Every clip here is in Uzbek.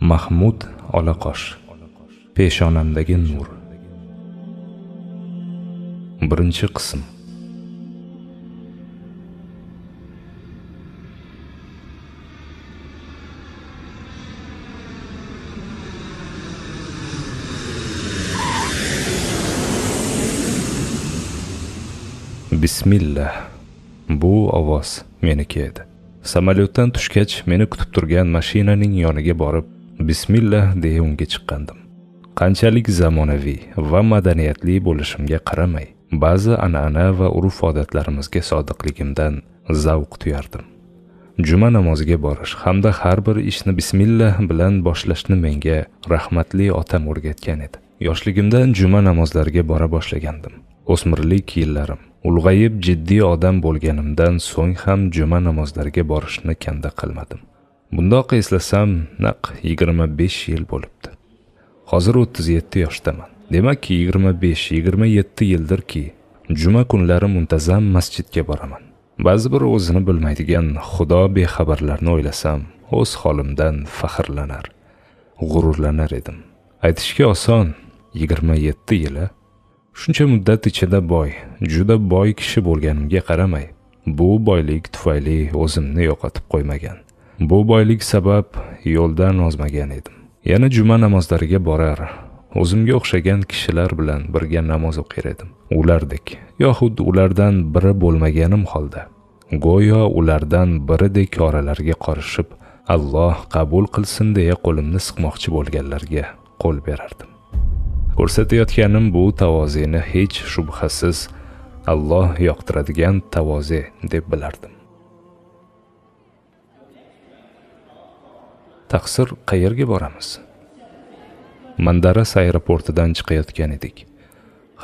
mahmud olaqosh peshonamdagi nur birinchi qism bismillah bu ovoz meniki edi samolyotdan tushgach meni kutib turgan mashinaning yoniga borib bismillah deya unga chiqqandim qanchalik zamonaviy va madaniyatli bo'lishimga qaramay ba'zi an'ana va urf odatlarimizga sodiqligimdan zavq tuyardim juma namoziga borish hamda har bir ishni bismillah bilan boshlashni menga rahmatli otam o'rgatgan edi yoshligimdan juma namozlariga bora boshlagandim o'smirlik yillarim ulg'ayib jiddiy odam bo'lganimdan so'ng ham juma namozlariga borishni kanda qilmadim bundoq eslasam naq 25 yil bo'libdi hozir 37 yoshdaman demak 25-27 yildirki juma kunlari muntazam masjidga boraman ba'zi bir o'zini bilmaydigan xudo bexabarlarni o'ylasam o'z holimdan faxrlanar g'ururlanar edim aytishga oson 27 yili shuncha muddat ichida boy juda boy kishi bo'lganimga qaramay bu boylik tufayli o'zimni yo'qotib qo'ymagan bu boylik sabab yo'ldan ozmagan edim yana juma namozlariga borar o'zimga o'xshagan kishilar bilan birga namoz o'qir edim ulardek yoxud ulardan biri bo'lmaganim holda go'yo ulardan biridek oralarga qorishib alloh qabul qilsin deya qo'limni siqmoqchi bo'lganlarga qo'l berardim ko'rsatayotganim bu tavozeni hech shubhasiz alloh yoqtiradigan tavoze deb bilardim taqsir qayerga boramiz mandaras aeroportidan chiqayotgan edik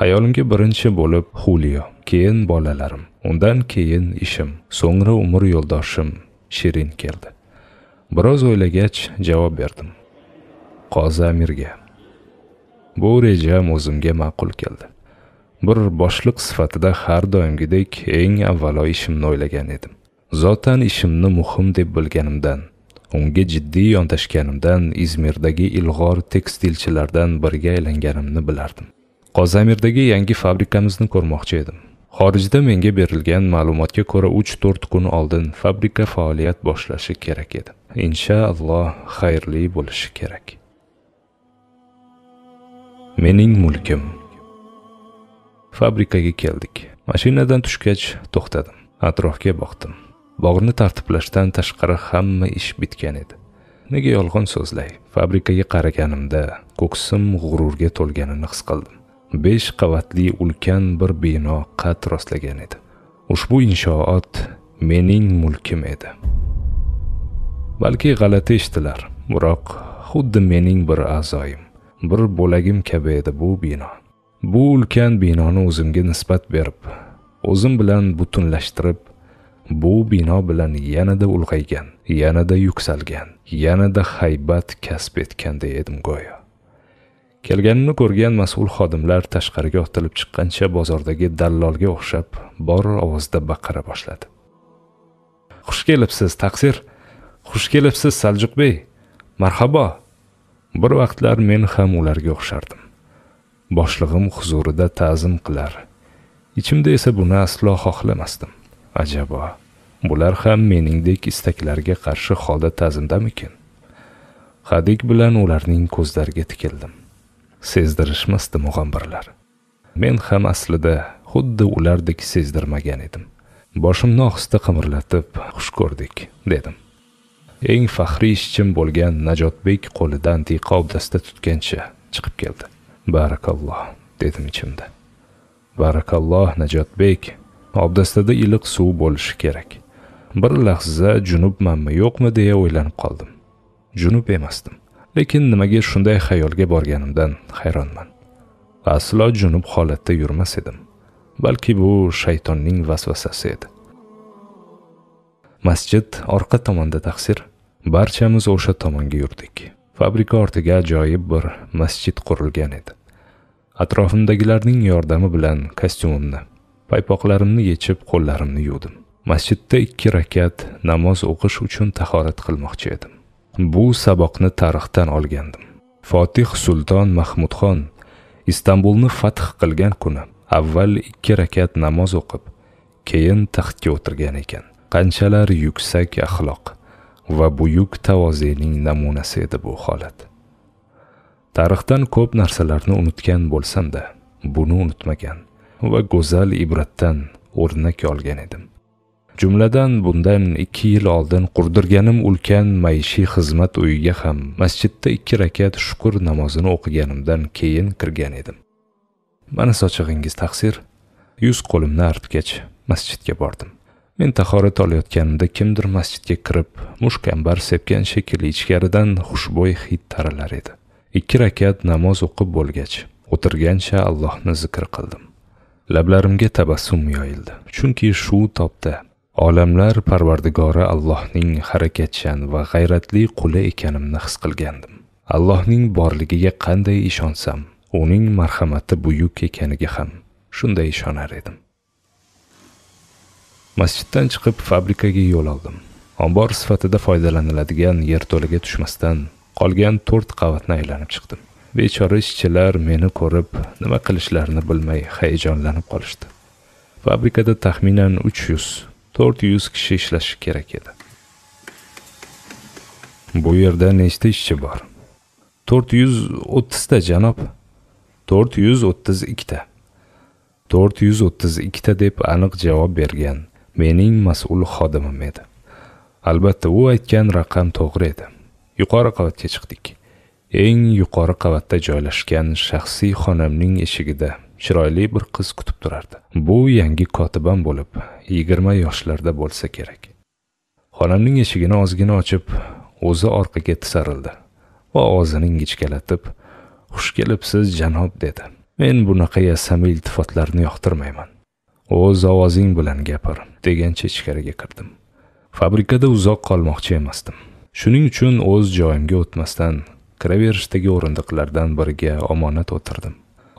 hayolimga birinchi bo'lib xuliyo keyin bolalarim undan keyin ishim so'ngra umr yo'ldoshim shirin keldi biroz o'ylagach javob berdim qozi amirga bu rejam o'zimga ma'qul keldi bir boshliq sifatida har doimgidek eng avvalo ishimni o'ylagan edim zotan ishimni muhim deb bilganimdan unga jiddiy yondashganimdan izmirdagi ilg'or tekstilchilardan biriga aylanganimni bilardim qozamirdagi yangi fabrikamizni ko'rmoqchi edim xorijda menga berilgan ma'lumotga ko'ra 3-4 kun oldin fabrika faoliyat boshlashi kerak edi inshaalloh xayrli bo'lishi kerak mening mulkim fabrikaga keldik mashinadan tushgach to'xtadim atrofga boqdim bog'ni tartiblashdan tashqari hamma ish bitgan edi nega yolg'on so'zlay fabrikaga qaraganimda ko'ksim g'ururga to'lganini his qildim besh qavatli ulkan bir bino qad rostlagan edi ushbu inshoot mening mulkim edi balki g'alati eshitdilar biroq xuddi mening bir a'zoyim bir bo'lagim kabi edi bu bino bu ulkan binoni o'zimga nisbat berib o'zim bilan butunlashtirib bu bino bilan yanada ulg'aygan yanada yuksalgan yanada haybat kasb etganday edim go'yo kelganini ko'rgan mas'ul xodimlar tashqariga otilib chiqqancha bozordagi dallolga o'xshab bor ovozda baqira boshladi xush kelibsiz taqsir xush kelibsiz saljuqbey marhabo bir vaqtlar men ham ularga o'xshardim boshlig'im huzurida ta'zim qilar ichimda esa buni aslo xohlamasdim ajabo bular ham meningdek istaklarga qarshi holda ta'zimdamikin hadik bilan ularning ko'zlariga tikildim sezdirishmasdi mug'ambirlar men ham aslida xuddi ulardek sezdirmagan edim boshimni ohista qimirlatib xush ko'rdik dedim eng faxriy ishchim bo'lgan najotbek qo'lidan tiqov dasta tutgancha chiqib keldi barakalloh dedim ichimda barakalloh najotbek obdastada iliq suv bo'lishi kerak bir lahza junubmanmi yo'qmi deya o'ylanib qoldim junub emasdim lekin nimaga shunday xayolga borganimdan hayronman aslo junub holatda yurmas edim balki bu shaytonning vasvasasi edi masjid orqa tomonda taqsir barchamiz o'sha tomonga yurdik fabrika ortiga ajoyib bir masjid qurilgan edi atrofimdagilarning yordami bilan kostyumimni paypoqlarimni yechib qo'llarimni yuvdim masjidda ikki rakat namoz o'qish uchun tahorat qilmoqchi edim bu saboqni tarixdan olgandim fotih sulton mahmudxon istanbulni fath qilgan kuni avval ikki rakat namoz o'qib keyin taxtga o'tirgan ekan qanchalar yuksak axloq va buyuk tavozening namunasi edi bu holat tarixdan ko'p narsalarni unutgan bo'lsam-da, buni unutmagan va go'zal ibratdan o'rnak olgan edim jumladan bundan ikki yil oldin qurdirganim ulkan maishiy xizmat uyiga ham masjidda ikki rakat shukur namozini o'qiganimdan keyin kirgan edim mana sochig'ingiz taqsir yuz qo'limni artgach masjidga bordim Men tahorat olayotganimda kimdir masjidga kirib, mushkambar sepgan shekilli ichkaridan xushbo'y hid taralar edi. Ikki rakat namoz o'qib bo'lgach, o'tirgancha Allohni zikr qildim. Lablarimga tabassum yoyildi, chunki shu topda olamlar Parvardigori Allohning harakatchan va g'ayratli quli ekanimni his qilgandim. Allohning borligiga qanday ishonsam, uning marhamati buyuk ekaniga ham shunday ishonar edim. masjiddan chiqib fabrikaga yo'l oldim ombor sifatida foydalaniladigan yerto'laga tushmasdan qolgan to'rt qavatni aylanib chiqdim bechora ishchilar meni ko'rib nima qilishlarini bilmay hayajonlanib qolishdi fabrikada taxminan 300-400 kishi ishlashi kerak edi bu yerda nechta ishchi bor 430 ta janob 432 ta 432 ta deb aniq javob bergan mening mas'ul xodimim edi albatta u aytgan raqam to'g'ri edi yuqori qavatga chiqdik eng yuqori qavatda joylashgan shaxsiy xonamning eshigida chiroyli bir qiz kutib turardi bu yangi kotibam bo'lib yigirma yoshlarda bo'lsa kerak xonamning eshigini ozgina ochib o'zi orqaga tisarildi va ovozini ingichkalatib xush kelibsiz janob dedi men bunaqa yasama iltifotlarni yoqtirmayman o'z ovozing bilan gapir degancha ichkariga kirdim fabrikada uzoq qolmoqchi emasdim shuning uchun o'z joyimga o'tmasdan kiraverishdagi o'rindiqlardan biriga omonat o'tirdim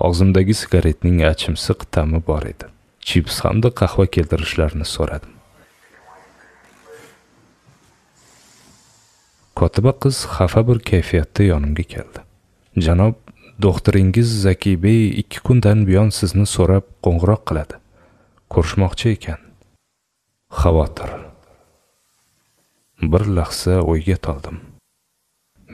og'zimdagi sigaretning achimsiq ta'mi bor edi chips hamda qahva keltirishlarini so'radim kotiba qiz xafa bir kayfiyatda yonimga keldi janob do'xtiringiz zakibey ikki kundan buyon sizni so'rab qo'ng'iroq qiladi ko'rishmoqchi ekan xavotir bir lahza o'yga toldim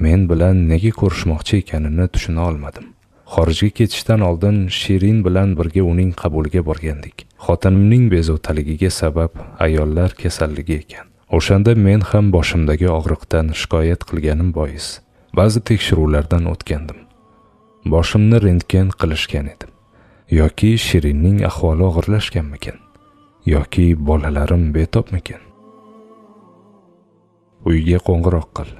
men bilan nega ko'rishmoqchi ekanini tushuna olmadim xorijga ketishdan oldin shirin bilan birga uning qabuliga borgandik xotinimning bezovtaligiga sabab ayollar kasalligi ekan o'shanda men ham boshimdagi og'riqdan shikoyat qilganim bois ba'zi tekshiruvlardan o'tgandim boshimni rentgen qilishgan edim yoki shirinning ahvoli og'irlashganmikin yoki bolalarim betobmikin uyga qo'ng'iroq qil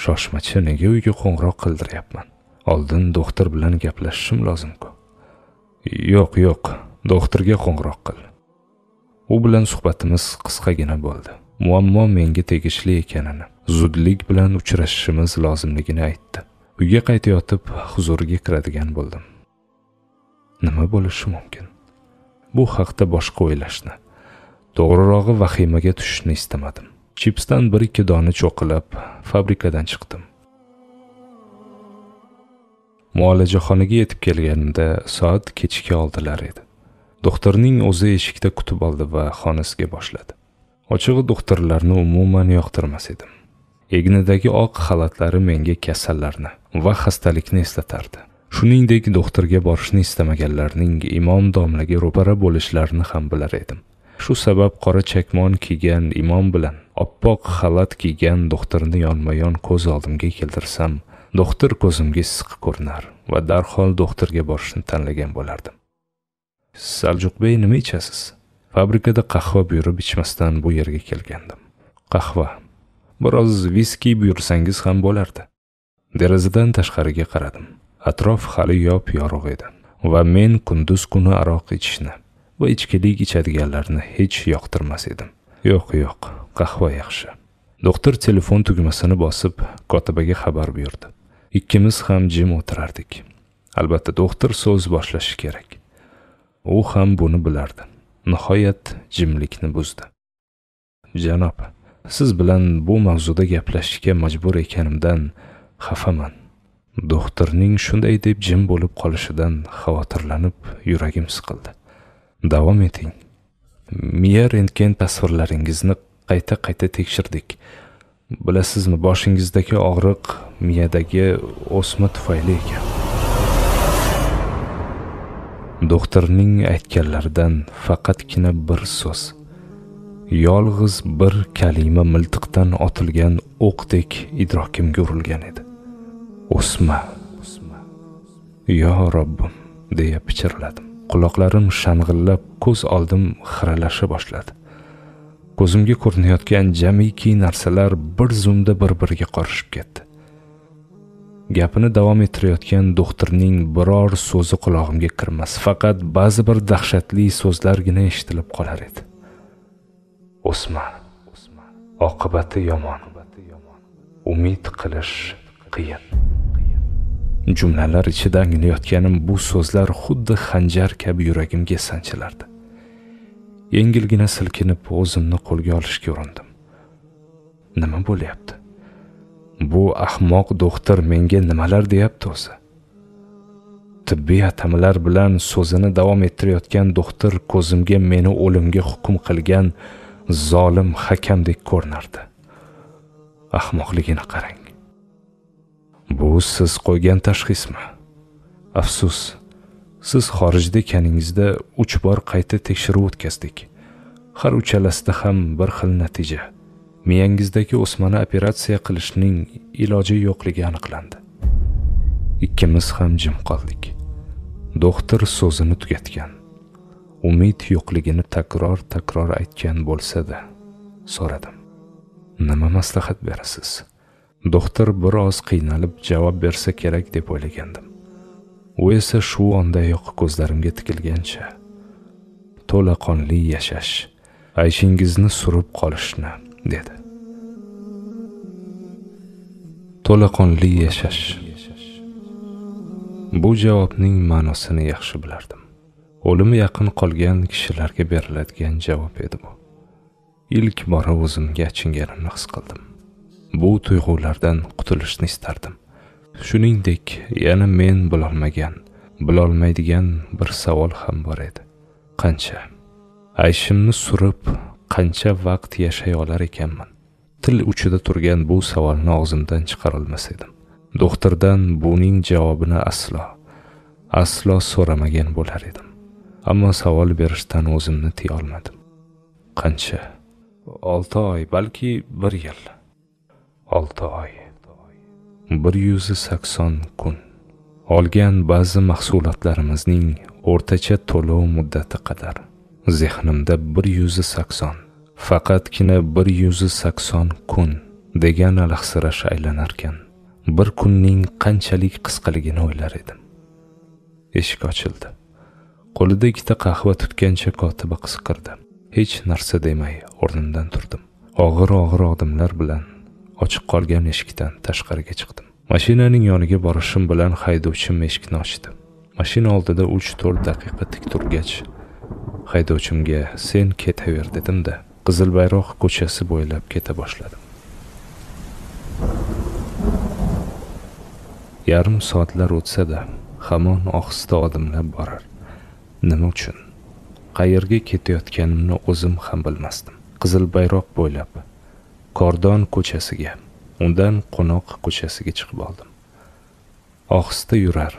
shoshmachi nega uyga qo'ng'iroq qildiryapman oldin doktor bilan gaplashishim lozimku yo'q yo'q doktorga qo'ng'iroq qil u bilan suhbatimiz qisqagina bo'ldi muammo menga tegishli ekanini zudlik bilan uchrashishimiz lozimligini aytdi uyga qaytayotib huzuriga kiradigan bo'ldim nima bo'lishi mumkin bu haqda boshqa o'ylashni to'g'rirog'i vahimaga tushishni istamadim chipsdan bir ikki dona cho'qilib fabrikadan chiqdim muolajaxonaga yetib kelganimda soat kechki oldilar edi doktorning o'zi eshikda kutib oldi va xonasiga boshladi ochig'i doktorlarni umuman yoqtirmas edim egnidagi oq xalatlari menga kasallarni va xastalikni eslatardi shuningdek doktorga borishni istamaganlarning imom domlaga ro'para bo'lishlarini ham bilar edim shu sabab qora chakmon kiygan imom bilan oppoq xalat kiygan doktorni yonma yon ko'z oldimga keltirsam doktor ko'zimga issiq ko'rinar va darhol doktorga borishni tanlagan bo'lardim saljuqbey nima ichasiz fabrikada qahva buyurib ichmasdan bu yerga kelgandim qahva biroz viski buyursangiz ham bo'lardi derazadan tashqariga qaradim atrof hali yop yorug' edi va men kunduz kuni aroq ichishni va ichkilik ichadiganlarni hech yoqtirmas edim yo'q yo'q qahva yaxshi doktor telefon tugmasini bosib kotibaga xabar buyurdi ikkimiz ham jim o'tirardik albatta doktor so'z boshlashi kerak u ham buni bilardi nihoyat jimlikni buzdi janob siz bilan bu mavzuda gaplashishga majbur ekanimdan xafaman doktorning shunday deb jim bo'lib qolishidan xavotirlanib yuragim siqildi davom eting miya rentgen tasvirlaringizni qayta qayta tekshirdik bilasizmi boshingizdagi og'riq miyadagi o'sma tufayli ekan doktorning aytganlaridan faqatgina bir so'z yolg'iz bir kalima miltiqdan otilgan o'qdek idrokimga urilgan edi o'sma yo robbim deya pichirladim quloqlarim shang'illab ko'z oldim xiralasha boshladi ko'zimga ko'rinayotgan jamiki narsalar bir zumda bir biriga qorishib ketdi gapini davom ettirayotgan do'xtirning biror so'zi qulog'imga kirmas faqat ba'zi bir dahshatli so'zlargina eshitilib qolar edi o'sma oqibati yomon umid qilish qiyin jumlalar ichida anglayotganim bu so'zlar xuddi xanjar kabi yuragimga sanchilardi yengilgina silkinib o'zimni qo'lga olishga urindim nima bo'lyapti bu ahmoq doktor menga nimalar deyapti o'zi tibbiy atamalar bilan so'zini davom ettirayotgan doktor ko'zimga meni o'limga hukm qilgan zolim hakamdek ko'rinardi ahmoqligini qarang Bu siz qo'ygan tashxismi? Afsus, siz xorijda ekaningizda 3 bor qayta tekshiruv o'tkazdik. Har uchalasida ham bir xil natija. Miyangizdagi o'smani operatsiya qilishning iloji yo'qligi aniqlandi. Ikkimiz ham jim qoldik. Doktor so'zini tugatgan. Umid yo'qligini takror-takror aytgan bo'lsa-da, so'radim. Nima maslahat berasiz? Doktor biroz qiynalib javob bersa kerak deb o'ylagandim. U esa shu ondayoq ko'zlarimga tikilgancha to'la qonli yashash, ayishingizni surib qolishni dedi. To'la qonli yashash. Bu javobning ma'nosini yaxshi bilardim. o'limi yaqin qolgan kishilarga beriladigan javob edi bu ilk bora o'zimga achinganimni his qildim bu tuyg'ulardan qutulishni istardim shuningdek yana men bilolmagan bilolmaydigan bir savol ham bor edi qancha ayshimni surib qancha vaqt yashay olar ekanman til uchida turgan bu savolni og'zimdan chiqarolmas edim do'xtirdan buning javobini aslo aslo so'ramagan bo'lar edim ammo savol berishdan o'zimni tiyolmadim qancha olti oy balki bir yil olti oy bir yuz sakson kun olgan ba'zi mahsulotlarimizning o'rtacha to'lov muddati qadar zehnimda bir yuz sakson faqatgina bir yuz sakson kun degan alahsirash aylanarkan bir kunning qanchalik qisqaligini o'ylar edim eshik ochildi qo'lida ikkita qahva tutgancha kotiba qisqirdi hech narsa demay o'rnimdan turdim og'ir og'ir odimlar bilan ochiq qolgan eshikdan tashqariga chiqdim mashinaning yoniga borishim bilan haydovchim eshikni ochdi mashina oldida uch to'rt daqiqa tik turgach haydovchimga sen ketaver dedimda bayroq ko'chasi bo'ylab keta boshladim yarim soatlar o'tsa-da, hamon ohista odimlab borar nima uchun qayerga ketayotganimni o'zim ham bilmasdim qizil bayroq bo'ylab kordon ko'chasiga undan qo'noq ko'chasiga chiqib oldim ohista yurar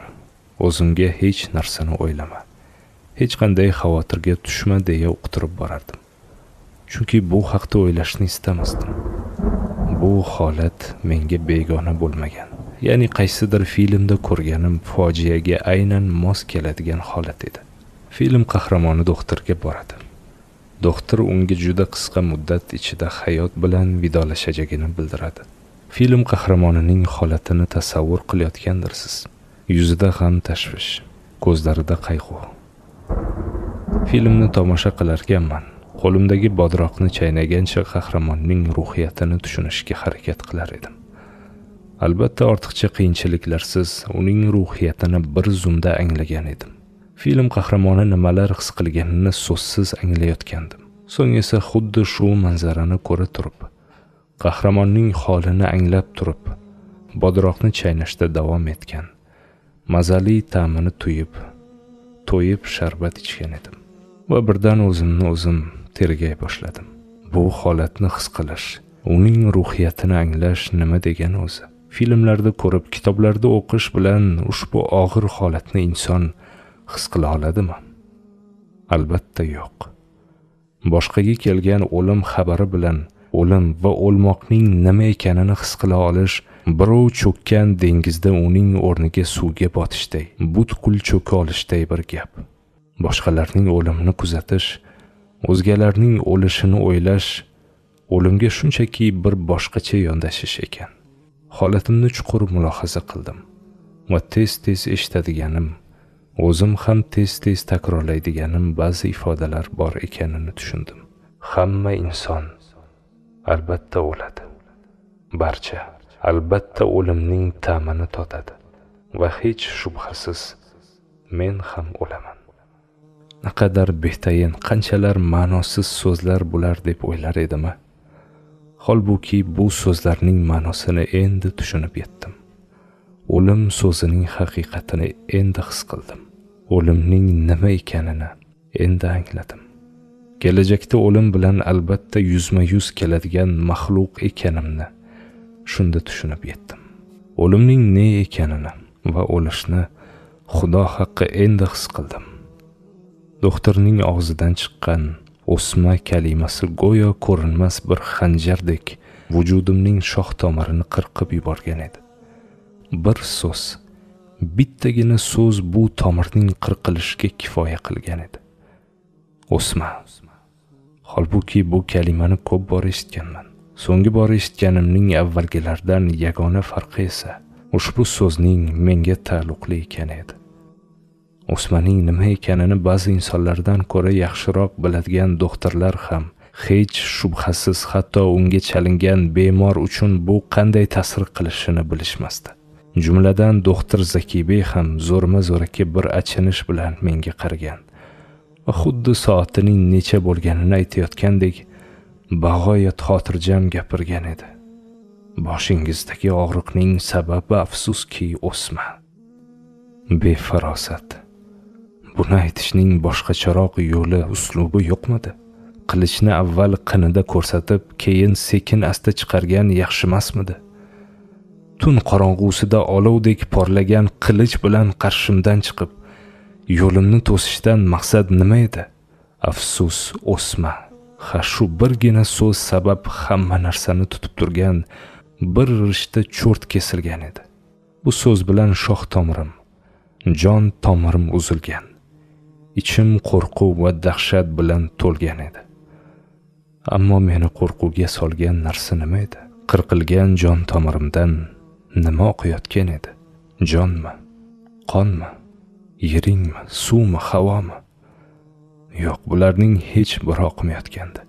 o'zimga hech narsani o'ylama hech qanday xavotirga tushma deya uqtirib borardim chunki bu haqda o'ylashni istamasdim bu holat menga begona bo'lmagan ya'ni qaysidir filmda ko'rganim fojiaga aynan mos keladigan holat edi film qahramoni doktorga boradi doktor unga juda qisqa muddat ichida hayot bilan vidolashajagini bildiradi film qahramonining holatini tasavvur qilayotgandirsiz yuzida g'am tashvish ko'zlarida qayg'u filmni tomosha qilarkanman qo'limdagi bodroqni chaynagancha qahramonning ruhiyatini tushunishga harakat qilar edim albatta ortiqcha qiyinchiliklarsiz uning ruhiyatini bir zumda anglagan edim film qahramoni nimalar his qilganini so'zsiz anglayotgandim so'ng esa xuddi shu manzarani ko'ra turib qahramonning holini anglab turib bodroqni chaynashda davom etgan mazali ta'mini tuyib to'yib sharbat ichgan edim va birdan o'zimni o'zim tergay boshladim bu holatni his qilish uning ruhiyatini anglash nima degani o'zi filmlarda ko'rib kitoblarda o'qish bilan ushbu og'ir holatni inson his qila oladimi albatta yo'q boshqaga kelgan o'lim xabari bilan o'lim va o'lmoqning nima ekanini his qila olish birov cho'kkan dengizda uning o'rniga suvga botishday butkul cho'ka olishday bir gap boshqalarning o'limini kuzatish o'zgalarning o'lishini o'ylash o'limga shunchaki bir boshqacha yondashish ekan holatimni chuqur mulohaza qildim va tez tez eshitadiganim o'zim ham tez tez takrorlaydiganim ba'zi ifodalar bor ekanini tushundim hamma inson albatta o'ladi barcha albatta o'limning ta'mini totadi va hech shubhasiz men ham o'laman naqadar betayin qanchalar ma'nosiz so'zlar bular deb o'ylar edimi holbuki bu so'zlarning ma'nosini endi tushunib yetdim o'lim so'zining haqiqatini endi his qildim o'limning nima ekanini endi angladim kelajakda o'lim bilan albatta yuzma yuz keladigan maxluq ekanimni shunda tushunib yetdim o'limning ne ekanini va o'lishni xudo haqqi endi his qildim doktorning og'zidan chiqqan o'sma kalimasi go'yo ko'rinmas bir xanjardek vujudimning shoh tomirini qirqib yuborgan edi bir so'z bittagina so'z bu tomirning qirqilishiga kifoya qilgan edi o'sma holbuki bu kalimani ko'p bor eshitganman so'nggi bor eshitganimning avvalgilaridan yagona farqi esa ushbu so'zning menga taalluqli ekani edi o'smaning nima ekanini ba'zi insonlardan ko'ra yaxshiroq biladigan doktorlar ham hech shubhasiz hatto unga chalingan bemor uchun bu qanday ta'sir qilishini bilishmasdi jumladan doktor zakibey ham zo'rma zo'raki bir achinish bilan menga qaragan va xuddi soatining necha bo'lganini aytayotgandek bag'oyat xotirjam gapirgan edi boshingizdagi og'riqning sababi afsuski o'sma befarosat buni aytishning boshqacharoq yo'li uslubi yo'qmidi qilichni avval qinida ko'rsatib keyin sekin asta chiqargan yaxshimasmi? tun qorong'usida olovdek porlagan qilich bilan qarshimdan chiqib yo'limni to'sishdan maqsad nima edi afsus o'sma ha shu birgina so'z sabab hamma narsani tutib turgan bir rishta cho'rt kesilgan edi bu so'z bilan shoh tomirim jon tomirim uzilgan ichim qo'rquv va dahshat bilan to'lgan edi ammo meni qo'rquvga solgan narsa nima edi qirqilgan jon tomirimdan nima oqayotgan edi jonmi qonmi yeringmi suvmi havomi yo'q bularning hech biri oqmayotgandi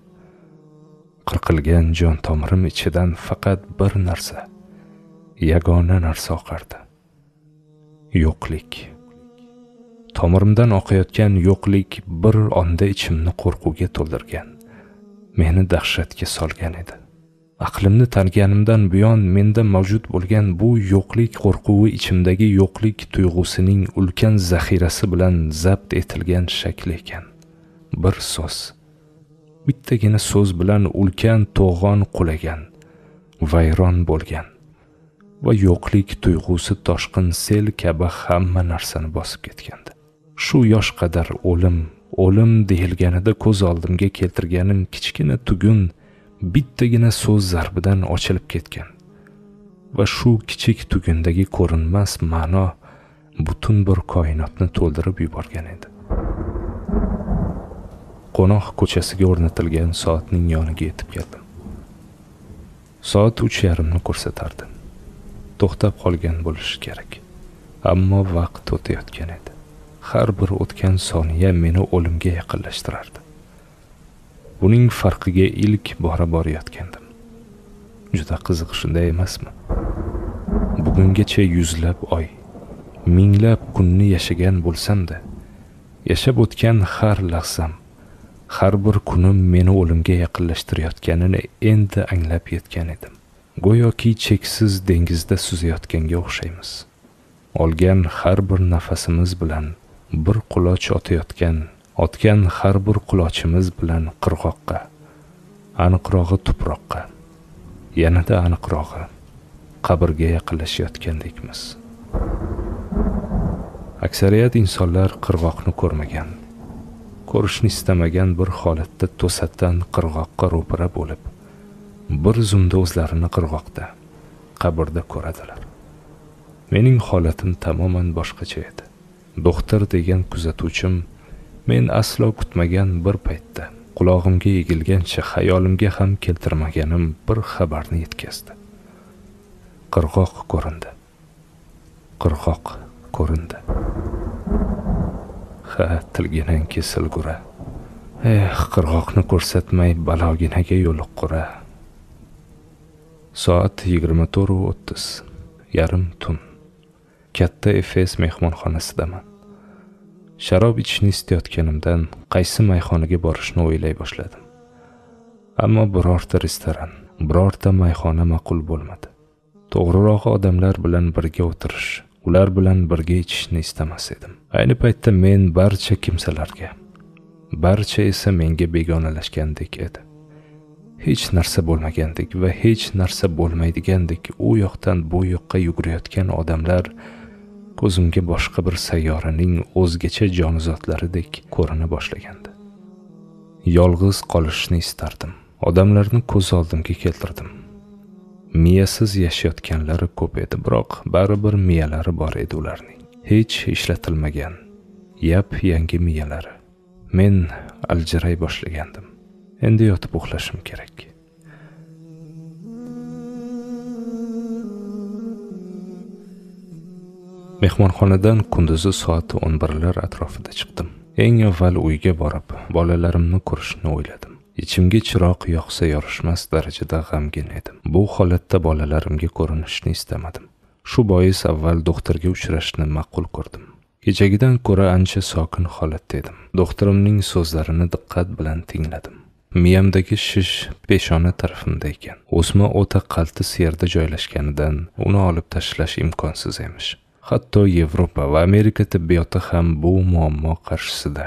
qirqilgan jon tomirim ichidan faqat bir narsa yagona narsa oqardi yo'qlik tomirimdan oqayotgan yo'qlik bir onda ichimni qo'rquvga to'ldirgan meni dahshatga solgan edi aqlimni tanganimdan buyon menda mavjud bo'lgan bu yo'qlik qo'rquvi ichimdagi yo'qlik tuyg'usining ulkan zaxirasi bilan zabt etilgan shakl ekan bir so'z bittagina so'z bilan ulkan to'g'on qulagan vayron bo'lgan va yo'qlik tuyg'usi toshqin sel kabi hamma narsani bosib ketgandi shu yosh qadar o'lim o'lim deyilganida ko'z oldimga keltirganim kichkina tugun bittagina so'z zarbidan ochilib ketgan va shu kichik tugundagi ko'rinmas ma'no butun bir koinotni to'ldirib yuborgan edi qo'noq ko'chasiga o'rnatilgan soatning yoniga yetib keldim soat uch yarimni ko'rsatardi to'xtab qolgan bo'lishi kerak ammo vaqt o'tayotgan edi har bir o'tgan soniya meni o'limga yaqinlashtirardi buning farqiga ilk bora borayotgandim juda qiziq shunday emasmi bugungacha yuzlab oy minglab kunni yashagan bo'lsamda yashab o'tgan har lahzam, har bir kunim meni o'limga yaqinlashtirayotganini endi anglab yetgan edim. Go'yoki cheksiz dengizda suzayotganga o'xshaymiz. Olgan har bir nafasimiz bilan bir quloch otayotgan otgan har bir qulochimiz bilan qirg'oqqa aniqrog'i tuproqqa yanada aniqrog'i qabrga yaqinlashayotgandekmiz aksariyat insonlar qirg'oqni ko'rmagan ko'rishni istamagan bir holatda to'satdan qirg'oqqa ro'para bo'lib bir zumda o'zlarini qirg'oqda qabrda ko'radilar mening holatim tamoman boshqacha edi do'xtir degan kuzatuvchim men aslo kutmagan bir paytda qulog'imga egilgancha xayolimga ham keltirmaganim bir xabarni yetkazdi qirg'oq ko'rindi qirg'oq ko'rindi ha tilginang kesilgura eh qirg'oqni ko'rsatmay baloginaga yo'liqqura soat yigirma to'rtu o'ttiz yarim tun katta efes mehmonxonasidaman sharob ichishni istayotganimdan qaysi mayxonaga borishni o'ylay boshladim ammo birorta restoran birorta mayxona ma'qul bo'lmadi to'g'rirog'i odamlar bilan birga o'tirish ular bilan birga ichishni istamas edim ayni paytda men barcha kimsalarga barcha esa menga begonalashgandek edi hech narsa bo'lmagandek va hech narsa bo'lmaydigandek u yoqdan bu yoqqa yugurayotgan odamlar ko'zimga boshqa bir sayyoraning o'zgacha jonizotlaridek ko'rina boshlagandi yolg'iz qolishni istardim odamlarni ko'z oldimga keltirdim miyasiz yashayotganlari ko'p edi biroq baribir miyalari bor edi ularning hech ishlatilmagan yap yangi miyalari men aljiray boshlagandim endi yotib uxlashim kerak mehmonxonadan kunduzi soat 11lar atrofida chiqdim eng avval uyga borib bolalarimni ko'rishni o'yladim ichimga chiroq yoqsa yorishmas darajada g'amgin edim bu holatda bolalarimga ko'rinishni istamadim shu bois avval doktorga uchrashni ma'qul ko'rdim kechagidan ko'ra ancha sokin holatda edim doktorimning so'zlarini diqqat bilan tingladim miyamdagi shish peshona tarafimda ekan o'sma o'ta qaltis yerda joylashganidan uni olib tashlash imkonsiz emish hatto yevropa va amerika tibbiyoti ham bu muammo qarshisida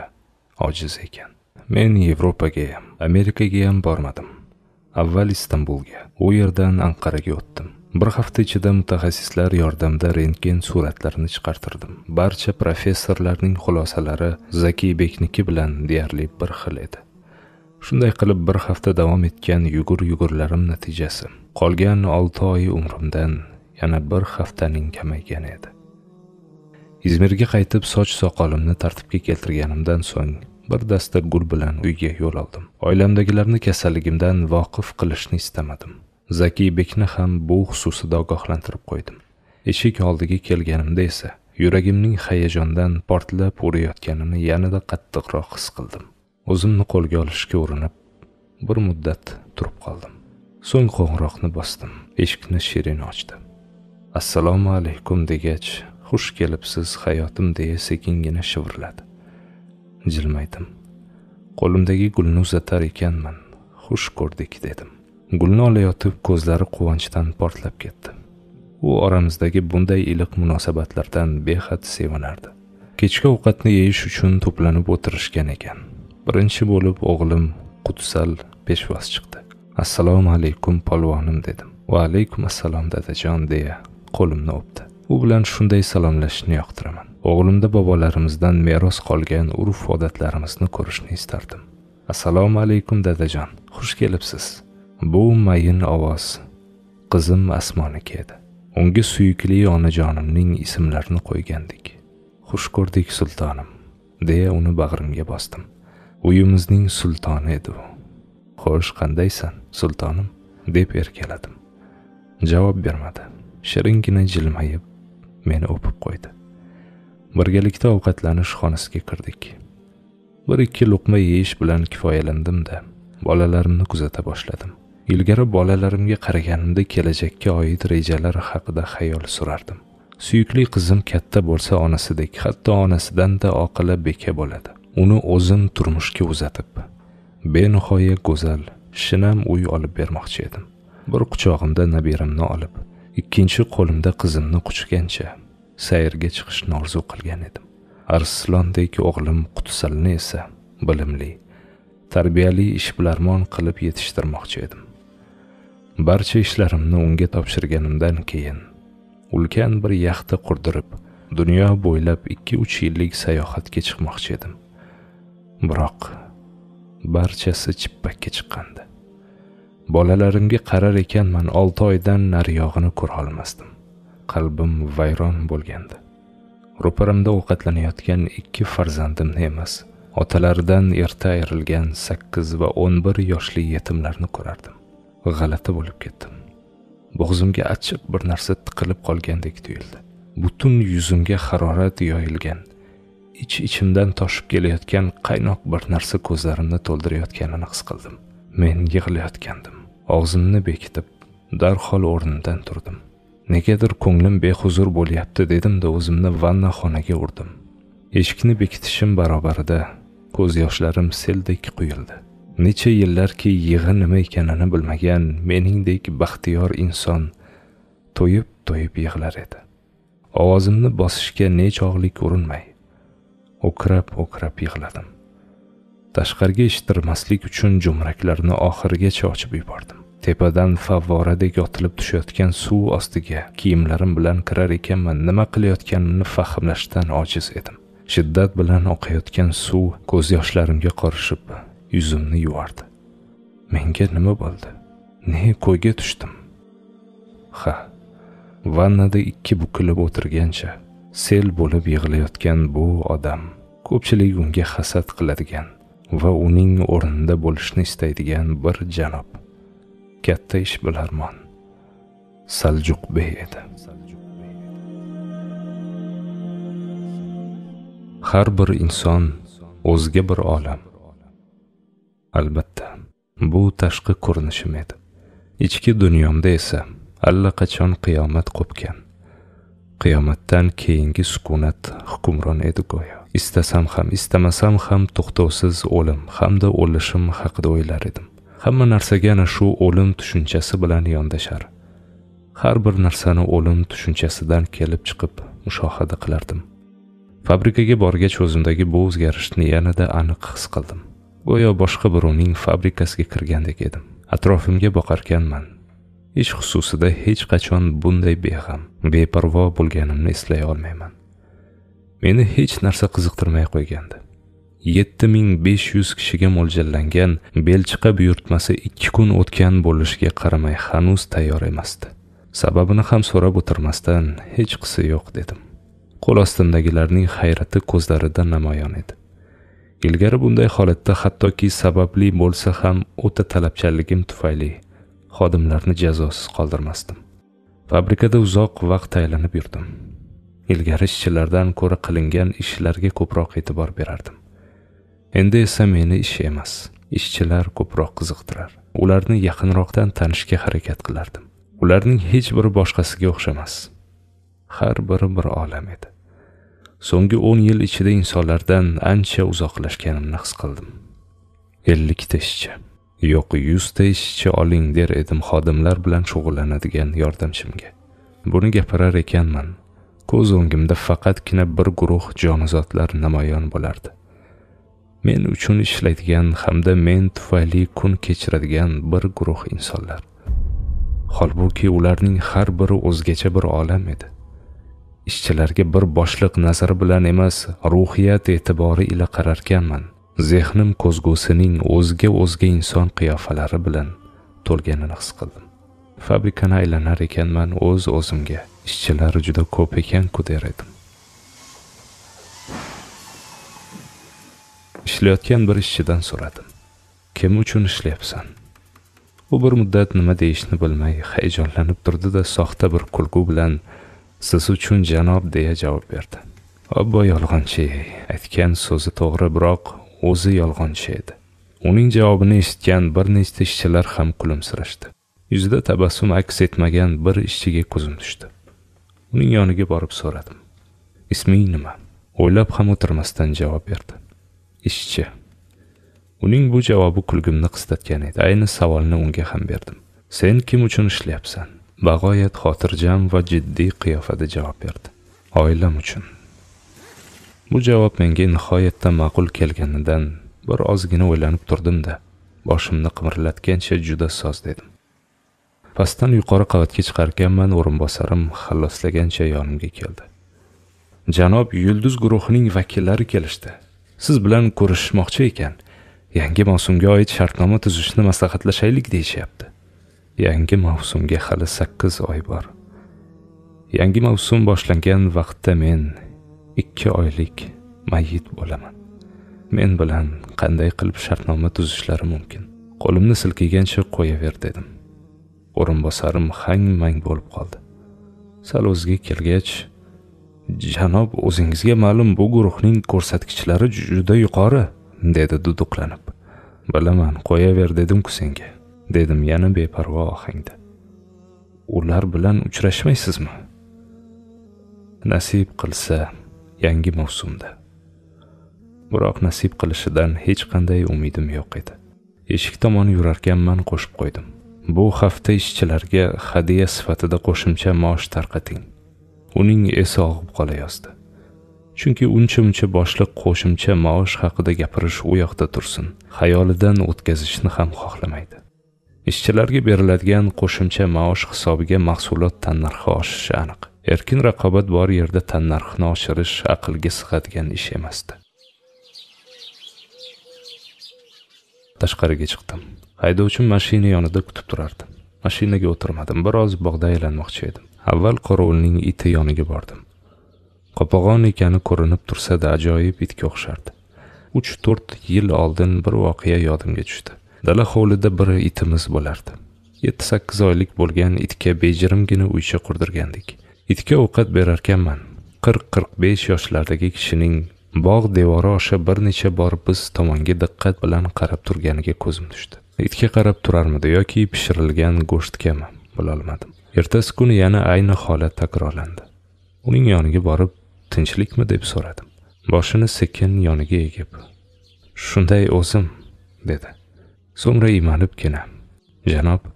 ojiz ekan men yevropaga ham amerikaga ham bormadim avval istanbulga u yerdan anqaraga o'tdim bir hafta ichida mutaxassislar yordamida rentgen suratlarini chiqartirdim barcha professorlarning xulosalari zakiybekniki bilan deyarli bir xil edi shunday qilib bir hafta davom etgan yugur yugurlarim natijasi qolgan olti oy umrimdan yana bir haftaning kamaygani edi izmirga qaytib soch soqolimni tartibga keltirganimdan so'ng bir dasta gul bilan uyga yo'l oldim oilamdagilarni kasalligimdan voqif qilishni istamadim zakiybekni bekni ham bu xususida ogohlantirib qo'ydim eshik oldiga kelganimda esa yuragimning hayajondan portlab urayotganini yanada qattiqroq his qildim o'zimni qo'lga olishga urinib bir muddat turib qoldim so'ng qo'ng'iroqni bosdim eshikni shirin ochdi assalomu alaykum degach xush kelibsiz hayotim deya sekingina shivirladi jilmaydim qo'limdagi gulni uzatar ekanman xush ko'rdik dedim gulni olayotib ko'zlari quvonchdan portlab ketdi u oramizdagi bunday iliq munosabatlardan behad sevinardi kechki ovqatni yeyish uchun to'planib o'tirishgan ekan birinchi bo'lib o'g'lim qudsal peshvoz chiqdi assalomu alaykum polvonim dedim va alaykum assalom dadajon deya qo'limni o'pdi u bilan shunday salomlashishni yoqtiraman o'g'limda bobolarimizdan meros qolgan urf odatlarimizni ko'rishni istardim assalomu alaykum dadajon xush kelibsiz bu mayin ovoz qizim asmoniki edi unga suyukli onajonimning ismlarini qo'ygandik xush ko'rdik sultonim deya uni bag'rimga bosdim uyimizning sultoni edi u xo'sh qandaysan sultonim deb erkaladim javob bermadi shiringina jilmayib meni o'pib qo'ydi birgalikda ovqatlanish xonasiga kirdik bir ikki luqma yeyish bilan kifoyalandimda bolalarimni kuzata boshladim ilgari bolalarimga qaraganimda kelajakka oid rejalar haqida xayol surardim suyukli qizim katta bo'lsa onasidek hatto onasidan-da oqila beka bo'ladi uni o'zim turmushga uzatib benihoya go'zal shinam uy olib bermoqchi edim bir quchog'imda nabiramni olib ikkinchi qo'limda qizimni quchgancha sayrga chiqishni orzu qilgan edim arslondek o'g'lim qutsilni esa bilimli tarbiyali ishbilarmon qilib yetishtirmoqchi edim barcha ishlarimni unga topshirganimdan keyin ulkan bir yaxta qurdirib dunyo bo'ylab ikki uch yillik sayohatga chiqmoqchi edim biroq barchasi chippakka chiqqandi bolalarimga qarar ekanman 6 oydan nariyog'ini ko'ra olmasdim qalbim vayron bo'lgandi Ruparimda ovqatlanayotgan ikki farzandimni emas otalaridan erta ayrilgan 8 va 11 yoshli yetimlarni ko'rardim g'alati bo'lib ketdim bo'g'zimga achchiq bir narsa tiqilib qolgandek tuyuldi butun yuzimga harorat yoyilgan ich ichimdan toshib kelayotgan qaynoq bir narsa ko'zlarimni to'ldirayotganini his qildim men yig'layotgandim og'zimni bekitib darhol o'rnimdan turdim negadir ko'nglim behuzur bo'lyapti dedimda o'zimni vannaxonaga urdim eshikni bekitishim barobarida ko'z yoshlarim seldek quyildi necha yillarki yig'i nima ekanini bilmagan meningdek baxtiyor inson to'yib to'yib yig'lar edi ovozimni bosishga nechog'lik urinmay o'krab o'krab yig'ladim tashqariga eshittirmaslik uchun jumraklarni oxirigacha ochib yubordim tepadan favvoradek otilib tushayotgan suv ostiga kiyimlarim bilan kirar ekanman nima qilayotganimni fahmlashdan ojiz edim shiddat bilan oqayotgan suv ko'z yoshlarimga qorishib yuzimni yuvardi menga nima bo'ldi ne ko'yga tushdim ha vannada ikki bukilib o'tirgancha sel bo'lib yig'layotgan bu odam ko'pchilik unga hasad qiladigan va uning o'rnida bo'lishni istaydigan bir janob katta ish bilarmon saljuq edi har bir inson o'zga bir olam albatta bu tashqi ko'rinishim edi ichki dunyomda esa allaqachon qiyomat qo'pgan qiyomatdan keyingi sukunat hukmron edi go'yo istasam ham istamasam ham to'xtovsiz o'lim hamda o'lishim haqida o'ylar edim hamma narsaga ana shu o'lim tushunchasi bilan yondashar har bir narsani o'lim tushunchasidan kelib chiqib mushohada qilardim fabrikaga borgach o'zimdagi bu o'zgarishni yanada aniq his qildim go'yo boshqa birovning fabrikasiga kirgandek edim atrofimga boqarkanman ish xususida hech qachon bunday beg'am beparvo bo'lganimni eslay olmayman meni hech narsa qiziqtirmay qo'ygandi yetti ming besh yuz kishiga mo'ljallangan belchiqa buyurtmasi ikki kun o'tgan bo'lishiga qaramay hanuz tayyor emasdi sababini ham so'rab o'tirmasdan hech qisi yo'q dedim qo'l ostimdagilarning hayrati ko'zlarida namoyon edi ilgari bunday holatda hattoki sababli bo'lsa ham o'ta talabchanligim tufayli xodimlarni jazosiz qoldirmasdim fabrikada uzoq vaqt aylanib yurdim ilgari ishchilardan ko'ra qilingan ishlarga ko'proq e'tibor berardim endi esa meni ish emas ishchilar ko'proq qiziqtirar ularni yaqinroqdan tanishga harakat qilardim ularning hech biri boshqasiga o'xshamas har biri bir olam edi so'nggi o'n yil ichida insonlardan ancha uzoqlashganimni his qildim ellikta ishchi yo'q yuzta ishchi oling der edim xodimlar bilan shug'ullanadigan yordamchimga buni gapirar ekanman ko'z o'ngimda faqatgina bir guruh jonzotlar namoyon bo'lardi men uchun ishlaydigan hamda men tufayli kun kechiradigan bir guruh insonlar holbuki ularning har biri o'zgacha bir olam edi ishchilarga bir boshliq nazari bilan emas ruhiyat e'tibori ila qararkanman zehnim ko'zgusining o'zga o'zga inson qiyofalari bilan to'lganini his qildim fabrikani aylanar ekanman o'z o'zimga ishchilar juda ko'p ekan-ku der edim ishlayotgan bir ishchidan so'radim kim uchun ishlayapsan u bir muddat nima deyishni bilmay hayajonlanib turdi-da soxta bir kulgu bilan siz uchun janob deya javob berdi obbo yolg'onchi aytgan so'zi to'g'ri biroq o'zi yolg'onchi edi uning javobini eshitgan bir nechta ishchilar ham kulimsirashdi Yuzida tabassum aks etmagan bir ishchiga ko'zim tushdi. Uning yoniga borib so'radim. Isming nima? O'ylab ham o'tirmasdan javob berdi. Ishchi. Uning bu javobi kulgimni qistatgan edi. Ayni savolni unga ham berdim. Sen kim uchun ishlayapsan? Bag'oyat xotirjam va jiddiy qiyofada javob berdi. Oilam uchun. Bu javob menga nihoyatda ma'qul kelganidan bir ozgina o'ylanib turdimda boshimni qimirlatgancha juda soz dedim. pastdan yuqori qavatga chiqarkanman o'rinbosarim xalloslagancha yonimga keldi janob yulduz guruhining vakillari kelishdi siz bilan ko'rishmoqchi ekan yangi mavsumga oid shartnoma tuzishni maslahatlashaylik deyishyapti yangi mavsumga hali sakkiz oy bor yangi mavsum boshlangan vaqtda men ikki oylik mayit bo'laman men bilan qanday qilib shartnoma tuzishlari mumkin qo'limni silkigancha qo'yaver dedim o'rinbosarim hang mang bo'lib qoldi sal o'ziga kelgach janob o'zingizga ma'lum bu guruhning ko'rsatkichlari juda yuqori dedi duduqlanib bilaman qo'yaver dedimku senga dedim yana beparvo ohangda ular bilan uchrashmaysizmi nasib qilsa yangi mavsumda biroq nasib qilishidan hech qanday umidim yo'q edi eshik tomon yurarkanman qo'shib qo'ydim Bu hafta ishchilarga hadiya sifatida qo'shimcha maosh tarqating. Uning esi og'ib qolayozdi. Chunki uncha-muncha boshliq qo'shimcha maosh haqida gapirish u yoqda tursin, xayolidan o'tkazishni ham xohlamaydi. Ishchilarga beriladigan qo'shimcha maosh hisobiga mahsulot tannarxi oshishi aniq. Erkin raqobat bor yerda tannarxni oshirish aqlga sig'adigan ish emasdi. Tashqariga chiqdim. haydovchi mashina yonida kutib turardi mashinaga o'tirmadim biroz bog'da aylanmoqchi edim avval qorovulning iti yoniga bordim qopag'on ekani ko'rinib tursa-da ajoyib itga o'xshardi 3-4 yil oldin bir voqea yodimga tushdi dala hovlida bir itimiz bo'lardi 7-8 oylik bo'lgan itga bejirimgina uycha qurdirgandik itga ovqat berarkanman 40-45 yoshlardagi kishining bog' devori osha bir necha bor biz tomonga diqqat bilan qarab turganiga ko'zim tushdi itga qarab turarmidi yoki pishirilgan go'shtgami bilolmadim ertasi kuni yana ayni holat takrorlandi uning yoniga borib tinchlikmi deb so'radim boshini sekin yoniga egib shunday o'zim dedi so'ngra iymanibgina janob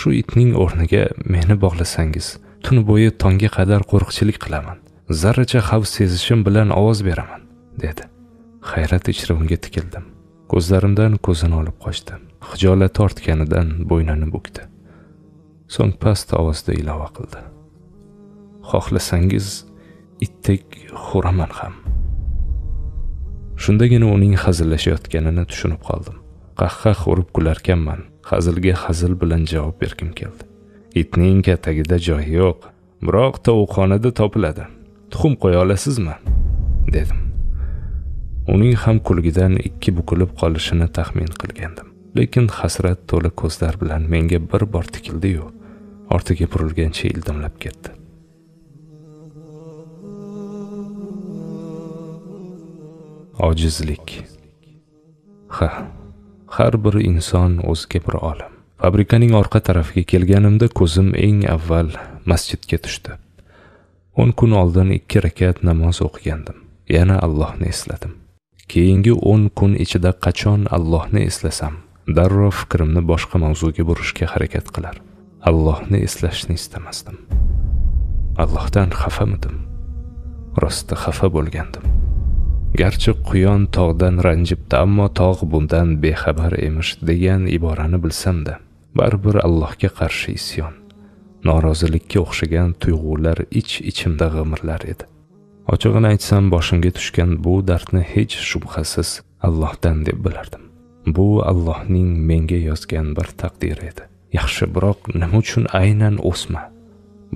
shu itning o'rniga meni bog'lasangiz tun bo'yi tongga qadar qo'riqchilik qilaman zarracha xavf sezishim bilan ovoz beraman dedi hayrat ichra unga tikildim ko'zlarimdan ko'zini olib qochdi xijolat tortganidan bo'ynini bukdi so'ng past ovozda ilova qildi xohlasangiz itdek huraman ham shundagina uning hazillashayotganini tushunib qoldim qahqah urib kularkanman hazilga hazil bilan javob bergim keldi itning katagida joyi yo'q biroq tovuqxonada topiladi tuxum qo'ya olasizmi dedim uning ham kulgidan ikki bukilib qolishini taxmin qilgandim lekin hasrat to'la ko'zlar bilan menga bir bor tikildi-yu, ortiga burilgancha ildamlab ketdi. Ojizlik. Ha, har bir inson o'ziga bir olam. Fabrikaning orqa tarafiga kelganimda ko'zim eng avval masjidga tushdi. 10 kun oldin 2 rakat namoz o'qigandim. Yana Allohni esladim. Keyingi 10 kun ichida qachon Allohni eslasam, darrov fikrimni boshqa mavzuga burishga harakat qilar allohni eslashni istamasdim allohdan xafamidim rosta xafa bo'lgandim garchi quyon tog'dan ranjibdi ammo tog' bundan bexabar emish degan iborani bilsamda baribir allohga qarshi isyon norozilikka o'xshagan tuyg'ular ich ichimda g'imirlar edi ochig'ini aytsam boshimga tushgan bu dardni hech shubhasiz allohdan deb bilardim bu allohning menga yozgan bir taqdiri edi yaxshi biroq nima uchun aynan o'sma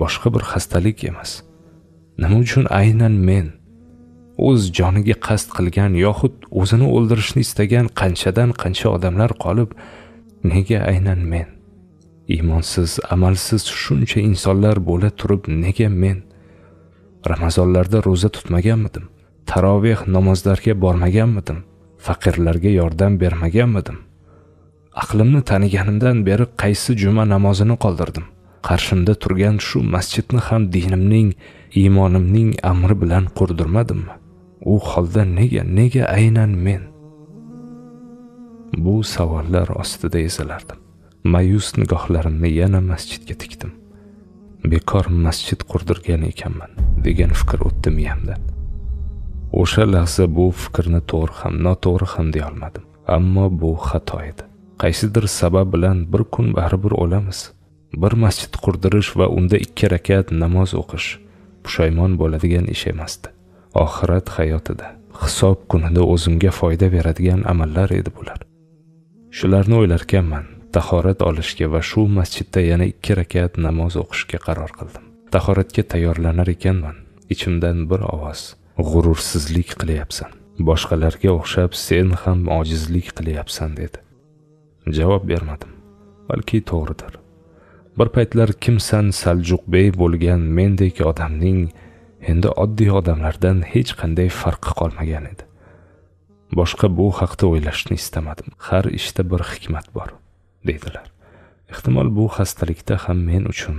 boshqa bir xastalik emas nima uchun aynan men o'z joniga qasd qilgan yoxud o'zini o'ldirishni istagan qanchadan qancha odamlar qolib nega aynan men iymonsiz amalsiz shuncha insonlar bo'la turib nega men ramazonlarda ro'za tutmaganmidim taroveh namozlarga bormaganmidim faqirlarga yordam bermaganmidim aqlimni taniganimdan beri qaysi juma namozini qoldirdim qarshimda turgan shu masjidni ham dinimning iymonimning amri bilan qurdirmadimmi u holda nega nega aynan men bu savollar ostida ezilardim mayus nigohlarimni yana masjidga tikdim bekor masjid qurdirgan ekanman degan fikr o'tdi miyamdan o'sha lahza bu fikrni to'g'ri ham noto'g'ri ham deyolmadim ammo bu xato edi qaysidir sabab bilan bir kun baribir o'lamiz bir masjid qurdirish va unda ikki rakat namoz o'qish pushaymon bo'ladigan ish emasdi oxirat hayotida hisob kunida o'zimga foyda beradigan amallar edi bular shularni o'ylarkanman tahorat olishga va shu masjidda yana ikki rakat namoz o'qishga qaror qildim tahoratga tayyorlanar ekanman ichimdan bir ovoz g'urursizlik qilyapsan boshqalarga o'xshab sen ham ojizlik qilyapsan dedi javob bermadim balki to'g'ridir bir paytlar kimsan saljuqbey bo'lgan mendek odamning endi oddiy odamlardan hech qanday farqi qolmagan edi boshqa bu haqda o'ylashni istamadim har ishda bir hikmat bor deydilar ehtimol bu xastalikda ham men uchun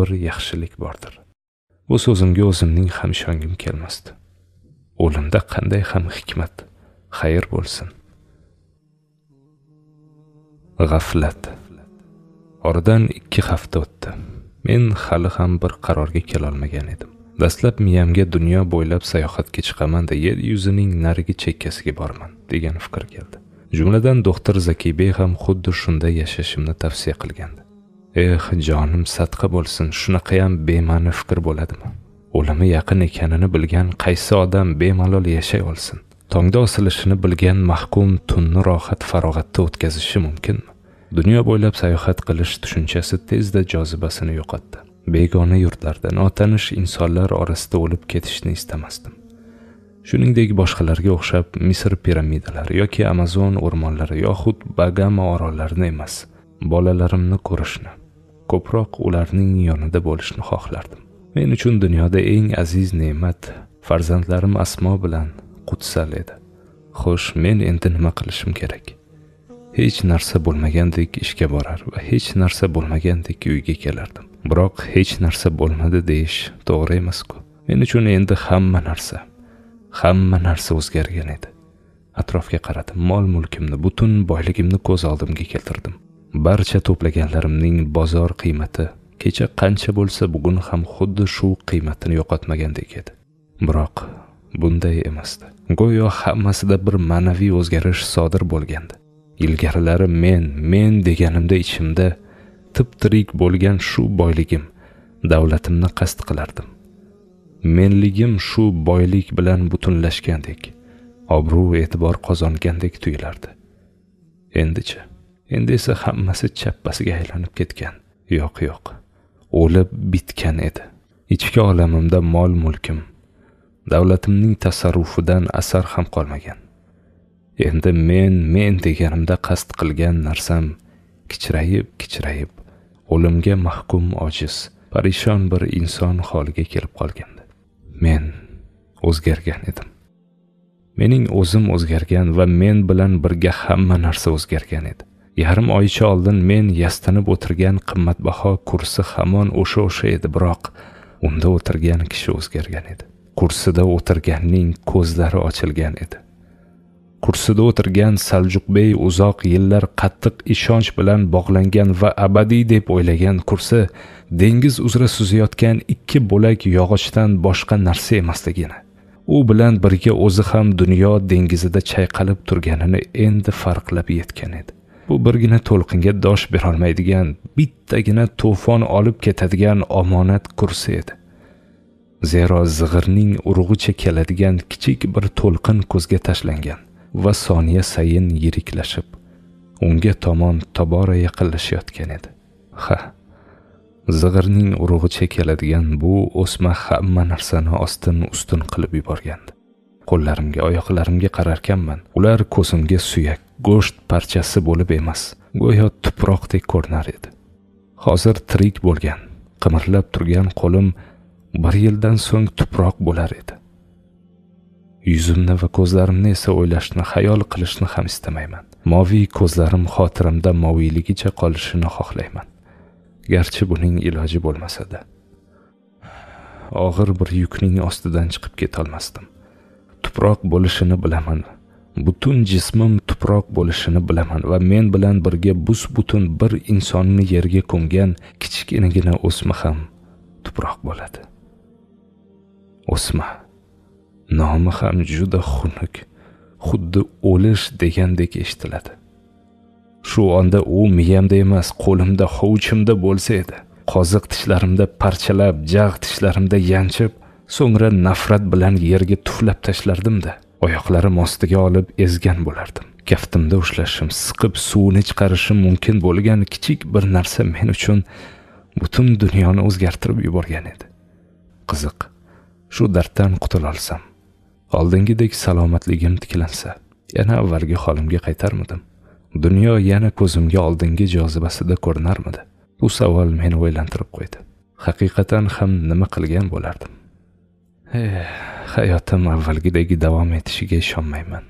bir yaxshilik bordir bu so'zimga o'zimning ham ishongim kelmasdi o'limda qanday ham hikmat xayr bo'lsin g'aflat oradan ikki hafta o'tdi men hali ham bir qarorga kelolmagan edim dastlab miyamga dunyo bo'ylab sayohatga chiqaman da yer yuzining narigi chekkasiga borman degan fikr keldi jumladan doktor zakibey ham xuddi shunday yashashimni tavsiya qilgandi eh jonim sadqa bo'lsin shunaqayam bema'ni fikr bo'ladimi o'limi yaqin ekanini bilgan qaysi odam bemalol yashay olsin tongda osilishini bilgan mahkum tunni rohat farog'atda o'tkazishi mumkinmi dunyo bo'ylab sayohat qilish tushunchasi tezda jozibasini yo'qotdi begona yurtlarda notanish insonlar orasida o'lib ketishni istamasdim shuningdek boshqalarga o'xshab misr piramidalari yoki amazon o'rmonlari yoxud bagama orollarini emas bolalarimni ko'rishni ko'proq ularning yonida bo'lishni xohlardim men uchun dunyoda eng aziz ne'mat farzandlarim asmo bilan qutsal edi xo'sh men endi nima qilishim kerak hech narsa bo'lmagandek ishga borar va hech narsa bo'lmagandek uyga kelardim biroq hech narsa bo'lmadi deyish to'g'ri emasku men uchun endi hamma narsa hamma narsa o'zgargan edi atrofga qaradim mol mulkimni butun boyligimni ko'z oldimga keltirdim barcha to'plaganlarimning bozor qiymati kecha qancha bo'lsa bugun ham xuddi shu qiymatini yo'qotmagandek edi biroq bunday emasdi go'yo hammasida bir ma'naviy o'zgarish sodir bo'lgandi ilgarilari men men deganimda ichimda tip tirik bo'lgan shu boyligim davlatimni qasd qilardim menligim shu boylik bilan butunlashgandek obro' e'tibor qozongandek tuyulardi endichi endi esa hammasi chappasiga aylanib ketgan yo'q yo'q o'lib bitgan edi ichki olamimda mol mulkim davlatimning tasarrufidan asar ham qolmagan endi men men deganimda qasd qilgan narsam kichrayib kichrayib o'limga mahkum ojiz parishon bir inson holiga kelib qolgandi men o'zgargan edim mening o'zim o'zgargan va men bilan birga hamma narsa o'zgargan edi yarim oycha oldin men yastanib o'tirgan qimmatbaho kursi hamon o'sha o'sha edi biroq unda o'tirgan kishi o'zgargan edi kursida o'tirganning ko'zlari ochilgan edi kursida o'tirgan saljuqbey uzoq yillar qattiq ishonch bilan bog'langan va abadiy deb o'ylagan kursi dengiz uzra suzayotgan ikki bo'lak yog'ochdan boshqa narsa emasligini u bilan birga o'zi ham dunyo dengizida chayqalib turganini endi farqlab yetgan edi bu birgina to'lqinga dosh berolmaydigan bittagina to'fon olib ketadigan omonat kursi edi zero zig'irning urug'icha keladigan kichik bir to'lqin ko'zga tashlangan va soniya sayin yiriklashib unga tomon tobora yaqinlashayotgan edi ha zig'irning urug'icha keladigan bu o'sma hamma narsani ostin ustun qilib yuborgandi qo'llarimga oyoqlarimga qararkanman ular ko'zimga suyak go'sht parchasi bo'lib emas go'yo tuproqdek ko'rinar edi hozir tirik bo'lgan qimirlab turgan qo'lim bir yildan so'ng tuproq bo'lar edi yuzimni va ko'zlarimni esa o'ylashni xayol qilishni ham istamayman moviy ko'zlarim xotiramda moviyligicha qolishini xohlayman garchi buning iloji bo'lmasada og'ir bir yukning ostidan chiqib ketolmasdim tuproq bo'lishini bilaman butun jismim tuproq bo'lishini bilaman va men bilan birga bus butun bir insonni yerga ko'mgan kichkinagina o'sma ham tuproq bo'ladi o'sma nomi ham juda xunuk xuddi o'lish degandek eshitiladi shu onda u miyamda emas qo'limda hovuchimda bo'lsa edi qoziq tishlarimda parchalab jag' tishlarimda yanchib so'ngra nafrat bilan yerga tuflab tashlardimda oyoqlarim ostiga olib ezgan bo'lardim kaftimda ushlashim siqib suvni chiqarishim mumkin bo'lgan kichik bir narsa men uchun butun dunyoni o'zgartirib yuborgan edi qiziq shu darddan qutulolsam oldingidek salomatligim tiklansa yana avvalgi holimga qaytarmidim dunyo yana ko'zimga oldingi jozibasida ko'rinarmidi bu savol meni o'ylantirib qo'ydi haqiqatan ham nima qilgan bo'lardim eh hayotim avvalgidagi davom etishiga ishonmayman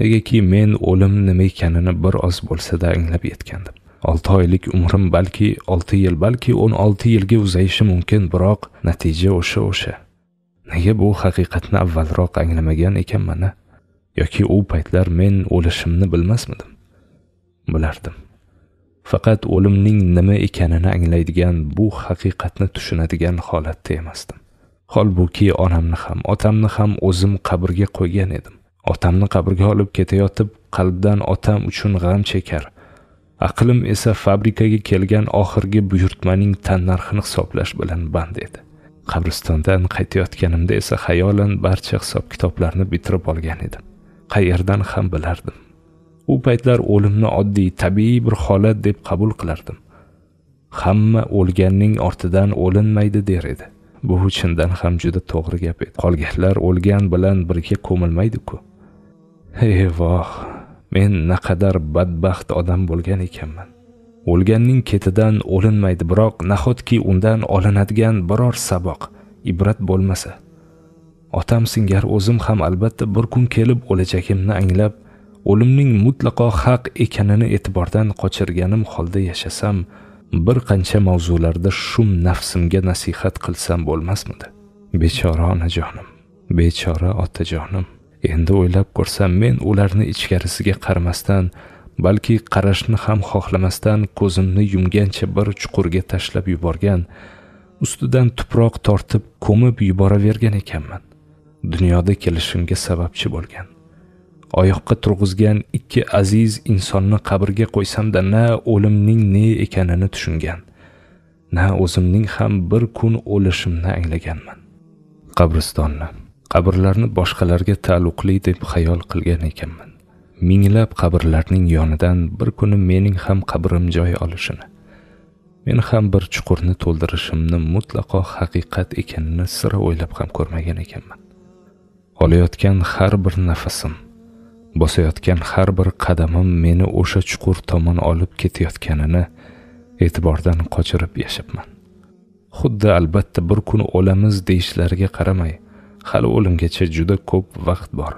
negaki men o'lim nima ekanini bir oz bo'lsa-da anglab yetgandim olti oylik umrim balki olti yil balki o'n olti yilga uzayishi mumkin biroq natija o'sha o'sha nega bu haqiqatni avvalroq anglamagan ekanman yoki u paytlar men o'lishimni bilmasmidim bilardim faqat o'limning nima ekanini anglaydigan bu haqiqatni tushunadigan holatda emasdim holbuki onamni ham otamni ham o'zim qabrga qo'ygan edim otamni qabrga olib ketayotib qalbdan otam uchun g'am chekar aqlim esa fabrikaga kelgan oxirgi buyurtmaning tannarxini hisoblash bilan band edi qabristondan qaytayotganimda esa xayolan barcha hisob kitoblarni bitirib olgan edim qayerdan ham bilardim u paytlar o'limni oddiy tabiiy bir holat deb qabul qilardim hamma o'lganning ortidan o'linmaydi der edi bu chindan ham juda to'g'ri gap edi qolganlar o'lgan bilan birga ko'milmaydiku Hey voh men naqadar badbaxt odam bo'lgan ekanman o'lganning ketidan o'linmaydi biroq nahotki undan olinadigan biror saboq ibrat bo'lmasa otam singari o'zim ham albatta bir kun kelib o'lajagimni anglab o'limning mutlaqo haq ekanini e'tibordan qochirganim holda yashasam bir qancha mavzularda shum nafsimga nasihat qilsam bo'lmasmidi bechora onajonim bechora otajonim endi o'ylab ko'rsam men ularni ichkarisiga qaramasdan balki qarashni ham xohlamasdan ko'zimni yumgancha bir chuqurga tashlab yuborgan ustidan tuproq tortib ko'mib yuboravergan ekanman dunyoda kelishimga sababchi bo'lgan oyoqqa turg'izgan ikki aziz insonni qabrga qo'ysamda na o'limning ne ekanini tushungan na o'zimning ham bir kun o'lishimni anglaganman qabristonni qabrlarni boshqalarga taalluqli deb xayol qilgan ekanman minglab qabrlarning yonidan bir kuni mening ham qabrim joy olishini men ham bir chuqurni to'ldirishimni mutlaqo haqiqat ekanini sira o'ylab ham ko'rmagan ekanman olayotgan har bir nafasim bosayotgan har bir qadamim meni o'sha chuqur tomon olib ketayotganini e'tibordan qochirib yashabman xuddi albatta bir kun o'lamiz deyishlariga qaramay hali o'limgacha juda ko'p vaqt bor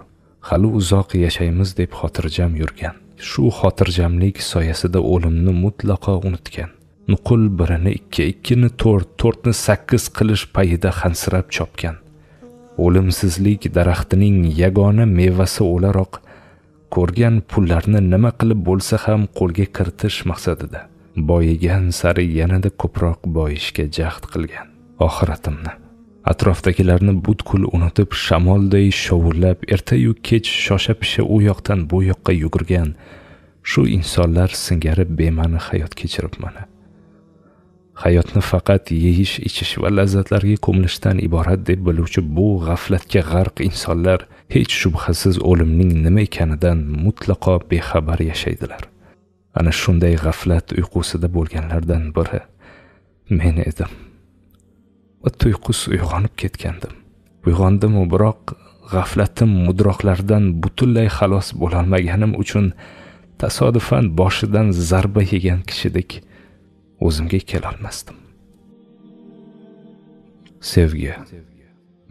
hali uzoq yashaymiz deb xotirjam yurgan shu xotirjamlik soyasida o'limni mutlaqo unutgan nuqul birini ikki ikkini to'rt to'rtni sakkiz qilish payida hansirab chopgan o'limsizlik daraxtining yagona mevasi o'laroq ko'rgan pullarni nima qilib bo'lsa ham qo'lga kiritish maqsadida boyigan sari yanada ko'proq boyishga jahd qilgan oxiratimni atrofdagilarni butkul unutib shamolday shovullab ertayu kech shosha pisha u yoqdan bu yoqqa yugurgan shu insonlar singari bema'ni hayot kechiribman hayotni faqat yeyish ichish va lazzatlarga ko'milishdan iborat deb biluvchi bu g'aflatga g'arq insonlar hech shubhasiz o'limning nima ekanidan mutlaqo bexabar yashaydilar ana shunday g'aflat uyqusida bo'lganlardan biri men edim va tuyqus uyg'onib ketgandim uyg'ondimu biroq g'aflatim mudroqlardan butunlay xalos bo'lolmaganim uchun tasodifan boshidan zarba yegan kishidek o'zimga kelolmasdim sevgi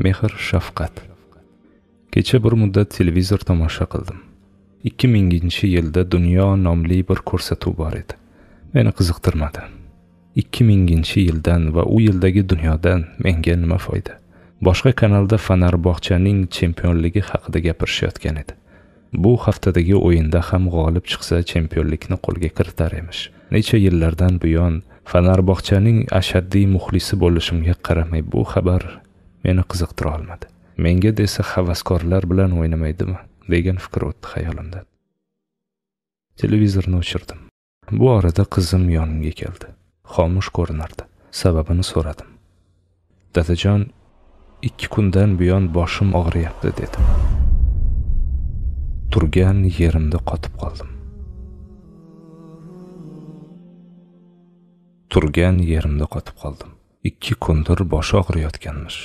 mehr shafqat kecha bir muddat televizor tomosha qildim ikki minginchi yilda dunyo nomli bir ko'rsatuv bor edi meni qiziqtirmadi ikki minginchi yildan va u yildagi dunyodan menga nima foyda boshqa kanalda bog'chaning chempionligi haqida gapirishayotgan edi bu haftadagi o'yinda ham g'olib chiqsa chempionlikni qo'lga kiritar emish Necha yillardan buyon bog'chaning ashaddiy muxlisi bo'lishimga qaramay bu xabar meni qiziqtira olmadi. Menga desa havaskorlar bilan o'ynamaydimi degan fikr o'tdi xayolimdan. Televizorni o'chirdim. Bu orada qizim yonimga keldi. Xomush ko'rinardi. Sababini so'radim. Dadajon, ikki kundan buyon boshim og'riyapti dedi. Turgan yerimda qotib qoldim. turgan yerimda qotib qoldim ikki kundir boshi og'riyotganmish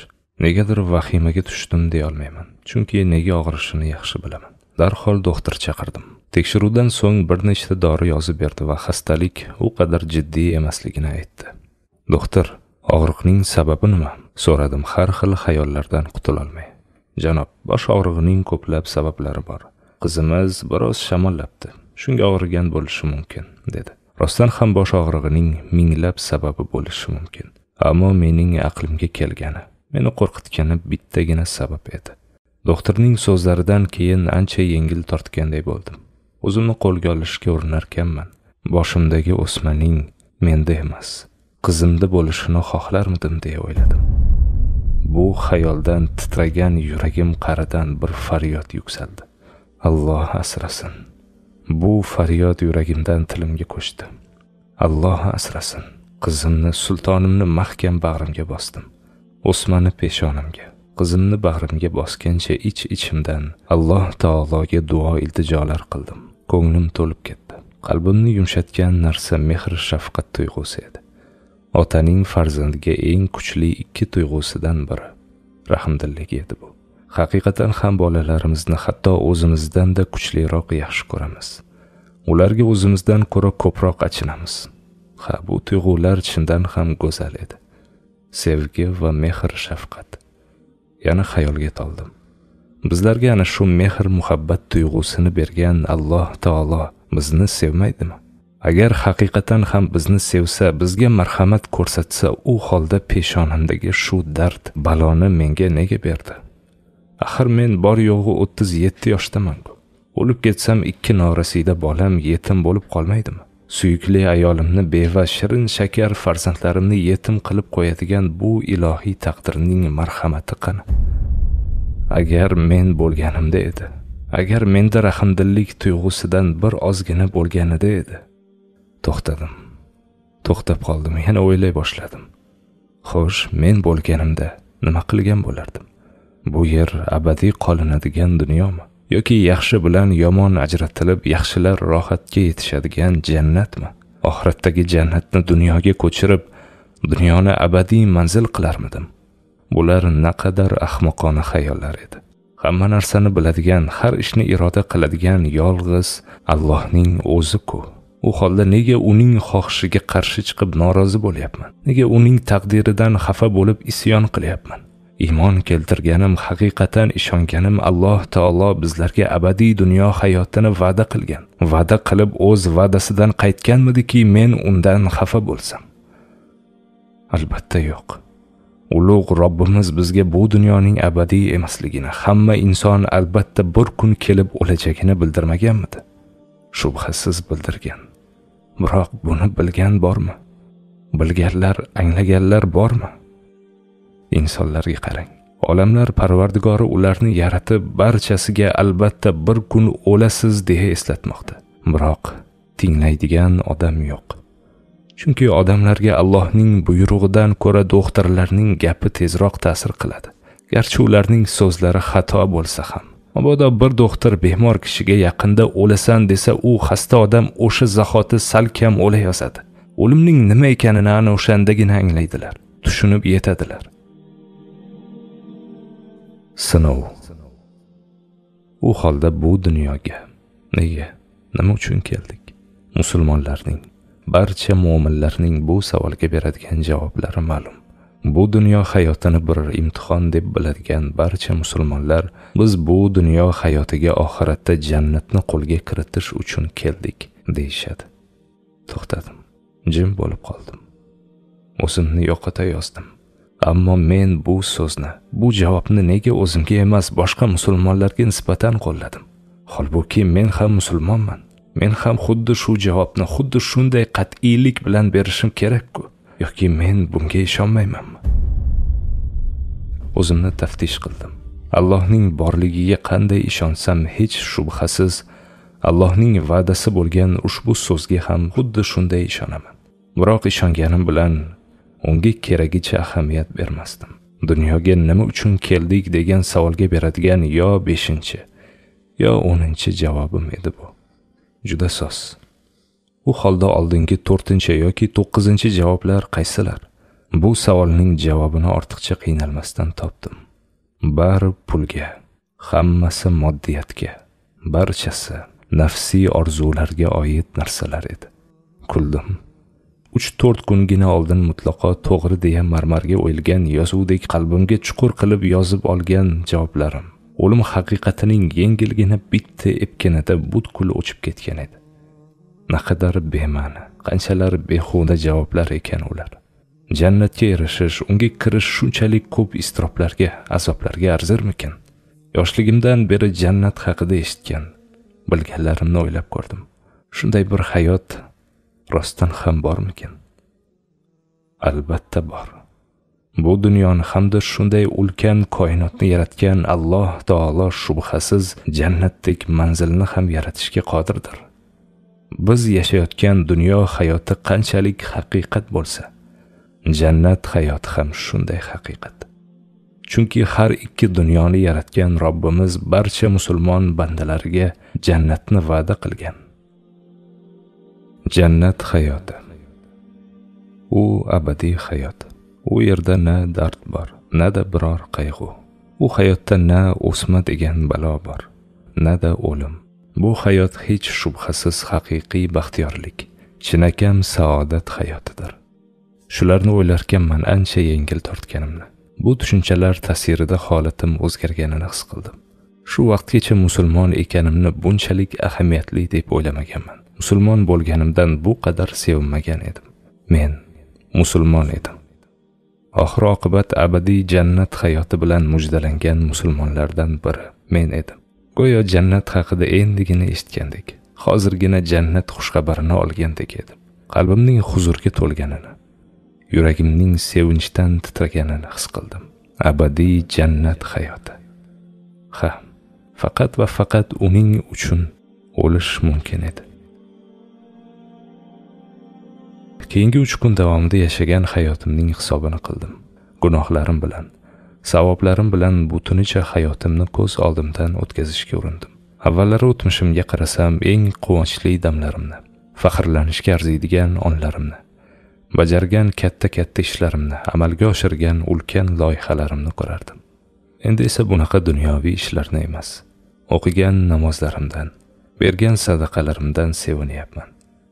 negadir vahimaga tushdim deyolmayman chunki nega og'rishini yaxshi bilaman darhol doktor chaqirdim tekshiruvdan so'ng bir nechta dori yozib berdi va xastalik u qadar jiddiy emasligini aytdi doktor og'riqning sababi nima so'radim har xil xayollardan qutulolmay janob bosh og'rig'ining ko'plab sabablari bor qizimiz biroz shamollabdi shunga og'rigan bo'lishi mumkin dedi Rostdan ham bosh og'rig'ining minglab sababi bo'lishi mumkin. Ammo mening aqlimga kelgani, meni qo'rqitgani bittagina sabab edi. Doktorning so'zlaridan keyin ancha yengil tortganday bo'ldim. O'zimni qo'lga olishga urinarkanman. Boshimdagi o'smaning menda emas, qizimda bo'lishini xohlarmidim deya o'yladim. Bu xayoldan titragan yuragim qaridan bir faryod yuksaldi. Alloh asrasin. bu faryod yuragimdan tilimga qo'shdi alloh asrasin qizimni sultonimni mahkam bag'rimga bosdim o'smani peshonamga qizimni bag'rimga bosgancha ich ichimdan alloh taologa duo iltijolar qildim ko'nglim to'lib ketdi qalbimni yumshatgan narsa mehr shafqat tuyg'usi edi otaning farzandiga eng kuchli ikki tuyg'usidan biri rahmdillik edi bu haqiqatan ham bolalarimizni hatto o'zimizdan-da kuchliroq yaxshi ko'ramiz. Ularga o'zimizdan ko'ra ko'proq achinamiz. Ha, bu tuyg'ular chindan ham go'zal edi. Sevgi va mehr shafqat. Yana xayolga toldim. Bizlarga ana shu mehr muhabbat tuyg'usini bergan Alloh taolo bizni sevmaydimi? agar haqiqatan ham bizni sevsa bizga marhamat ko'rsatsa u holda peshonamdagi shu dard baloni menga nega berdi axir men bor yo'g'i o'ttiz yetti yoshdaman o'lib ketsam ikki norasida bolam yetim bo'lib qolmaydimi suyukli ayolimni beva shirin shakar farzandlarimni yetim qilib qo'yadigan bu ilohiy taqdirning marhamati qani agar men bo'lganimda edi agar menda rahmdillik tuyg'usidan bir ozgina bo'lganida edi to'xtadim to'xtab qoldim yana o'ylay boshladim xo'sh men bo'lganimda nima qilgan bo'lardim bu yer abadiy qolinadigan dunyomi yoki yaxshi bilan yomon ajratilib yaxshilar rohatga yetishadigan jannatmi oxiratdagi jannatni dunyoga ko'chirib dunyoni abadiy manzil qilarmidim bular naqadar ahmoqona xayollar edi hamma narsani biladigan har ishni iroda qiladigan yolg'iz allohning o'zi ku u holda nega uning xohishiga qarshi chiqib norozi bo'lyapman nega uning taqdiridan xafa bo'lib isyon qilyapman iymon keltirganim haqiqatan ishonganim alloh taolo bizlarga abadiy dunyo hayotini va'da qilgan va'da qilib o'z va'dasidan qaytganmidiki men undan xafa bo'lsam albatta yo'q ulug' robbimiz bizga bu dunyoning abadiy emasligini hamma inson albatta bir kun kelib o'lajagini bildirmaganmidi shubhasiz bildirgan biroq buni bilgan bormi bilganlar anglaganlar bormi insonlarga qarang olamlar parvardigori ularni yaratib barchasiga albatta bir kun o'lasiz deya eslatmoqda biroq tinglaydigan odam yo'q chunki odamlarga allohning buyrug'idan ko'ra do'xtirlarning gapi tezroq ta'sir qiladi garchi ularning so'zlari xato bo'lsa ham mabodo bir do'xtir bemor kishiga yaqinda o'lasan desa u xasta odam o'sha zahoti salkam o'layozadi o'limning nima ekanini ana o'shandagina anglaydilar tushunib yetadilar sinov u holda bu dunyoga nega nima uchun keldik musulmonlarning barcha mo'minlarning bu savolga beradigan javoblari ma'lum bu dunyo hayotini bir imtihon deb biladigan barcha musulmonlar biz bu dunyo hayotiga oxiratda jannatni qo'lga kiritish uchun keldik deyishadi to'xtadim jim bo'lib qoldim o'zimni yo'qota yozdim Ammo men bu so'zni, bu javobni nega o'zimga emas, boshqa musulmonlarga nisbatan qo'lladim? Holbuki men ham musulmonman. Men ham xuddi shu javobni xuddi shunday qat'iylik bilan berishim kerak-ku. Yoki men bunga ishonmaymanmi? O'zimni taftish qildim. Allohning borligiga qanday ishonsam, hech shubhasiz Allohning va'dasi bo'lgan ushbu so'zga ham xuddi shunday ishonaman. Biroq ishonganim bilan unga keragicha ahamiyat bermasdim dunyoga nima uchun keldik degan savolga beradigan yo beshinchi yo o'ninchi javobim edi bu juda soz u holda oldingi to'rtinchi yoki to'qqizinchi javoblar qaysilar bu savolning javobini ortiqcha qiynalmasdan topdim bari pulga hammasi moddiyatga barchasi nafsiy orzularga oid narsalar edi kuldim uch to'rt kungina oldin mutlaqo to'g'ri deya marmarga o'yilgan yozuvdek qalbimga chuqur qilib yozib olgan javoblarim o'lim haqiqatining yengilgina bitta epkinida butkul o'chib ketgan edi naqadar bema'ni qanchalar behuda javoblar ekan ular jannatga erishish unga kirish shunchalik ko'p iztiroblarga azoblarga arzirmikin yoshligimdan beri jannat haqida eshitgan bilganlarimni o'ylab ko'rdim shunday bir hayot rostdan ham bormikin albatta bor bu dunyoni hamda shunday ulkan koinotni yaratgan alloh taolo shubhasiz jannatdek manzilni ham yaratishga qodirdir biz yashayotgan dunyo hayoti qanchalik haqiqat bo'lsa jannat hayoti ham shunday haqiqat chunki har ikki dunyoni yaratgan robbimiz barcha musulmon bandalariga jannatni va'da qilgan jannat hayoti u abadiy hayot u yerda na dard bor nada biror qayg'u u hayotda na o'sma degan balo bor nada o'lim bu hayot hech shubhasiz haqiqiy baxtiyorlik chinakam saodat hayotidir shularni o'ylarkanman ancha yengil tortganimni bu tushunchalar ta'sirida holatim o'zgarganini his qildim shu vaqtgacha musulmon ekanimni bunchalik ahamiyatli deb o'ylamaganman musulmon bo'lganimdan bu qadar sevinmagan edim men musulmon edim oxir oqibat abadiy jannat hayoti bilan mujdalangan musulmonlardan biri men edim go'yo jannat haqida endigina eshitgandek hozirgina jannat xushxabarini olgandek edim qalbimning huzurga to'lganini yuragimning sevinchdan titraganini his qildim abadiy jannat hayoti ha faqat va faqat uning uchun o'lish mumkin edi keyingi uch kun davomida yashagan hayotimning hisobini qildim gunohlarim bilan savoblarim bilan butunicha hayotimni ko'z oldimdan o'tkazishga urindim avvallari o'tmishimga qarasam eng quvonchli damlarimni faxrlanishga arziydigan onlarimni bajargan katta katta ishlarimni amalga oshirgan ulkan loyihalarimni ko'rardim endi esa bunaqa dunyoviy ishlarni emas o'qigan namozlarimdan bergan sadaqalarimdan sevinyapman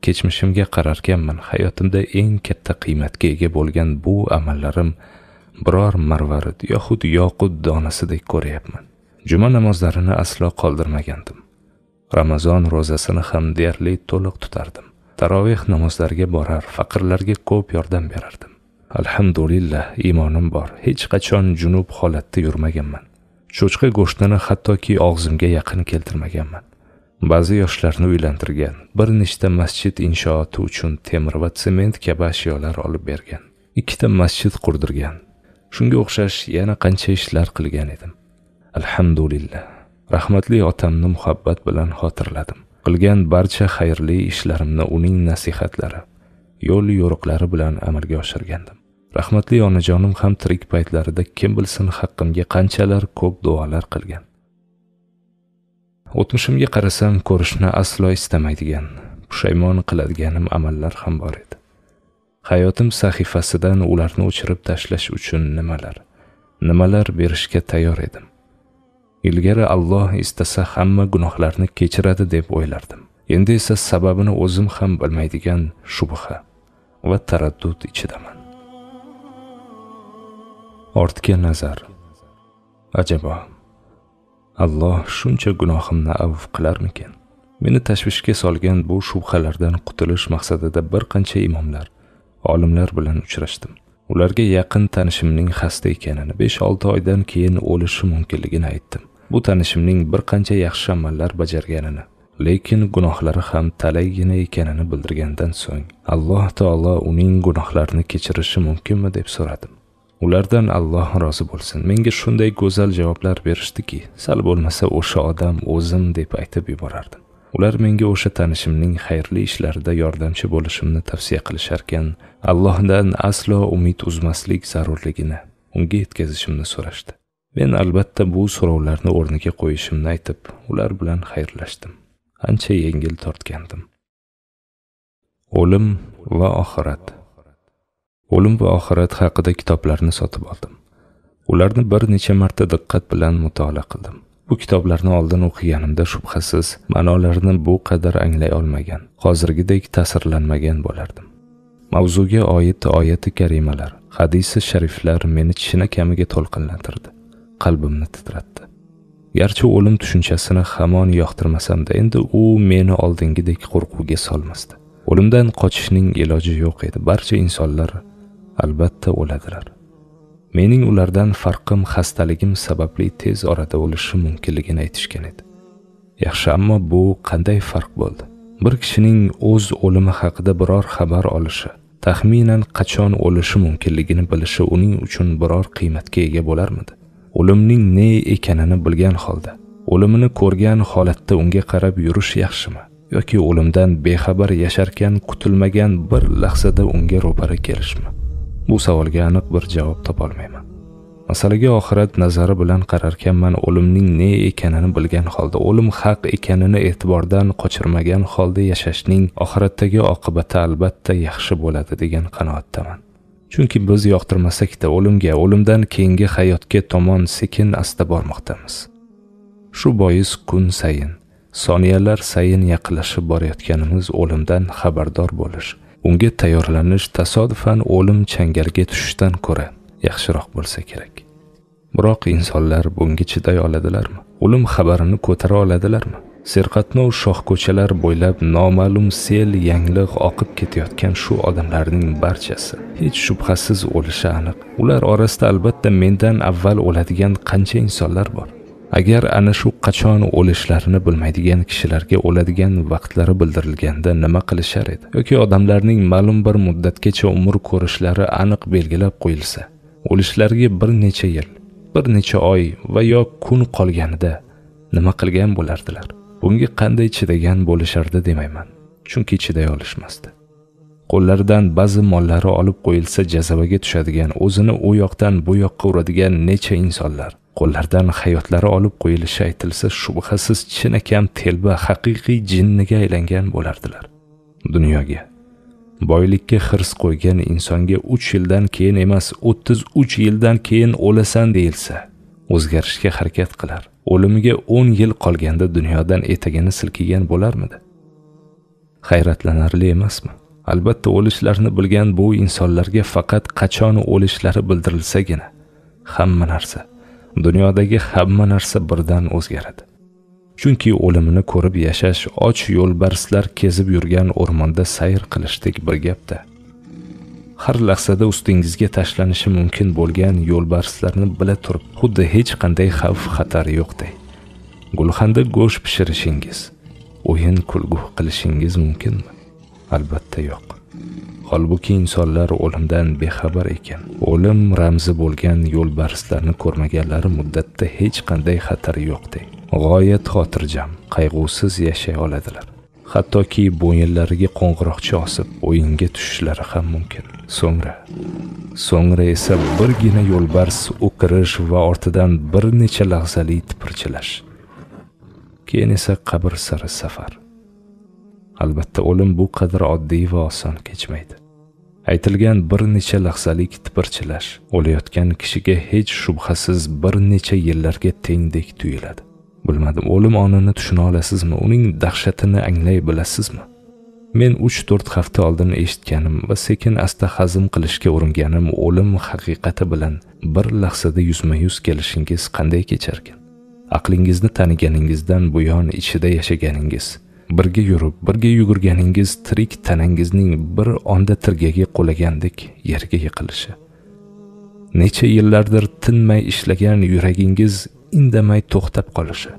kechmishimga qararkanman hayotimda eng katta qiymatga ega bo'lgan bu amallarim biror marvarid yoxud yoqut donasidek ko'ryapman juma namozlarini aslo qoldirmagandim ramazon ro'zasini ham deyarli to'liq tutardim taroveh namozlariga borar faqirlarga ko'p yordam berardim alhamdulillah iymonim bor hech qachon junub holatda yurmaganman cho'chqa go'shtini hattoki og'zimga yaqin keltirmaganman ba'zi yoshlarni uylantirgan bir nechta masjid inshooti uchun temir va sement kabi ashyolar olib bergan ikkita masjid qurdirgan shunga o'xshash yana qancha ishlar qilgan edim alhamdulillah rahmatli otamni muhabbat bilan xotirladim qilgan barcha xayrli ishlarimni uning nasihatlari yo'l yo'riqlari bilan amalga oshirgandim rahmatli onajonim ham tirik paytlarida kim bilsin haqqimga qanchalar ko'p duolar qilgan o'tmishimga qarasam ko'rishni aslo istamaydigan pushaymon qiladiganim amallar ham bor edi hayotim sahifasidan ularni o'chirib tashlash uchun nimalar nimalar berishga tayyor edim ilgari alloh istasa hamma gunohlarni kechiradi deb o'ylardim endi esa sababini o'zim ham bilmaydigan shubha va taraddud ichidaman ortga nazar ajabo alloh shuncha gunohimni avf qilarmikin meni tashvishga solgan bu shubhalardan qutulish maqsadida bir qancha imomlar olimlar bilan uchrashdim ularga yaqin tanishimning xasta ekanini besh olti oydan keyin o'lishi mumkinligini aytdim bu tanishimning bir qancha yaxshi amallar bajarganini lekin gunohlari ham talaygina ekanini bildirgandan so'ng alloh taolo uning gunohlarini kechirishi mumkinmi deb so'radim ulardan alloh rozi bo'lsin menga shunday go'zal javoblar berishdiki sal bo'lmasa o'sha odam o'zim deb aytib yuborardim ular menga o'sha tanishimning xayrli ishlarida yordamchi bo'lishimni tavsiya qilisharkan allohdan aslo umid uzmaslik zarurligini unga yetkazishimni so'rashdi men albatta bu so'rovlarni o'rniga qo'yishimni aytib ular bilan xayrlashdim ancha yengil tortgandim o'lim va oxirat o'lim va oxirat haqida kitoblarni sotib oldim ularni bir necha marta diqqat bilan mutolaa qildim bu kitoblarni oldin o'qiganimda shubhasiz ma'nolarini bu qadar anglay olmagan hozirgidek ta'sirlanmagan bo'lardim mavzuga oid oyati karimalar hadisi shariflar meni chinakamiga to'lqinlantirdi qalbimni titratdi garchi o'lim tushunchasini hamon yoqtirmasamda endi u meni oldingidek qo'rquvga solmasdi o'limdan qochishning iloji yo'q edi barcha insonlar albatta o'ladilar mening ulardan farqim xastaligim sababli tez orada o'lishim mumkinligini aytishgan edi yaxshi ammo bu qanday farq bo'ldi bir kishining o'z o'limi haqida biror xabar olishi taxminan qachon o'lishi mumkinligini bilishi uning uchun biror qiymatga ega bo'larmidi o'limning ne ekanini bilgan holda o'limini ko'rgan holatda unga qarab yurish yaxshimi yoki o'limdan bexabar yasharkan kutilmagan bir lahzada unga ro'para kelishmi Bu savolga aniq bir javob topolmayman. Masalaga oxirat nazari bilan qararkanman, o'limning ne ekanini bilgan holda, o'lim haq ekanini e'tibordan qochirmagan holda yashashning oxiratdagi oqibati albatta yaxshi bo'ladi degan qanoatdaman. Chunki biz yoqtirmasakda o'limga, o'limdan keyingi hayotga tomon sekin asta bormoqdamiz. Shu bois kun sayin, soniyalar sayin yaqinlashib borayotganimiz o'limdan xabardor bo'lish unga tayyorlanish tasodifan o'lim changalga tushishdan ko'ra yaxshiroq bo'lsa kerak biroq insonlar bunga chiday oladilarmi o'lim xabarini ko'tara oladilarmi serqatnov shoh ko'chalar bo'ylab noma'lum sel yangliq oqib ketayotgan shu odamlarning barchasi hech shubhasiz o'lishi aniq ular orasida albatta mendan avval o'ladigan qancha insonlar bor agar ana shu qachon o'lishlarini bilmaydigan kishilarga o'ladigan vaqtlari bildirilganda nima qilishar edi yoki odamlarning ma'lum bir muddatgacha umr ko'rishlari aniq belgilab qo'yilsa o'lishlariga bir necha yil bir necha oy va yo kun qolganida nima qilgan bo'lardilar bunga qanday chidagan bo'lishardi demayman chunki chiday olishmasdi qo'llaridan ba'zi mollari olib qo'yilsa jazavaga tushadigan o'zini u yoqdan bu yoqqa uradigan necha insonlar qo'llaridan hayotlari olib qo'yilishi aytilsa shubhasiz chinakam telba haqiqiy jinniga aylangan bo'lardilar dunyoga boylikka hirs qo'ygan insonga uch yildan keyin emas o'ttiz uch yildan keyin o'lasan deyilsa o'zgarishga harakat qilar o'limiga o'n yil qolganda dunyodan etagini silkigan bo'larmidi hayratlanarli emasmi albatta o'lishlarini bilgan bu insonlarga faqat qachon o'lishlari bildirilsagina hamma narsa dunyodagi hamma narsa birdan o'zgaradi chunki o'limini ko'rib yashash och yo'lbarslar kezib yurgan o'rmonda sayr qilishdek bir gapda har lahzada ustingizga tashlanishi mumkin bo'lgan yo'lbarslarni bila turib xuddi hech qanday xavf xatar yo'qday gulxanda go'sht pishirishingiz o'yin kulgu qilishingiz mumkinmi albatta yo'q holbuki insonlar o'limdan bexabar ekan o'lim ramzi bo'lgan yo'lbarslarni ko'rmaganlari muddatda hech qanday xatar yo'qdek g'oyat xotirjam qayg'usiz yashay oladilar hattoki bo'yinlariga qo'ng'iroqcha osib o'yinga tushishlari ham mumkin so'ngra so'ngra esa birgina yo'lbars o'kirish va ortidan bir necha lahzali tipirchilash keyin esa qabr sari safar albatta o'lim bu qadar oddiy va oson kechmaydi aytilgan bir necha lahzalik tipirchilash o'layotgan kishiga hech shubhasiz bir necha yillarga tengdek tuyuladi bilmadim o'lim onini tushuna olasizmi uning dahshatini anglay bilasizmi men uch to'rt hafta oldin eshitganim va sekin asta hazm qilishga uringanim o'lim haqiqati bilan bir lahzada yuzma yuz kelishingiz qanday kecharkan aqlingizni taniganingizdan buyon ichida yashaganingiz birga yurib birga yugurganingiz tirik tanangizning bir onda tirgagi qulagandek yerga yiqilishi necha yillardir tinmay ishlagan yuragingiz indamay to'xtab qolishi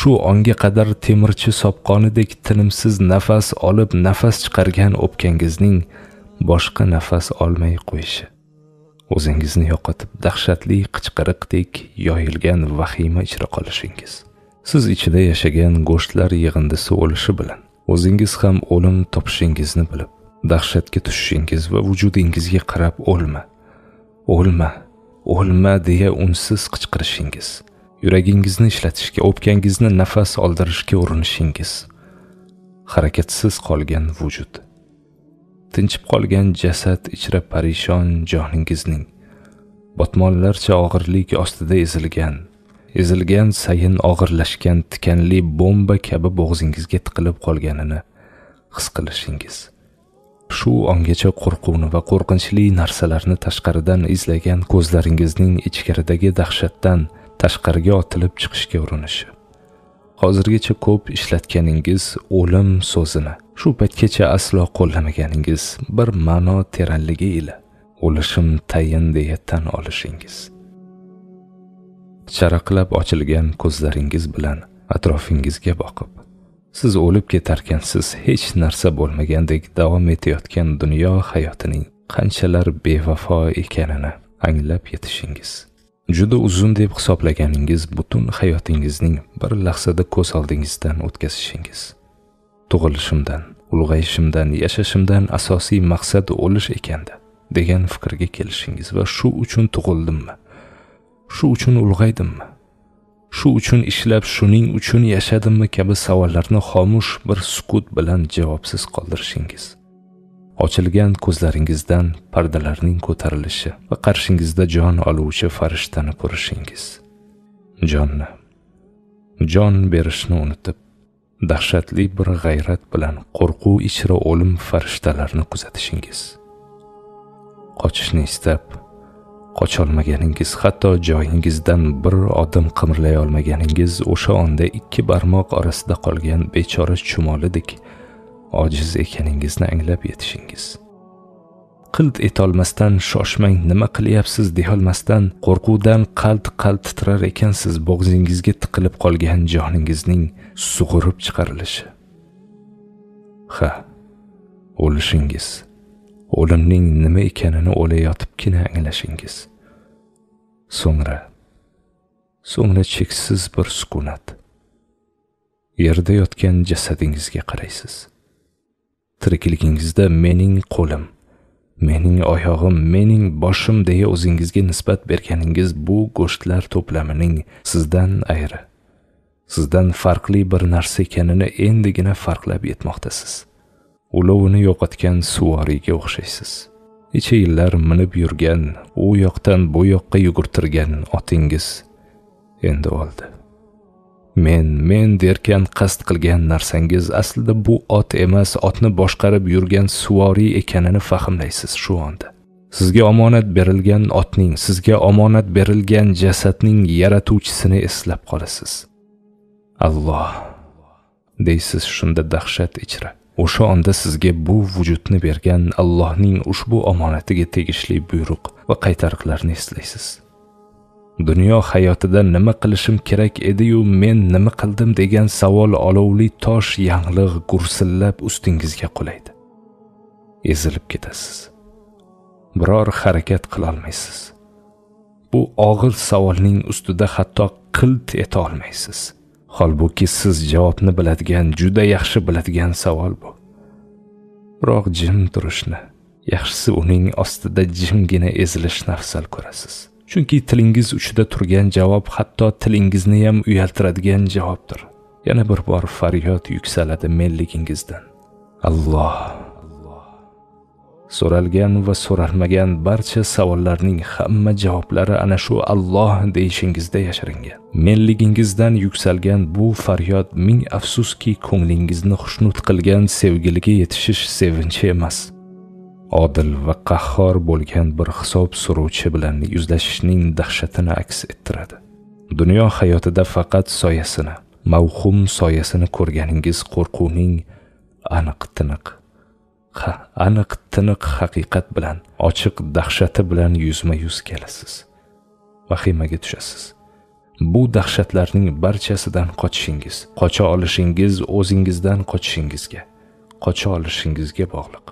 shu onga qadar temirchi sopqonidek tinimsiz nafas olib nafas chiqargan o'pkangizning boshqa nafas olmay qo'yishi o'zingizni yo'qotib dahshatli qichqiriqdek yoyilgan vahima ichra qolishingiz siz ichida yashagan go'shtlar yig'indisi o'lishi bilan o'zingiz ham o'lim topishingizni bilib dahshatga tushishingiz va vujudingizga qarab o'lma o'lma o'lma deya unsiz qichqirishingiz yuragingizni ishlatishga o'pkangizni nafas oldirishga urinishingiz harakatsiz qolgan vujud tinchib qolgan jasad ichra parishon joningizning botmonlarcha og'irlik ostida ezilgan ezilgan sayin og'irlashgan tikanli bomba kabi bo'g'zingizga tiqilib qolganini his qilishingiz shu ongacha qo'rquvni va qo'rqinchli narsalarni tashqaridan izlagan ko'zlaringizning ichkaridagi dahshatdan tashqariga otilib chiqishga urinishi hozirgacha ko'p ishlatganingiz o'lim so'zini shu paytgacha aslo qo'llamaganingiz bir ma'no teranligi ila o'lishim tayin deya tan olishingiz charaqlab ochilgan ko'zlaringiz bilan atrofingizga boqib siz o'lib ketarkansiz hech narsa bo'lmagandek davom etayotgan dunyo hayotining qanchalar bevafo ekanini anglab yetishingiz juda uzun deb hisoblaganingiz butun hayotingizning bir lahzada ko'z oldingizdan o'tkazishingiz tug'ilishimdan ulg'ayishimdan yashashimdan asosiy maqsad o'lish ekanda degan fikrga kelishingiz va shu uchun tug'ildimmi shu uchun ulg'aydimmi shu uchun ishlab shuning uchun yashadimmi kabi savollarni xomush bir sukut bilan javobsiz qoldirishingiz ochilgan ko'zlaringizdan pardalarning ko'tarilishi va qarshingizda jon oluvchi farishtani ko'rishingiz jonni jon berishni unutib dahshatli bir g'ayrat bilan qo'rquv ichra o'lim farishtalarini kuzatishingiz qochishni istab qocholmaganingiz hatto joyingizdan bir odim qimirlay olmaganingiz o'sha onda ikki barmoq orasida qolgan bechora chumolidek ojiz ekaningizni anglab yetishingiz qilt etolmasdan shoshmang nima qilyapsiz deyolmasdan qo'rquvdan qalt qalt titrar ekansiz bo'g'zingizga tiqilib qolgan joningizning sug'urib chiqarilishi ha o'lishingiz o'limning nima ekanini o'layotibgina anglashingiz so'ngra so'ngra cheksiz bir sukunat yerda yotgan jasadingizga qaraysiz tirikligingizda mening qo'lim mening oyog'im mening boshim deya o'zingizga nisbat berganingiz bu go'shtlar to'plamining sizdan ayri sizdan farqli bir narsa ekanini endigina farqlab yetmoqdasiz ulovini yo'qotgan suvoriyga o'xshaysiz necha yillar minib yurgan u yoqdan bu yoqqa yugurtirgan otingiz endi o'ldi men men derkan qasd qilgan narsangiz aslida bu ot emas otni boshqarib yurgan suvoriy ekanini fahmlaysiz shu onda sizga omonat berilgan otning sizga omonat berilgan jasadning yaratuvchisini eslab qolasiz alloh deysiz shunda dahshat ichra o'sha onda sizga bu vujudni bergan allohning ushbu omonatiga tegishli buyruq va qaytariqlarni eslaysiz dunyo hayotida nima qilishim kerak ediyu men nima qildim degan savol olovli tosh yanglig' gursillab ustingizga qulaydi ezilib ketasiz biror harakat qilolmaysiz bu og'ir savolning ustida hatto qilt eta olmaysiz Holbuki siz javobni biladigan, juda yaxshi biladigan savol bu. Biroq jim turishni, yaxshisi uning ostida jimgina ezilishni afzal ko'rasiz. Chunki tilingiz uchida turgan javob hatto tilingizni ham uyaltiradigan javobdir. Yana bir bor faryod yuksaladi menligingizdan. Alloh so'ralgan va so'ralmagan barcha savollarning hamma javoblari ana shu Alloh deyishingizda yashiringan. Menligingizdan yuksalgan bu faryod ming afsuski ko'nglingizni xushnut qilgan sevgiliga yetishish sevinchi emas. Odil va qahhor bo'lgan bir hisob suruvchi bilan yuzlashishning dahshatini aks ettiradi. Dunyo hayotida faqat soyasini, mavhum soyasini ko'rganingiz qo'rquvning aniq tiniq ha aniq tiniq haqiqat bilan ochiq dahshati bilan yuzma yuz kelasiz vahimaga tushasiz bu dahshatlarning barchasidan qochishingiz qocha olishingiz o'zingizdan qochishingizga qocha olishingizga bog'liq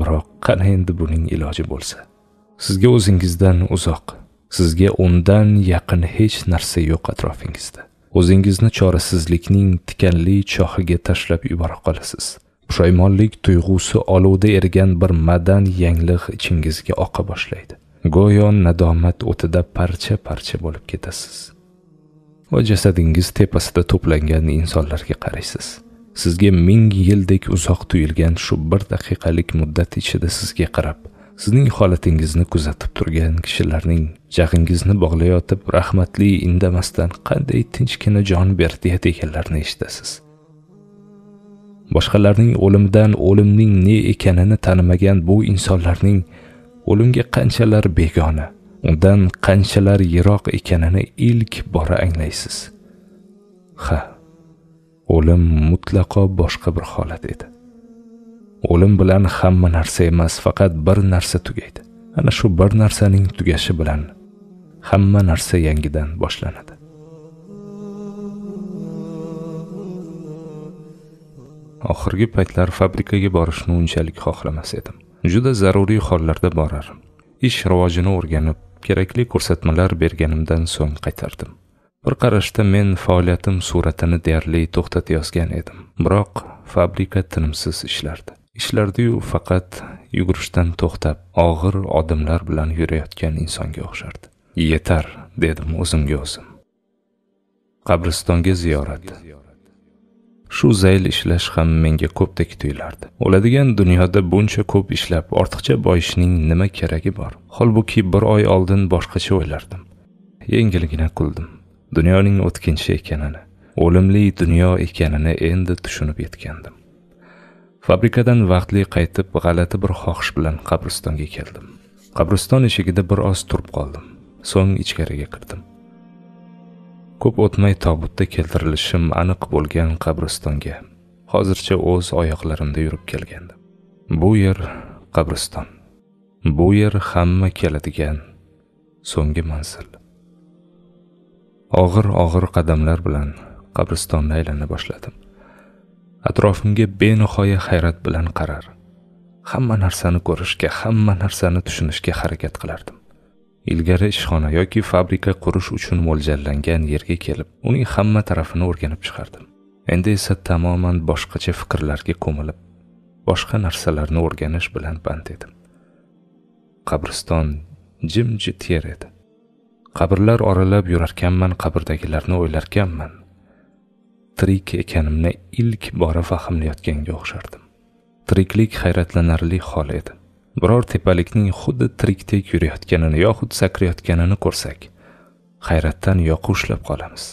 biroq qani endi buning iloji bo'lsa sizga o'zingizdan uzoq sizga undan yaqin hech narsa yo'q atrofingizda o'zingizni chorasizlikning tikanli chohiga tashlab yubora qolasiz pushaymonlik tuyg'usi olovda erigan bir madan yanglig' ichingizga oqa boshlaydi go'yo nadomat o'tida parcha parcha bo'lib ketasiz va jasadingiz tepasida to'plangan insonlarga qaraysiz sizga ming yildek uzoq tuyulgan shu bir daqiqalik muddat ichida sizga qarab sizning holatingizni kuzatib turgan kishilarning jag'ingizni bog'layotib rahmatli indamasdan qanday tinchgina jon berdi deganlarini eshitasiz boshqalarning o'limidan o'limning ne ekanini tanimagan bu insonlarning o'limga qanchalar begona undan qanchalar yiroq ekanini ilk bora anglaysiz ha o'lim mutlaqo boshqa bir holat edi o'lim bilan hamma narsa emas faqat bir narsa tugaydi ana shu bir narsaning tugashi bilan hamma narsa yangidan boshlanadi oxirgi paytlar fabrikaga borishni unchalik xohlamas edim juda zaruriy hollarda borar ish rivojini o'rganib kerakli ko'rsatmalar berganimdan so'ng qaytardim bir qarashda men faoliyatim suratini deyarli to'xtatayozgan edim biroq fabrika tinimsiz ishlardi ishlardiyu faqat yugurishdan to'xtab og'ir odimlar bilan yurayotgan insonga o'xshardi yetar dedim o'zimga o'zim qabristonga ziyorat shu zayl ishlash ham menga ko'pdek tuyulardi o'ladigan dunyoda buncha ko'p ishlab ortiqcha boyishning nima keragi bor holbuki bir oy oldin boshqacha o'ylardim yengilgina kuldim dunyoning o'tkinchi ekanini o'limli dunyo ekanini endi tushunib yetgandim fabrikadan vaqtli qaytib g'alati bir xohish bilan qabristonga keldim qabriston eshigida bir oz turib qoldim so'ng ichkariga kirdim ko'p o'tmay tobutda keltirilishim aniq bo'lgan qabristonga hozircha o'z oyoqlarimda yurib kelgandim bu yer qabriston bu yer hamma keladigan so'nggi manzil og'ir og'ir qadamlar bilan qabristonni aylana boshladim atrofimga benihoya hayrat bilan qarar hamma narsani ko'rishga hamma narsani tushunishga harakat qilardim ilgari ishxona yoki fabrika qurish uchun mo'ljallangan yerga kelib uning hamma tarafini o'rganib chiqardim endi esa tamoman boshqacha fikrlarga ko'milib boshqa narsalarni o'rganish bilan band edim qabriston jimjit yer edi qabrlar oralab yurarkanman qabrdagilarni o'ylarkanman tirik ekanimni ilk bora fahmlayotganga o'xshardim tiriklik hayratlanarli hol edi biror tepalikning xuddi tirikdek yurayotganini yoxud sakrayotganini ko'rsak hayratdan ushlab qolamiz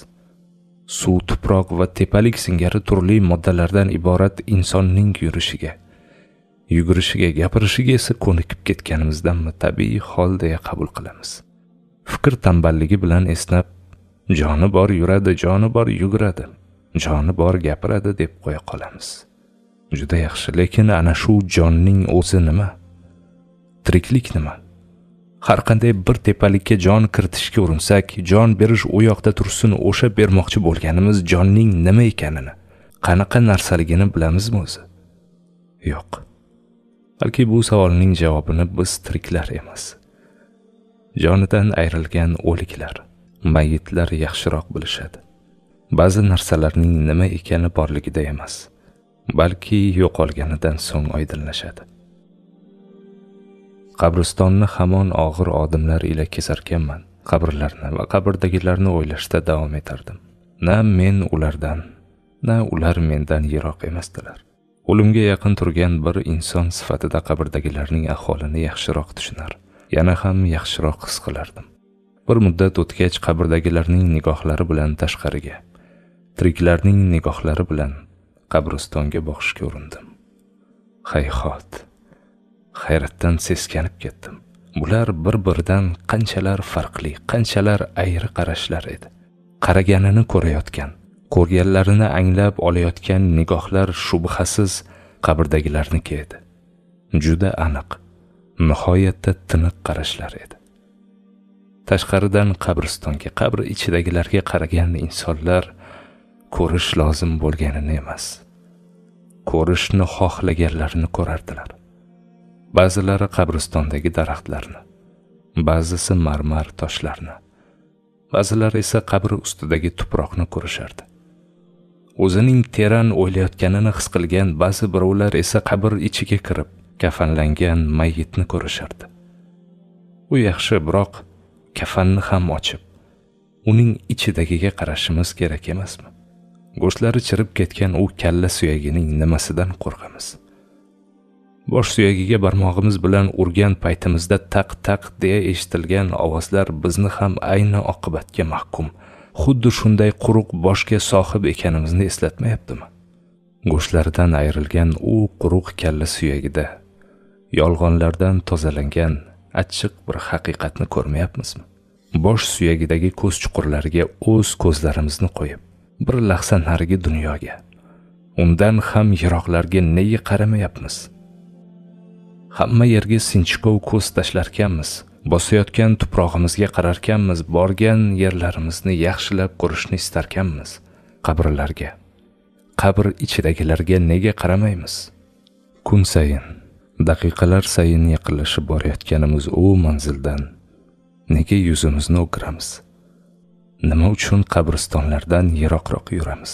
suv tuproq va tepalik singari turli moddalardan iborat insonning yurishiga yugurishiga gapirishiga esa ko'nikib ketganimizdanmi tabiiy hol deya qabul qilamiz fikr tanballigi bilan esnab joni bor yuradi joni bor yuguradi joni bor gapiradi deb qo'ya qolamiz juda yaxshi lekin ana shu jonning o'zi nima tiriklik nima har qanday bir tepalikka jon kiritishga urinsak jon berish u yoqda tursin o'sha bermoqchi bo'lganimiz jonning nima ekanini qanaqa narsaligini bilamizmi o'zi yo'q balki bu savolning javobini biz tiriklar emas jonidan ayrilgan o'liklar mayitlar yaxshiroq bilishadi ba'zi narsalarning nima ekani borligida emas balki yo'qolganidan so'ng oydinlashadi qabristonni hamon og'ir odimlar ila kesarkanman qabrlarni va qabrdagilarni o'ylashda davom etardim na men ulardan na ular mendan yiroq emasdilar o'limga yaqin turgan bir inson sifatida qabrdagilarning ahvolini yaxshiroq tushunar yana ham yaxshiroq his qilardim bir muddat o'tgach qabrdagilarning nigohlari bilan tashqariga tiriklarning nigohlari bilan qabristonga boqishga urindim hayhot hayratdan seskanib ketdim bular bir biridan qanchalar farqli qanchalar ayri qarashlar edi qaraganini ko'rayotgan ko'rganlarini anglab olayotgan nigohlar shubhasiz qabrdagilarniki edi juda aniq nihoyatda tiniq qarashlar edi tashqaridan qabristonga qabr ichidagilarga qaragan insonlar ko'rish lozim bo'lganini emas ko'rishni xohlaganlarini ko'rardilar ba'zilari qabristondagi daraxtlarni ba'zisi marmar toshlarni ba'zilari esa qabr ustidagi tuproqni ko'rishardi o'zining teran o'ylayotganini his qilgan ba'zi birovlar esa qabr ichiga kirib kafanlangan mayitni ko'rishardi u yaxshi biroq kafanni ham ochib uning ichidagiga qarashimiz kerak emasmi go'shtlari chirib ketgan u kalla suyagining nimasidan qo'rqamiz bosh suyagiga barmog'imiz bilan urgan paytimizda taq taq deya eshitilgan ovozlar bizni ham ayni oqibatga mahkum xuddi shunday quruq boshga sohib ekanimizni eslatmayaptimi go'shtlaridan ayrilgan u quruq kalla suyagida yolg'onlardan tozalangan achchiq bir haqiqatni ko'rmayapmizmi bosh suyagidagi ko'z chuqurlariga o'z ko'zlarimizni qo'yib bir lahza narigi dunyoga undan ham yiroqlarga nega qaramayapmiz hamma yerga sinchkov ko'z tashlarkanmiz bosayotgan tuprog'imizga qararkanmiz borgan yerlarimizni yaxshilab ko'rishni istarkanmiz qabrlarga qabr ichidagilarga nega qaramaymiz kun sayin daqiqalar sayin yaqinlashib borayotganimiz u manzildan nega yuzimizni o'giramiz nima uchun qabristonlardan yiroqroq yuramiz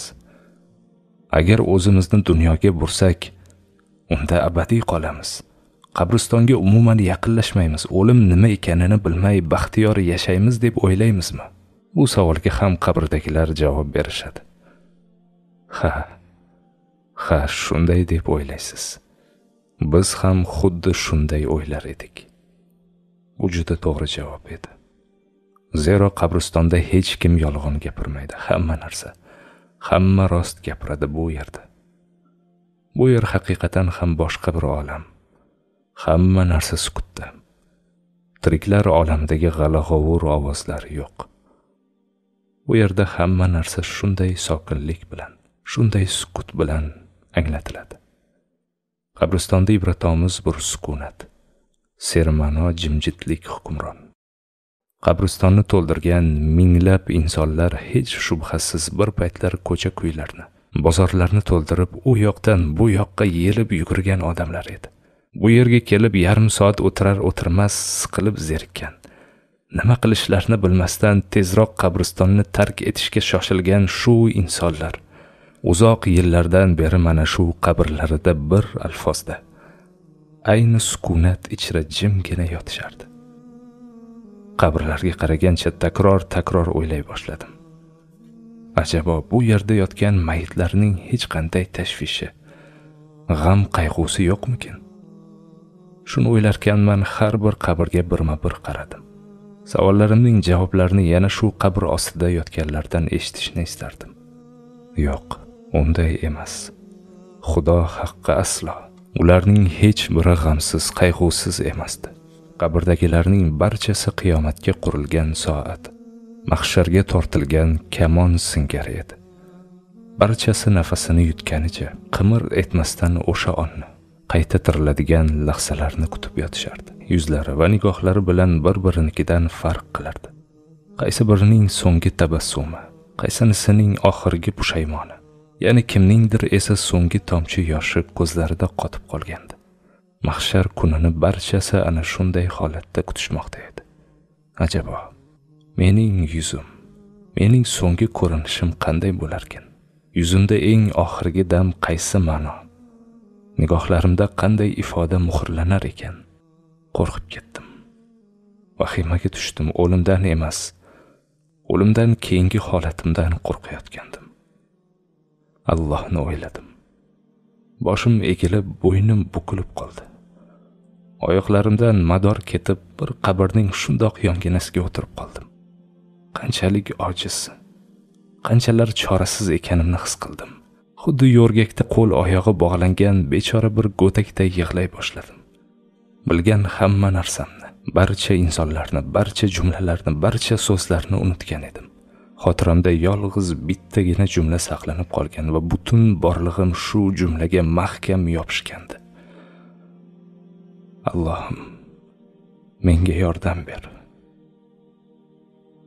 agar o'zimizni dunyoga bursak unda abadiy qolamiz qabristonga umuman yaqinlashmaymiz o'lim nima ekanini bilmay baxtiyor yashaymiz deb o'ylaymizmi bu savolga ham qabrdagilar javob berishadi ha ha shunday deb o'ylaysiz biz ham xuddi shunday o'ylar edik bu juda to'g'ri javob edi zero qabristonda hech kim yolg'on gapirmaydi hamma narsa hamma rost gapiradi bu yerda bu yer haqiqatan ham boshqa bir olam hamma narsa sukutda tiriklar olamidagi gala ovozlar yo'q u yerda hamma narsa shunday sokinlik bilan shunday sukut bilan anglatiladi qabristonda ibratomiz bir sukunat serma'no jimjitlik hukmron qabristonni to'ldirgan minglab insonlar hech shubhasiz bir paytlar ko'cha kuylarni bozorlarni to'ldirib u yoqdan bu yoqqa yelib yugurgan odamlar edi bu yerga kelib yarim soat o'tirar o'tirmas siqilib zerikkan nima qilishlarini bilmasdan tezroq qabristonni tark etishga shoshilgan shu insonlar uzoq yillardan beri mana shu qabrlarida bir alfozda ayni sukunat ichra jimgina yotishardi qabrlarga qaragancha takror takror o'ylay boshladim ajabo bu yerda yotgan mayitlarning hech qanday tashvishi g'am qayg'usi yo'qmikin shuni o'ylarkanman har bir qabrga birma bir qaradim savollarimning javoblarini yana shu qabr ostida yotganlardan eshitishni istardim yo'q unday emas xudo haqqi aslo ularning hech biri g'amsiz qayg'usiz emasdi qabrdagilarning barchasi qiyomatga qurilgan soat mahsharga tortilgan kamon singari edi barchasi nafasini yutganicha qimir etmasdan o'sha onni qayta tiriladigan lahzalarni kutib yotishardi yuzlari va nigohlari bilan bir birinikidan farq qilardi qaysi birining so'nggi tabassumi qaysinisining oxirgi pushaymoni yana kimningdir esa so'nggi tomchi yoshi ko'zlarida qotib qolgandi mahshar kunini barchasi ana shunday holatda kutishmoqda edi ajabo mening yuzim mening so'nggi ko'rinishim qanday bo'larkin yuzimda eng oxirgi dam qaysi ma'no nigohlarimda qanday ifoda muhrlanar ekan qo'rqib ketdim vahimaga tushdim o'limdan emas o'limdan keyingi holatimdan qo'rqayotgandim allohni o'yladim boshim egilib bo'ynim bukilib qoldi oyoqlarimdan mador ketib bir qabrning shundoq yonginasiga o'tirib qoldim qanchalik ojiz qanchalar chorasiz ekanimni his qildim xuddi yo'rgakda qo'l oyog'i bog'langan bechora bir go'takday yig'lay boshladim bilgan hamma narsamni barcha insonlarni barcha jumlalarni barcha so'zlarni unutgan edim xotiramda yolg'iz bittagina jumla saqlanib qolgan va butun borlig'im shu jumlaga mahkam yopishgandi allohim menga yordam ber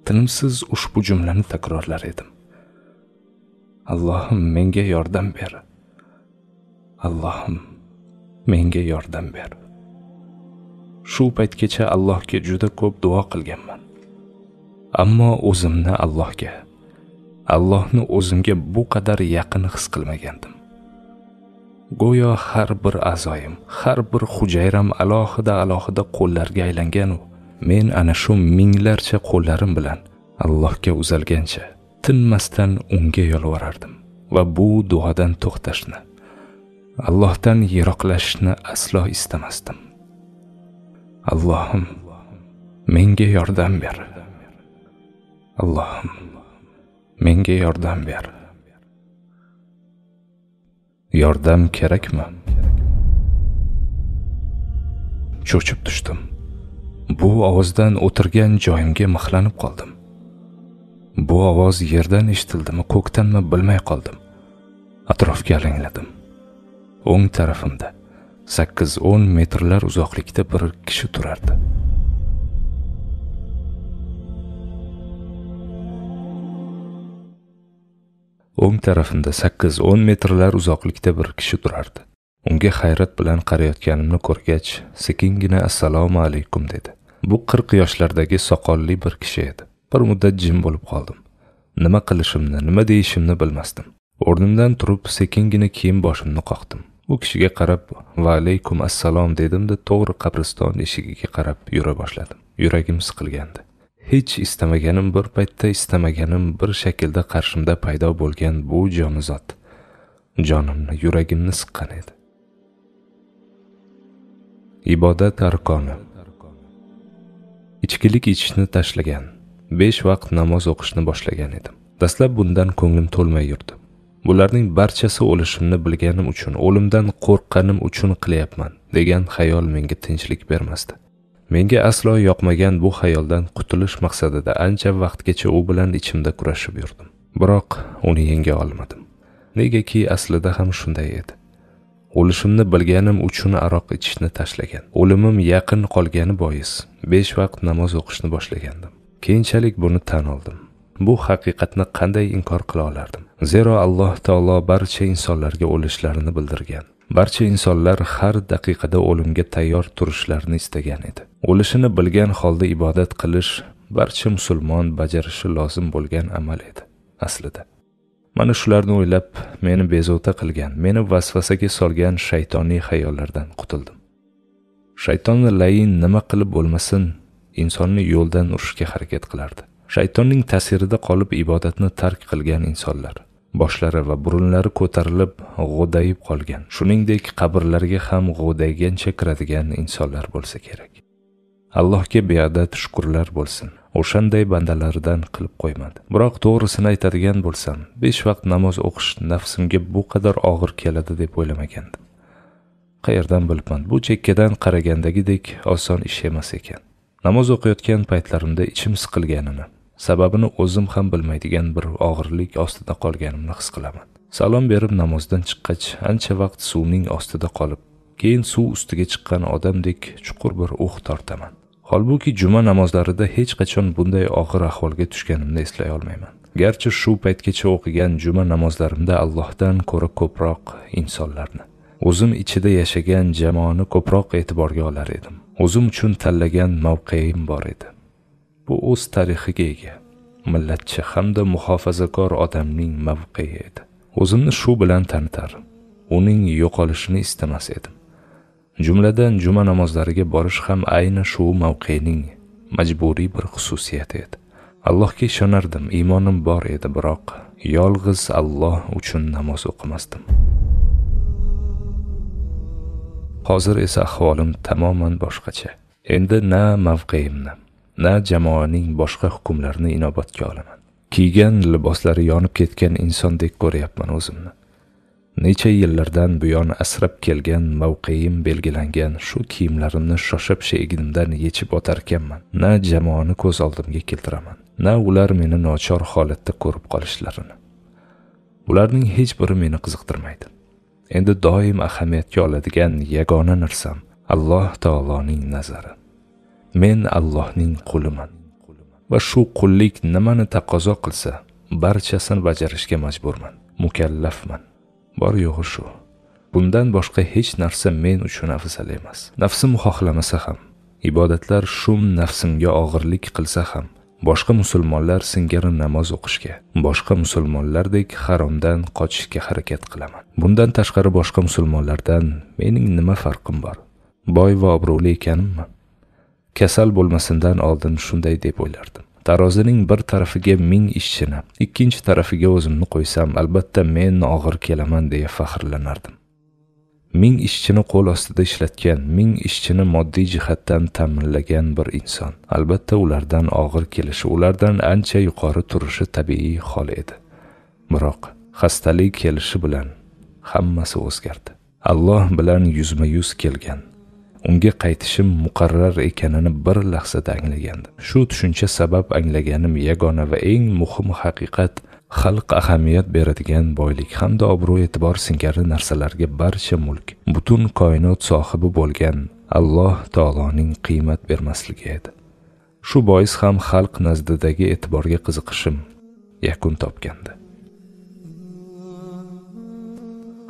tinimsiz ushbu jumlani takrorlar edim allohim menga yordam ber allohim menga yordam ber shu paytgacha allohga juda ko'p duo qilganman ammo o'zimni allohga allohni o'zimga bu qadar yaqin his qilmagandim go'yo har bir a'zoyim har bir hujayram alohida alohida qo'llarga aylanganu men ana shu minglarcha qo'llarim bilan allohga uzalgancha tinmasdan unga yolvorardim va bu duodan to'xtashni allohdan yiroqlashishni aslo istamasdim allohim menga yordam ber allohim menga yordam ber yordam kerakmi cho'chib tushdim bu ovozdan o'tirgan joyimga mixlanib qoldim Bu ovoz yerdan eshitildimi, ko'kdanmi bilmay qoldim. Atrofga alangladim. O'ng tarafimda 8-10 metrlar uzoqlikda bir kishi turardi. O'ng tarafimda 8-10 metrlar uzoqlikda bir kishi turardi. Unga hayrat bilan qarayotganimni ko'rgach, sekingina "Assalomu alaykum" dedi. Bu 40 yoshlardagi soqolli bir kishi edi. bir muddat jim bo'lib qoldim nima qilishimni nima deyishimni bilmasdim o'rnimdan turib sekingina kiyim boshimni qoqdim u kishiga qarab va alaykum assalom dedimda to'g'ri qabriston eshigiga qarab yura boshladim yuragim siqilgandi hech istamaganim bir paytda istamaganim bir shaklda qarshimda paydo bo'lgan bu jonizot jonimni yuragimni siqqan edi ibodat arkoni ichkilik ichishni tashlagan besh vaqt namoz o'qishni boshlagan edim dastlab bundan ko'nglim to'lmay yurdi bularning barchasi o'lishimni bilganim uchun o'limdan qo'rqqanim uchun qilyapman degan xayol menga tinchlik bermasdi menga aslo yoqmagan bu xayoldan qutulish maqsadida ancha vaqtgacha u bilan ichimda kurashib yurdim biroq uni yenga olmadim negaki aslida ham shunday edi o'lishimni bilganim uchun aroq ichishni tashlagan o'limim yaqin qolgani bois besh vaqt namoz o'qishni boshlagandim keyinchalik buni tan oldim bu haqiqatni qanday inkor qila olardim zero alloh taolo barcha insonlarga o'lishlarini bildirgan barcha insonlar har daqiqada o'limga tayyor turishlarini istagan edi o'lishini bilgan holda ibodat qilish barcha musulmon bajarishi lozim bo'lgan amal edi aslida mana shularni o'ylab meni bezovta qilgan meni vasvasaga solgan shaytoniy xayollardan qutuldim shayton layin nima qilib bo'lmasin insonni yo'ldan urishga harakat qilardi shaytonning ta'sirida qolib ibodatni tark qilgan insonlar boshlari va burunlari ko'tarilib g'o'dayib qolgan shuningdek qabrlarga ham g'o'daygancha kiradigan insonlar bo'lsa kerak allohga beadad shukurlar bo'lsin o'shanday bandalaridan qilib qo'ymadi biroq to'g'risini aytadigan bo'lsam besh vaqt namoz o'qish nafsimga bu qadar og'ir keladi deb o'ylamagandim qayerdan bilibman bu chekkadan qaragandagidek oson ish emas ekan namoz o'qiyotgan paytlarimda ichim siqilganini sababini o'zim ham bilmaydigan bir og'irlik ostida qolganimni his qilaman salom berib namozdan chiqqach ancha vaqt suvning ostida qolib keyin suv ustiga chiqqan odamdek chuqur bir uh tortaman holbuki juma namozlarida hech qachon bunday og'ir ahvolga tushganimni eslay olmayman garchi shu paytgacha o'qigan juma namozlarimda allohdan ko'ra ko'proq insonlarni o'zim ichida yashagan jamoani ko'proq e'tiborga olar edim o'zim uchun tanlagan mavqeim bor edi bu o'z tarixiga ega millatchi hamda muhofazakor odamning mavqei edi o'zimni shu bilan tanitar uning yo'qolishini istamas edim jumladan juma namozlariga borish ham ayni shu mavqening majburiy bir xususiyati edi allohga ishonardim iymonim bor edi biroq yolg'iz alloh uchun namoz o'qimasdim hozir esa ahvolim tamoman boshqacha endi na mavqeimni na jamoaning boshqa hukmlarini inobatga olaman kiygan liboslari yonib ketgan insondek ko'ryapman o'zimni necha yillardan buyon asrab kelgan mavqeim belgilangan shu kiyimlarimni shosha pisha egnimdan yechib otarkanman na jamoani ko'z oldimga keltiraman na ular meni nochor holatda ko'rib qolishlarini ularning hech biri meni qiziqtirmaydi endi doim ahamiyatga oladigan yagona narsam alloh taoloning nazari men allohning quliman va shu qullik nimani taqozo qilsa barchasini bajarishga majburman mukallafman bor yo'g'i shu bundan boshqa hech narsa men uchun afzal emas nafsim xohlamasa ham ibodatlar shum nafsimga og'irlik qilsa ham boshqa musulmonlar singari namoz o'qishga boshqa musulmonlardek haromdan qochishga harakat qilaman bundan tashqari boshqa musulmonlardan mening nima farqim bor boy va obro'li ekanimmi kasal bo'lmasindan oldin shunday deb o'ylardim tarozining bir tarafiga ming ishchini ikkinchi tarafiga o'zimni qo'ysam albatta men og'ir kelaman deya faxrlanardim ming ishchini qo'l ostida ishlatgan ming ishchini moddiy jihatdan ta'minlagan bir inson albatta ulardan og'ir kelishi ulardan ancha yuqori turishi tabiiy hol edi biroq xastalik kelishi bilan hammasi o'zgardi alloh bilan yuzma yuz kelgan unga qaytishim muqarrar ekanini bir lahzada anglagandim shu tushuncha sabab anglaganim yagona va eng muhim haqiqat xalq ahamiyat beradigan boylik hamda obro' e'tibor singari narsalarga barcha mulk butun koinot sohibi bo'lgan alloh taoloning qiymat bermasligi edi shu bois ham xalq nazdidagi e'tiborga qiziqishim yakun topgandi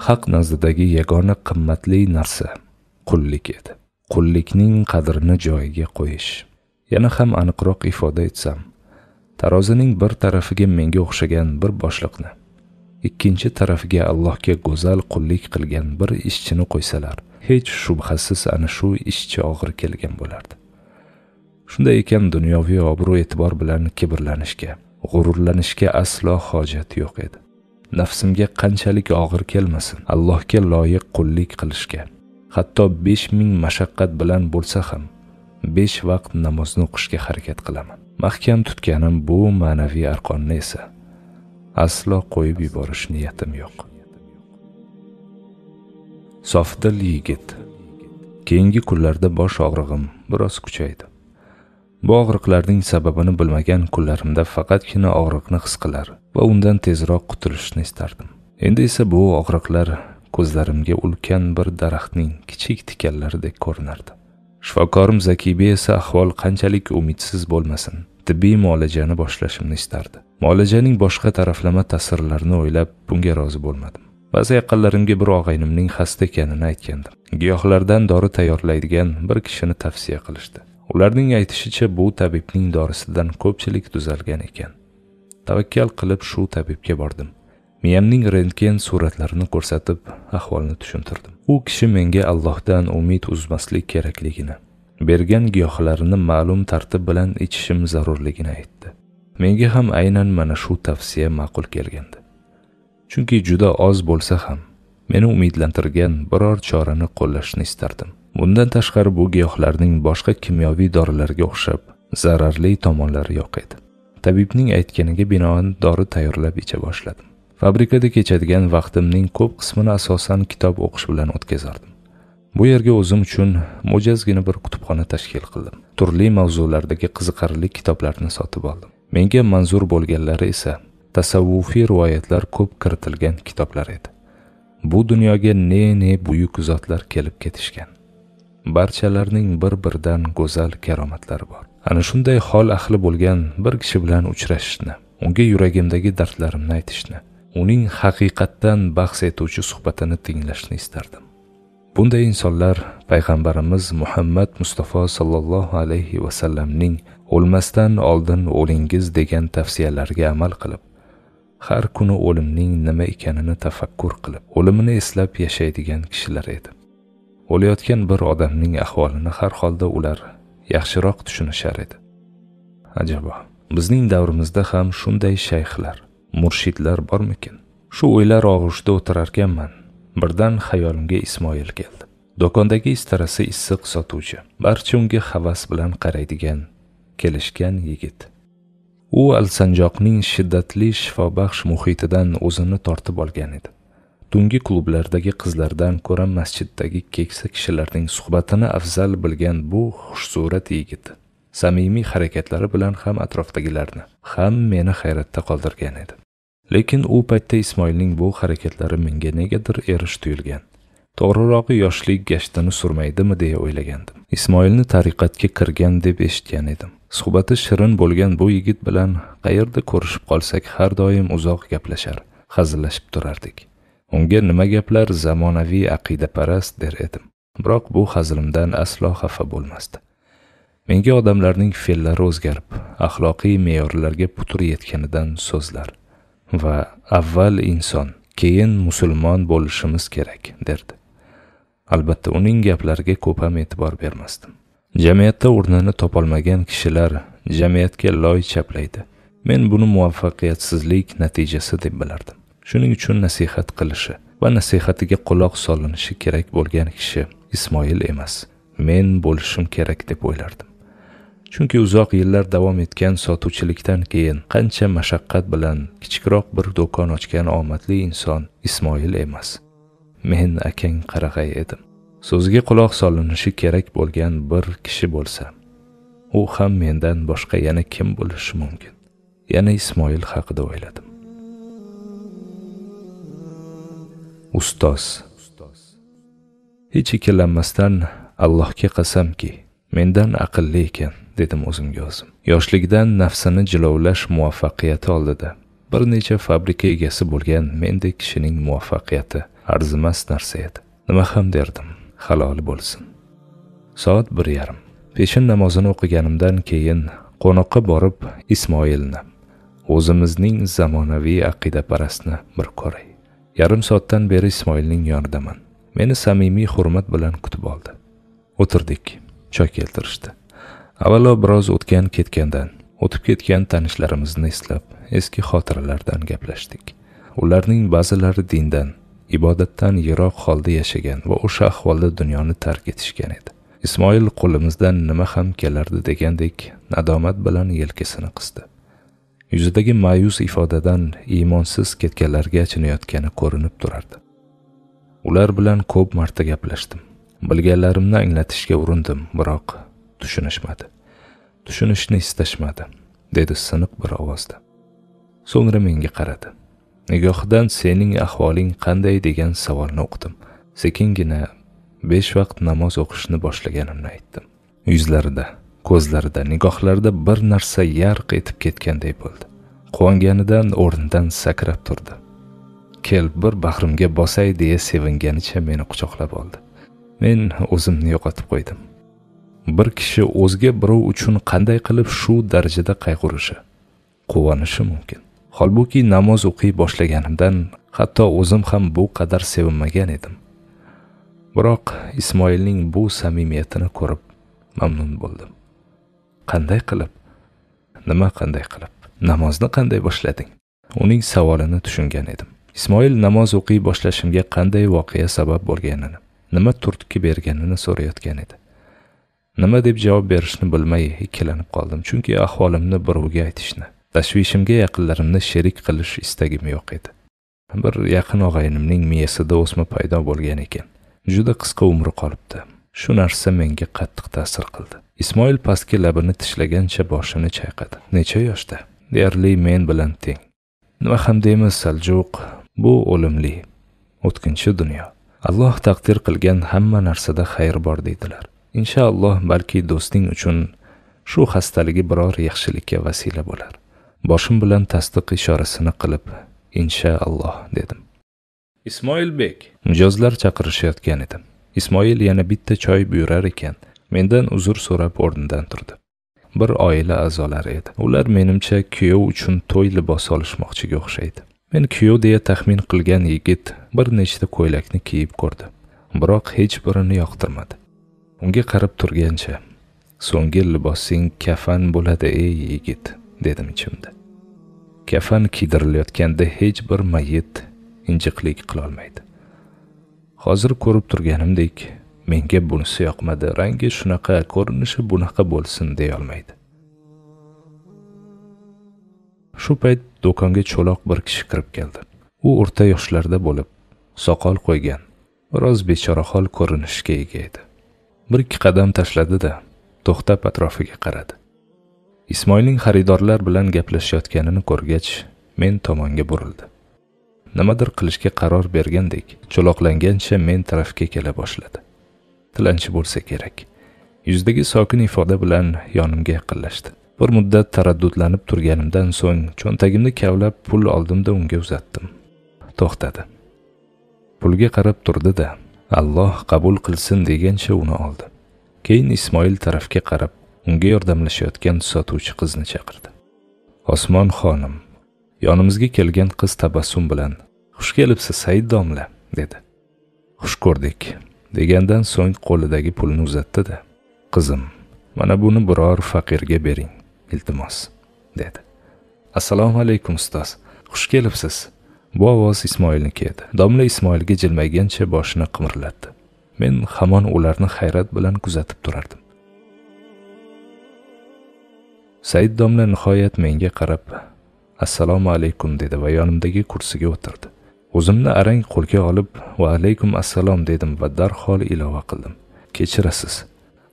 haq nazdidagi yagona qimmatli narsa qullik edi qullikning qadrini joyiga qo'yish yana ham aniqroq ifoda etsam tarozining bir tarafiga menga o'xshagan bir boshliqni ikkinchi tarafiga allohga go'zal qullik qilgan bir ishchini qo'ysalar hech shubhasiz ana shu ishchi og'ir kelgan bo'lardi shunday ekan dunyoviy obro' e'tibor bilan kibrlanishga g'ururlanishga aslo hojat yo'q edi nafsimga qanchalik og'ir kelmasin allohga loyiq qullik qilishga hatto besh ming mashaqqat bilan bo'lsa ham besh vaqt namozni o'qishga harakat qilaman mahkam tutganim bu ma'naviy arqonni esa aslo qo'yib yuborish niyatim yo'q sofdil yigit keyingi kunlarda bosh og'rig'im biroz kuchaydi bu og'riqlarning sababini bilmagan kunlarimda faqatgina og'riqni his qilar va undan tezroq qutulishni istardim endi esa bu og'riqlar ko'zlarimga ulkan bir daraxtning kichik tikanlaridek ko'rinardi shifokor muzakiba esa ahvol qanchalik umidsiz bo'lmasin tibbiy muolajani boshlashimni istardi muolajaning boshqa taraflama ta'sirlarini o'ylab bunga rozi bo'lmadim ba'zi yaqinlarimga bir og'aynimning xasta ekanini aytgandim giyohlardan dori tayyorlaydigan bir kishini tavsiya qilishdi ularning aytishicha bu tabibning dorisidan ko'pchilik tuzalgan ekan tavakkal qilib shu tabibga bordim miyamning rentgen suratlarini ko'rsatib ahvolni tushuntirdim u kishi menga allohdan umid uzmaslik kerakligini bergan giyohlarini ma'lum tartib bilan ichishim zarurligini aytdi menga ham aynan mana shu tavsiya ma'qul kelgandi chunki juda oz bo'lsa ham meni umidlantirgan biror chorani qo'llashni istardim bundan tashqari bu giyohlarning boshqa kimyoviy dorilarga o'xshab zararli tomonlari yo'q edi tabibning aytganiga binoan dori tayyorlab icha boshladim fabrikada kechadigan vaqtimning ko'p qismini asosan kitob o'qish bilan o'tkazardim bu yerga o'zim uchun mo'jazgina bir kutubxona tashkil qildim turli mavzulardagi qiziqarli kitoblarni sotib oldim menga manzur bo'lganlari esa tasavvufiy rivoyatlar ko'p kiritilgan kitoblar edi bu dunyoga ne ne buyuk zotlar kelib ketishgan barchalarining bir biridan go'zal karomatlari bor ana shunday hol ahli bo'lgan bir kishi bilan uchrashishni unga yuragimdagi dardlarimni aytishni uning haqiqatdan bahs etuvchi suhbatini tinglashni istardim bunday insonlar payg'ambarimiz muhammad mustafa sollallohu alayhi vasallamning o'lmasdan oldin o'lingiz degan tavsiyalariga amal qilib har kuni o'limning nima ekanini tafakkur qilib o'limini eslab yashaydigan kishilar edi o'layotgan bir odamning ahvolini har holda ular yaxshiroq tushunishar edi ajabo bizning davrimizda ham shunday shayxlar murshidlar bormikin shu o'ylar og'ushida o'tirarkanman birdan xayolimga ismoil keldi do'kondagi istarasi issiq sotuvchi barcha unga havas bilan qaraydigan kelishgan yigit u alsanjoqning shiddatli shifobaxsh muhitidan o'zini tortib olgan edi tungi klublardagi qizlardan ko'ra masjiddagi keksa kishilarning suhbatini afzal bilgan bu xushsurat yigit samimiy harakatlari bilan ham atrofdagilarni ham meni hayratda qoldirgan edi lekin u paytda ismoilning bu harakatlari menga negadir erish tuyulgan to'g'rirog'i yoshlik gashtini surmaydimi deya o'ylagandim ismoilni tariqatga kirgan deb eshitgan edim suhbati shirin bo'lgan bu yigit bilan qayerda ko'rishib qolsak har doim uzoq gaplashar hazillashib turardik unga nima gaplar zamonaviy aqidaparast der edim biroq bu hazilimdan aslo xafa bo'lmasdi menga odamlarning fe'llari o'zgarib axloqiy me'yorlarga putur yetganidan so'zlar va avval inson keyin musulmon bo'lishimiz kerak derdi albatta uning gaplariga ko'p ham e'tibor bermasdim jamiyatda o'rnini topolmagan kishilar jamiyatga loy chaplaydi men buni muvaffaqiyatsizlik natijasi deb bilardim shuning uchun nasihat qilishi va nasihatiga quloq solinishi kerak bo'lgan kishi ismoil emas men bo'lishim kerak deb o'ylardim chunki uzoq yillar davom etgan sotuvchilikdan keyin qancha mashaqqat bilan kichikroq bir do'kon ochgan omadli inson ismoil emas men akang qarag'ay edim so'ziga quloq solinishi kerak bo'lgan bir kishi bo'lsa u ham mendan boshqa yana kim bo'lishi mumkin yana ismoil haqida o'yladim ustoz hech ikkilanmasdan allohga qasamki mendan aqlli ekan dedim o'zimga o'zim yoshligidan nafsini jilovlash muvaffaqiyati oldida bir necha fabrika egasi bo'lgan mendek kishining muvaffaqiyati arzimas narsa edi nima ham derdim halol bo'lsin soat bir yarim peshin namozini o'qiganimdan keyin qo'noqqa borib ismoilni o'zimizning zamonaviy aqidaparastni bir ko'ray yarim soatdan beri ismoilning yonidaman meni samimiy hurmat bilan kutib oldi o'tirdik choy keltirishdi avvalo biroz o'tgan ketgandan o'tib ketgan tanishlarimizni eslab eski xotiralardan gaplashdik ularning ba'zilari dindan ibodatdan yiroq holda yashagan va o'sha ahvolda dunyoni tark etishgan edi ismoil qo'limizdan nima ham kelardi degandek nadomat bilan yelkasini qisdi yuzidagi ma'yus ifodadan iymonsiz ketganlarga achinayotgani ko'rinib turardi ular bilan ko'p marta gaplashdim bilganlarimni anglatishga urindim biroq tushunishmadi tushunishni istashmadi dedi siniq bir ovozda so'ngra menga qaradi nigohidan sening ahvoling qanday degan savolni uqdim sekingina besh vaqt namoz o'qishni boshlaganimni aytdim yuzlarida ko'zlarida nigohlarida bir narsa yarq etib ketganday bo'ldi quvonganidan o'rnidan sakrab turdi kel bir bag'rimga bosay deya sevinganicha meni quchoqlab oldi men o'zimni yo'qotib qo'ydim bir kishi o'zga birov uchun qanday qilib shu darajada qayg'urishi quvonishi mumkin holbuki namoz o'qiy boshlaganimdan hatto o'zim ham bu qadar sevinmagan edim biroq ismoilning bu samimiyatini ko'rib mamnun bo'ldim qanday qilib nima qanday qilib namozni qanday boshlading uning savolini tushungan edim ismoil namoz o'qiy boshlashimga qanday voqea sabab bo'lganini nima turtki berganini so'rayotgan edi nima deb javob berishni bilmay ikkilanib qoldim chunki ahvolimni birovga aytishni tashvishimga yaqinlarimni sherik qilish istagim yo'q edi bir yaqin og'aynimning miyasida o'sma paydo bo'lgan ekan juda qisqa umri qolibdi shu narsa menga qattiq ta'sir qildi ismoil pastki labini tishlagancha boshini chayqadi necha yoshda deyarli men bilan teng nima ham deymiz saljuq bu o'limli o'tkinchi dunyo alloh taqdir qilgan hamma narsada xayr bor deydilar inshaalloh balki do'sting uchun shu xastaligi biror yaxshilikka vasila bo'lar boshim bilan tasdiq ishorasini qilib inshaalloh dedim ismoilbek mijozlar chaqirishayotgan edi ismoil yana bitta choy buyurar ekan mendan uzr so'rab o'rnidan turdi bir oila a'zolari edi ular menimcha kuyov uchun to'y libos olishmoqchiga o'xshaydi men kuyov deya taxmin qilgan yigit bir nechta ko'ylakni kiyib ko'rdi biroq hech birini yoqtirmadi unga qarab turgancha so'nggi libosing kafan bo'ladi ey yigit dedim ichimda kafan kiydirilayotganda hech bir mayit injiqlik qilolmaydi hozir ko'rib turganimdek menga bunisi yoqmadi rangi shunaqa ko'rinishi bunaqa bo'lsin deyolmaydi shu payt do'konga cho'loq bir kishi kirib keldi u o'rta yoshlarda bo'lib soqol qo'ygan biroz bechorahol ko'rinishga ega edi bir ikki qadam tashladi-da, to'xtab atrofiga qaradi. Ismoilning xaridorlar bilan gaplashayotganini ko'rgach, men tomonga burildi. Nimadir qilishga qaror bergandek, cho'loqlangancha men tarafga kela boshladi. Tilanchi bo'lsa kerak. Yuzdagi sokin ifoda bilan yonimga yaqinlashdi. Bir muddat taraddudlanib turganimdan so'ng cho'ntagimni kavlab pul oldimda unga uzatdim. To'xtadi. Pulga qarab turdi-da, alloh qabul qilsin degancha uni oldi keyin ismoil tarafga qarab unga yordamlashayotgan sotuvchi qizni chaqirdi osmon xonim yonimizga kelgan qiz tabassum bilan xush kelibsiz said domla dedi xush ko'rdik degandan so'ng qo'lidagi pulni uzatdida qizim mana buni biror faqirga bering iltimos dedi assalomu alaykum ustoz xush kelibsiz bu ovoz ismoilniki edi domla ismoilga jilmaygancha boshini qimirlatdi men hamon ularni hayrat bilan kuzatib turardim said domla nihoyat menga qarab assalomu alaykum dedi va yonimdagi kursiga o'tirdi o'zimni arang qo'lga olib va alaykum assalom dedim va darhol ilova qildim kechirasiz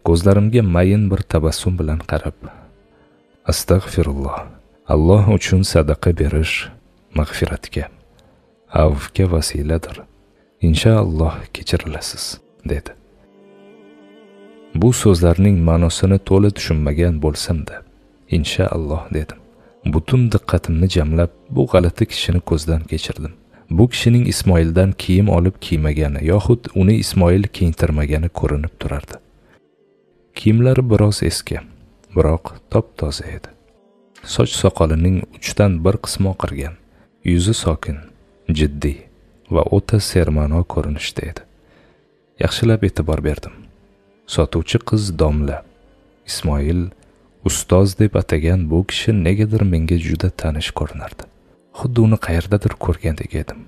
ko'zlarimga mayin bir tabassum bilan qarab astag'firulloh alloh uchun sadaqa berish mag'firatga avfga vasiladir inshaalloh kechirilasiz dedi bu so'zlarning ma'nosini to'la tushunmagan bo'lsamda inshaalloh dedim butun diqqatimni jamlab bu g'alati kishini ko'zdan kechirdim bu kishining ismoildan kiyim olib kiymagani yoxud uni ismoil kiyintirmagani ko'rinib turardi kiyimlari biroz eski biroq top toza edi soch soqolining uchdan bir qismi oqirgan yuzi sokin jiddiy va o'ta sermano ko'rinishda edi yaxshilab e'tibor berdim sotuvchi qiz domla ismoil ustoz deb atagan bu kishi negadir menga juda tanish ko'rinardi xuddi uni qayerdadir ko'rgandek edim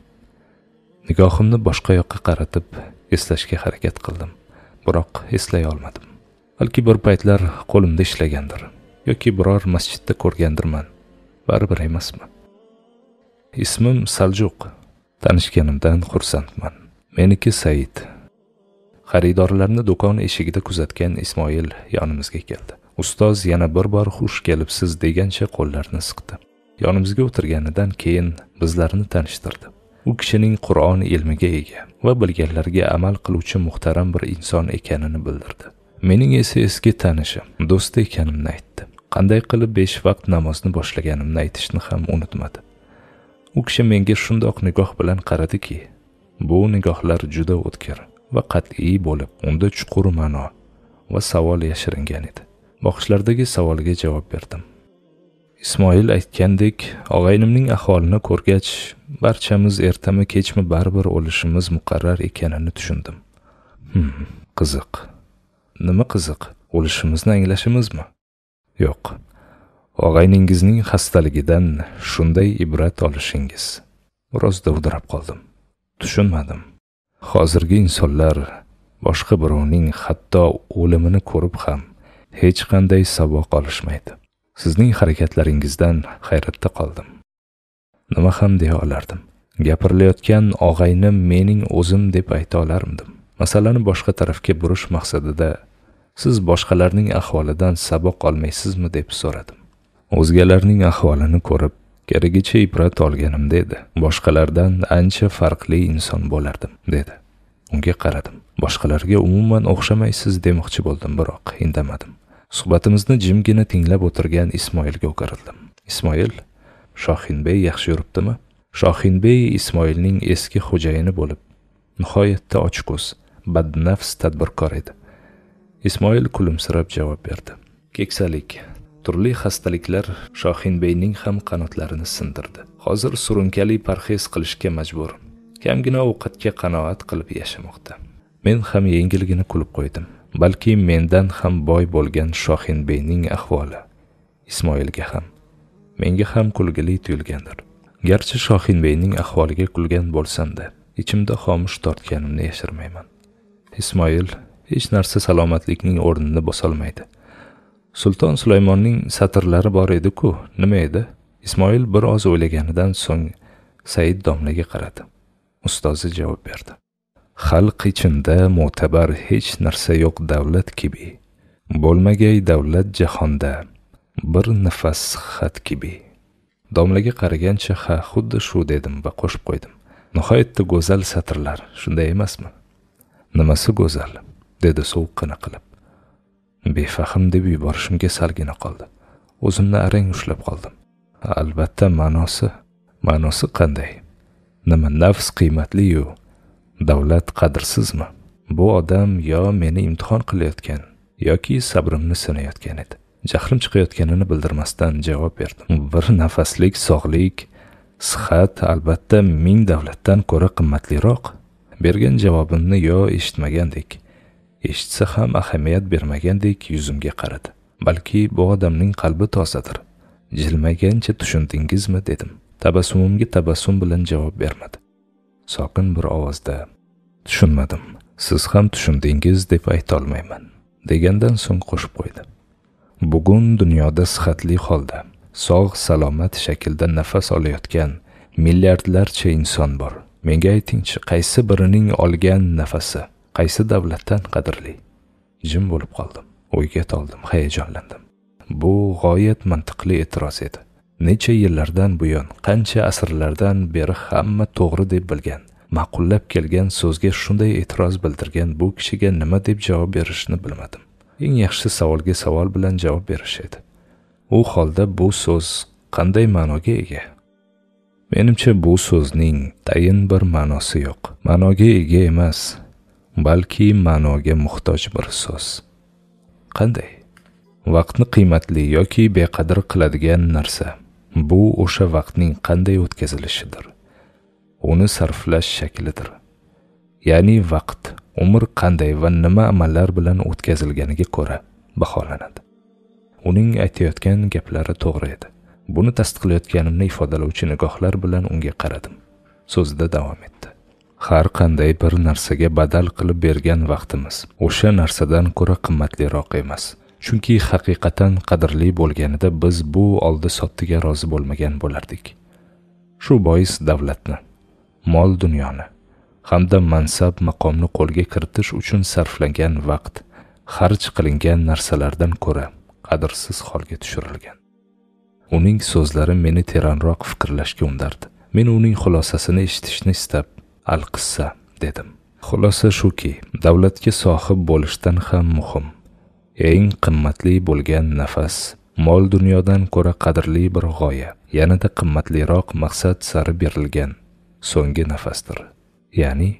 nigohimni boshqa yoqqa qaratib eslashga harakat qildim biroq eslay olmadim balki bir paytlar qo'limda ishlagandir yoki biror masjidda ko'rgandirman baribir emasman ismim saljuq tanishganimdan xursandman meniki said xaridorlarni do'kon eshigida kuzatgan ismoil yonimizga keldi ustoz yana bir bor xush kelibsiz degancha qo'llarini siqdi yonimizga o'tirganidan keyin bizlarni tanishtirdi u kishining qur'on ilmiga ega va bilganlarga amal qiluvchi muhtaram bir inson ekanini bildirdi mening esa eski tanishim do'st ekanimni aytdi qanday qilib besh vaqt namozni boshlaganimni aytishni ham unutmadi u kishi menga shundoq nigoh bilan qaradiki bu nigohlar juda o'tkir va qat'iy bo'lib unda chuqur ma'no va savol yashiringan edi boqishlardagi savolga javob berdim ismoil aytgandek og'aynimning ahvolini ko'rgach barchamiz ertami kechmi baribir o'lishimiz muqarrar ekanini tushundim hmm, qiziq nima qiziq o'lishimizni anglashimizmi yo'q og'ayningizning xastaligidan shunday ibrat olishingiz biroz dovdirab qoldim tushunmadim hozirgi insonlar boshqa birovning hatto o'limini ko'rib ham hech qanday saboq olishmaydi sizning harakatlaringizdan hayratda qoldim nima ham deya olardim gapirilayotgan og'aynim mening o'zim deb ayta olarmidim masalani boshqa tarafga burish maqsadida siz boshqalarning ahvolidan saboq olmaysizmi deb so'radim o'zgalarning ahvolini ko'rib keragicha ibrat olganimda edi boshqalardan ancha farqli inson bo'lardim dedi unga qaradim boshqalarga umuman o'xshamaysiz demoqchi bo'ldim biroq indamadim suhbatimizni jimgina tinglab o'tirgan ismoilga o'girildim ismoil shohinbey yaxshi yuribdimi shohinbey ismoilning eski xo'jayini bo'lib nihoyatda ochko'z badnafs tadbirkor edi ismoil kulimsirab javob berdi keksalik turli xastaliklar shohinbeyning ham qanotlarini sindirdi hozir surunkali parhez qilishga majbur kamgina ovqatga qanoat qilib yashamoqda men ham yengilgina kulib qo'ydim balki mendan ham boy bo'lgan shohinbeyning ahvoli ismoilga ham menga ham kulgili tuyulgandir garchi shohinbeyning ahvoliga kulgan bo'lsamda ichimda xomush tortganimni yashirmayman ismoil hech narsa salomatlikning o'rnini bosolmaydi sulton sulaymonning satrlari bor edi-ku nima edi ismoil bir oz o'ylaganidan so'ng said domlaga qaradi ustozi javob berdi xalq ichinda mo'tabar hech narsa yo'q davlat kibi bo'lmagay davlat jahonda bir nafas sihat kibi domlaga qaragancha ha xuddi shu dedim va qo'shib qo'ydim nihoyatda go'zal satrlar shunday emasmi nimasi go'zal dedi sovuqqina qilib befahm deb yuborishimga salgina qoldi o'zimni arang ushlab qoldim albatta ma'nosi ma'nosi qanday nima nafs qiymatliyu davlat qadrsizmi bu odam yo meni imtihon qilayotgan yoki sabrimni sinayotgan edi jahlim chiqayotganini bildirmasdan javob berdim bir nafaslik sog'lik sihat albatta ming davlatdan ko'ra qimmatliroq bergan javobimni yo eshitmagandek eshitsa ham ahamiyat bermagandek yuzimga qaradi balki bu odamning qalbi tozadir jilmagancha tushundingizmi dedim tabassumimga tabassum bilan javob bermadi sokin bir ovozda tushunmadim siz ham tushundingiz deb aytolmayman degandan so'ng qo'shib qo'ydi bugun dunyoda sihatli holda sog' salomat shaklda nafas olayotgan milliardlarcha inson bor menga aytingchi qaysi birining olgan nafasi qaysi davlatdan qadrli jim bo'lib qoldim o'yga toldim hayajonlandim bu g'oyat mantiqli e'tiroz edi necha yillardan buyon qancha asrlardan beri hamma to'g'ri deb bilgan ma'qullab kelgan so'zga shunday e'tiroz bildirgan bu kishiga nima deb javob berishni bilmadim eng yaxshi savolga savol bilan javob berish edi u holda bu so'z qanday ma'noga ega menimcha bu so'zning tayin bir ma'nosi yo'q ma'noga ega emas balki ma'noga muhtoj bir so'z qanday vaqtni qiymatli yoki beqadr qiladigan narsa bu o'sha vaqtning qanday o'tkazilishidir uni sarflash shaklidir ya'ni vaqt umr qanday va nima amallar bilan o'tkazilganiga ko'ra baholanadi uning aytayotgan gaplari to'g'ri edi buni tasdiqlayotganimni ifodalovchi nigohlar bilan unga qaradim so'zida davom etdi har qanday bir narsaga badal qilib bergan vaqtimiz o'sha narsadan ko'ra qimmatliroq emas chunki haqiqatan qadrli bo'lganida biz bu oldi sotdiga rozi bo'lmagan bo'lardik shu bois davlatni mol dunyoni hamda mansab maqomni qo'lga kiritish uchun sarflangan vaqt xarj qilingan narsalardan ko'ra qadrsiz holga tushirilgan uning so'zlari meni teranroq fikrlashga undardi men uning xulosasini eshitishni istab al qissa dedim xulosa shuki davlatga sohib bo'lishdan ham muhim eng qimmatli bo'lgan nafas mol dunyodan ko'ra qadrli bir g'oya yanada qimmatliroq maqsad sari berilgan so'nggi nafasdir ya'ni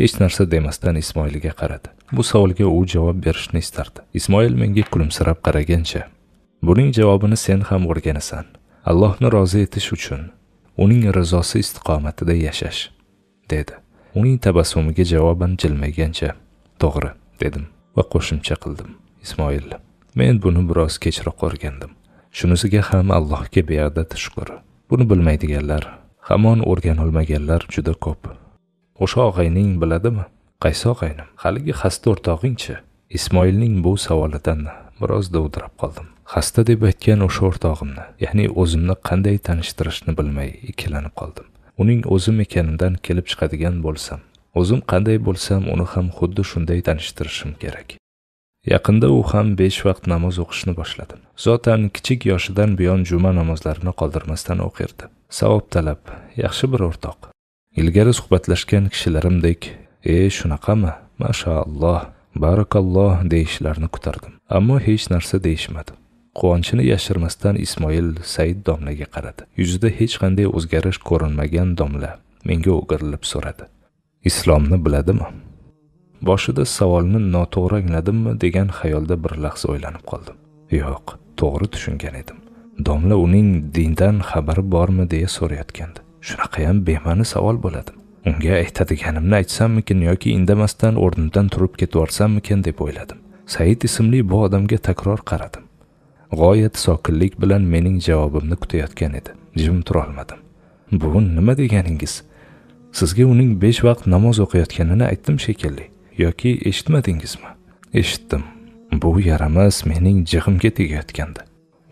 hech narsa demasdan ismoilga qaradi bu savolga u javob berishni istardi ismoil menga kulimsirab qaragancha buning javobini sen ham o'rganasan allohni rozi etish uchun uning rizosi istiqomatida yashash dedi uning tabassumiga javoban jilmaygancha to'g'ri dedim va qo'shimcha qildim ismoil men buni biroz kechroq o'rgandim shunisiga ham allohga beadad shukur buni bilmaydiganlar hamon o'rganolmaganlar juda ko'p o'sha og'ayning biladimi qaysi og'aynim haligi xasta o'rtog'ingchi ismoilning bu savolidan biroz dovdirab qoldim xasta deb aytgan o'sha o'rtog'imni ya'ni o'zimni qanday tanishtirishni bilmay ikkilanib qoldim uning o'zim ekanimdan kelib chiqadigan bo'lsam o'zim qanday bo'lsam uni ham xuddi shunday tanishtirishim kerak yaqinda u ham besh vaqt namoz o'qishni boshladi zotan kichik yoshidan buyon juma namozlarini qoldirmasdan o'qirdi savob talab yaxshi bir o'rtoq ilgari suhbatlashgan kishilarimdek e shunaqami mashaalloh barakalloh deyishlarini kutardim ammo hech narsa deyishmadi quvonchini yashirmasdan ismoil said domlaga qaradi yuzida hech qanday o'zgarish ko'rinmagan domla menga o'girilib so'radi islomni biladimi boshida savolni noto'g'ri angladimmi degan xayolda bir lahza o'ylanib qoldim yo'q to'g'ri tushungan edim domla uning dindan xabari bormi deya so'rayotgandi shunaqayam bema'ni savol bo'ladi unga aytadiganimni aytsammikin yoki indamasdan o'rnimdan turib ketvorsammikin deb o'yladim said ismli bu odamga takror qaradim g'oyat sokinlik bilan mening javobimni kutayotgan edi jim turolmadim bu nima deganingiz sizga uning besh vaqt namoz o'qiyotganini aytdim shekilli yoki eshitmadingizmi eshitdim bu yaramas mening jig'imga tegayotgandi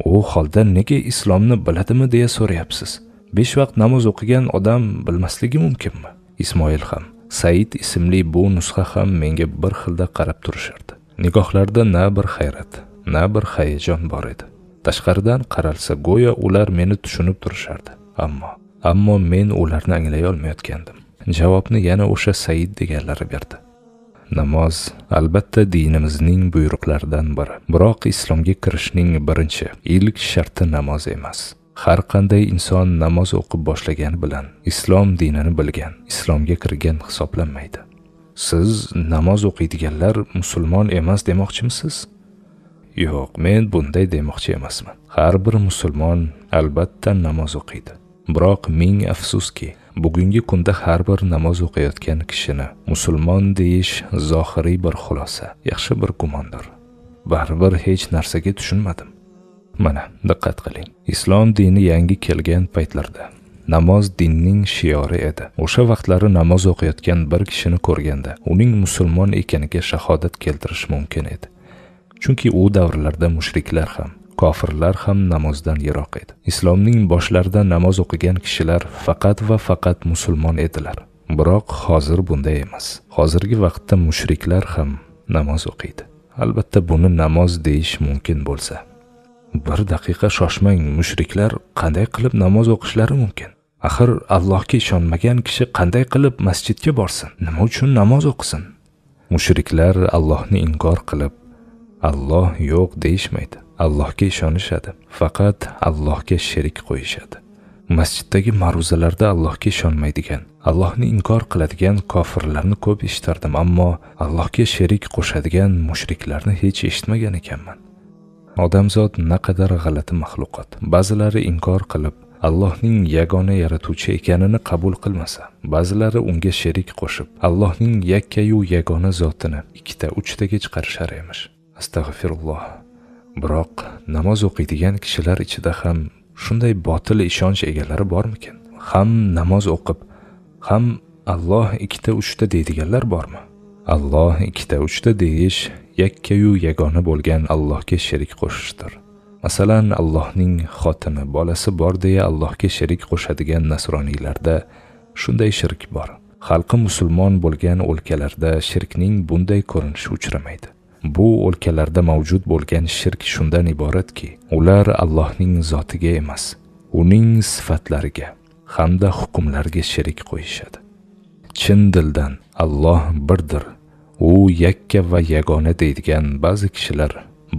u holda nega islomni biladimi deya so'rayapsiz besh vaqt namoz o'qigan odam bilmasligi mumkinmi ismoil ham said ismli bu nusxa ham menga bir xilda qarab turishardi nigohlarida na bir hayrat na bir hayajon bor edi tashqaridan qaralsa go'yo ular meni tushunib turishardi ammo ammo men ularni anglay olmayotgandim javobni yana o'sha said deganlari berdi namoz albatta dinimizning buyruqlaridan biri biroq islomga kirishning birinchi ilk sharti namoz emas har qanday inson namoz o'qib boshlagani bilan islom dinini bilgan islomga kirgan hisoblanmaydi siz namoz o'qiydiganlar musulmon emas demoqchimisiz yo'q men bunday demoqchi emasman har bir musulmon albatta namoz o'qiydi biroq ming afsuski bugungi kunda har bir namoz o'qiyotgan kishini musulmon deyish zohiriy bir xulosa yaxshi bir gumondir baribir hech narsaga tushunmadim mana diqqat qiling islom dini yangi kelgan paytlarda namoz dinning shiori edi o'sha vaqtlari namoz o'qiyotgan bir kishini ko'rganda uning musulmon ekaniga shahodat keltirish mumkin edi chunki u davrlarda mushriklar ham kofirlar ham namozdan yiroq edi islomning boshlarida namoz o'qigan kishilar faqat va faqat musulmon edilar biroq hozir bunday emas hozirgi vaqtda mushriklar ham namoz o'qiydi albatta buni namoz deyish mumkin bo'lsa bir daqiqa shoshmang mushriklar qanday qilib namoz o'qishlari mumkin axir allohga ishonmagan kishi qanday qilib masjidga borsin nima uchun namoz o'qisin mushriklar allohni inkor qilib alloh yo'q deyishmaydi allohga ishonishadi faqat allohga sherik qo'yishadi masjiddagi ma'ruzalarda allohga ishonmaydigan allohni inkor qiladigan kofirlarni ko'p eshitardim ammo allohga sherik qo'shadigan mushriklarni hech eshitmagan ekanman odamzod naqadar g'alati maxluqot ba'zilari inkor qilib allohning yagona yaratuvchi ekanini qabul qilmasa ba'zilari unga sherik qo'shib allohning yakkayu yagona zotini ikkita uchtaga chiqarishar emish astag'firulloh biroq namoz o'qiydigan kishilar ichida ham shunday botil ishonch egalari bormikan ham namoz o'qib ham alloh ikkita uchta deydiganlar bormi alloh ikkita uchta deyish yakkayu yagona bo'lgan allohga sherik qo'shishdir masalan allohning xotini bolasi bor deya allohga sherik qo'shadigan nasroniylarda shunday shirk bor xalqi musulmon bo'lgan o'lkalarda shirkning bunday ko'rinishi uchramaydi bu o'lkalarda mavjud bo'lgan shirk shundan iboratki ular allohning zotiga emas uning sifatlariga hamda hukmlariga sherik qo'yishadi chin dildan alloh birdir u yakka va yagona deydigan ba'zi kishilar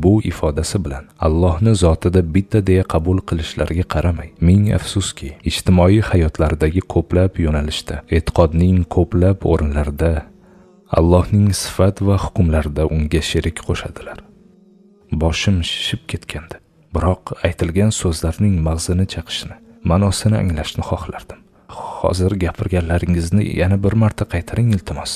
bu ifodasi bilan allohni zotida bitta deya qabul qilishlariga qaramay ming afsuski ijtimoiy hayotlaridagi ko'plab yo'nalishda e'tiqodning ko'plab o'rinlarida allohning sifat va hukmlarida unga sherik qo'shadilar boshim shishib ketgandi biroq aytilgan so'zlarning mag'zini chaqishni ma'nosini anglashni xohlardim hozir gapirganlaringizni yana bir marta qaytaring iltimos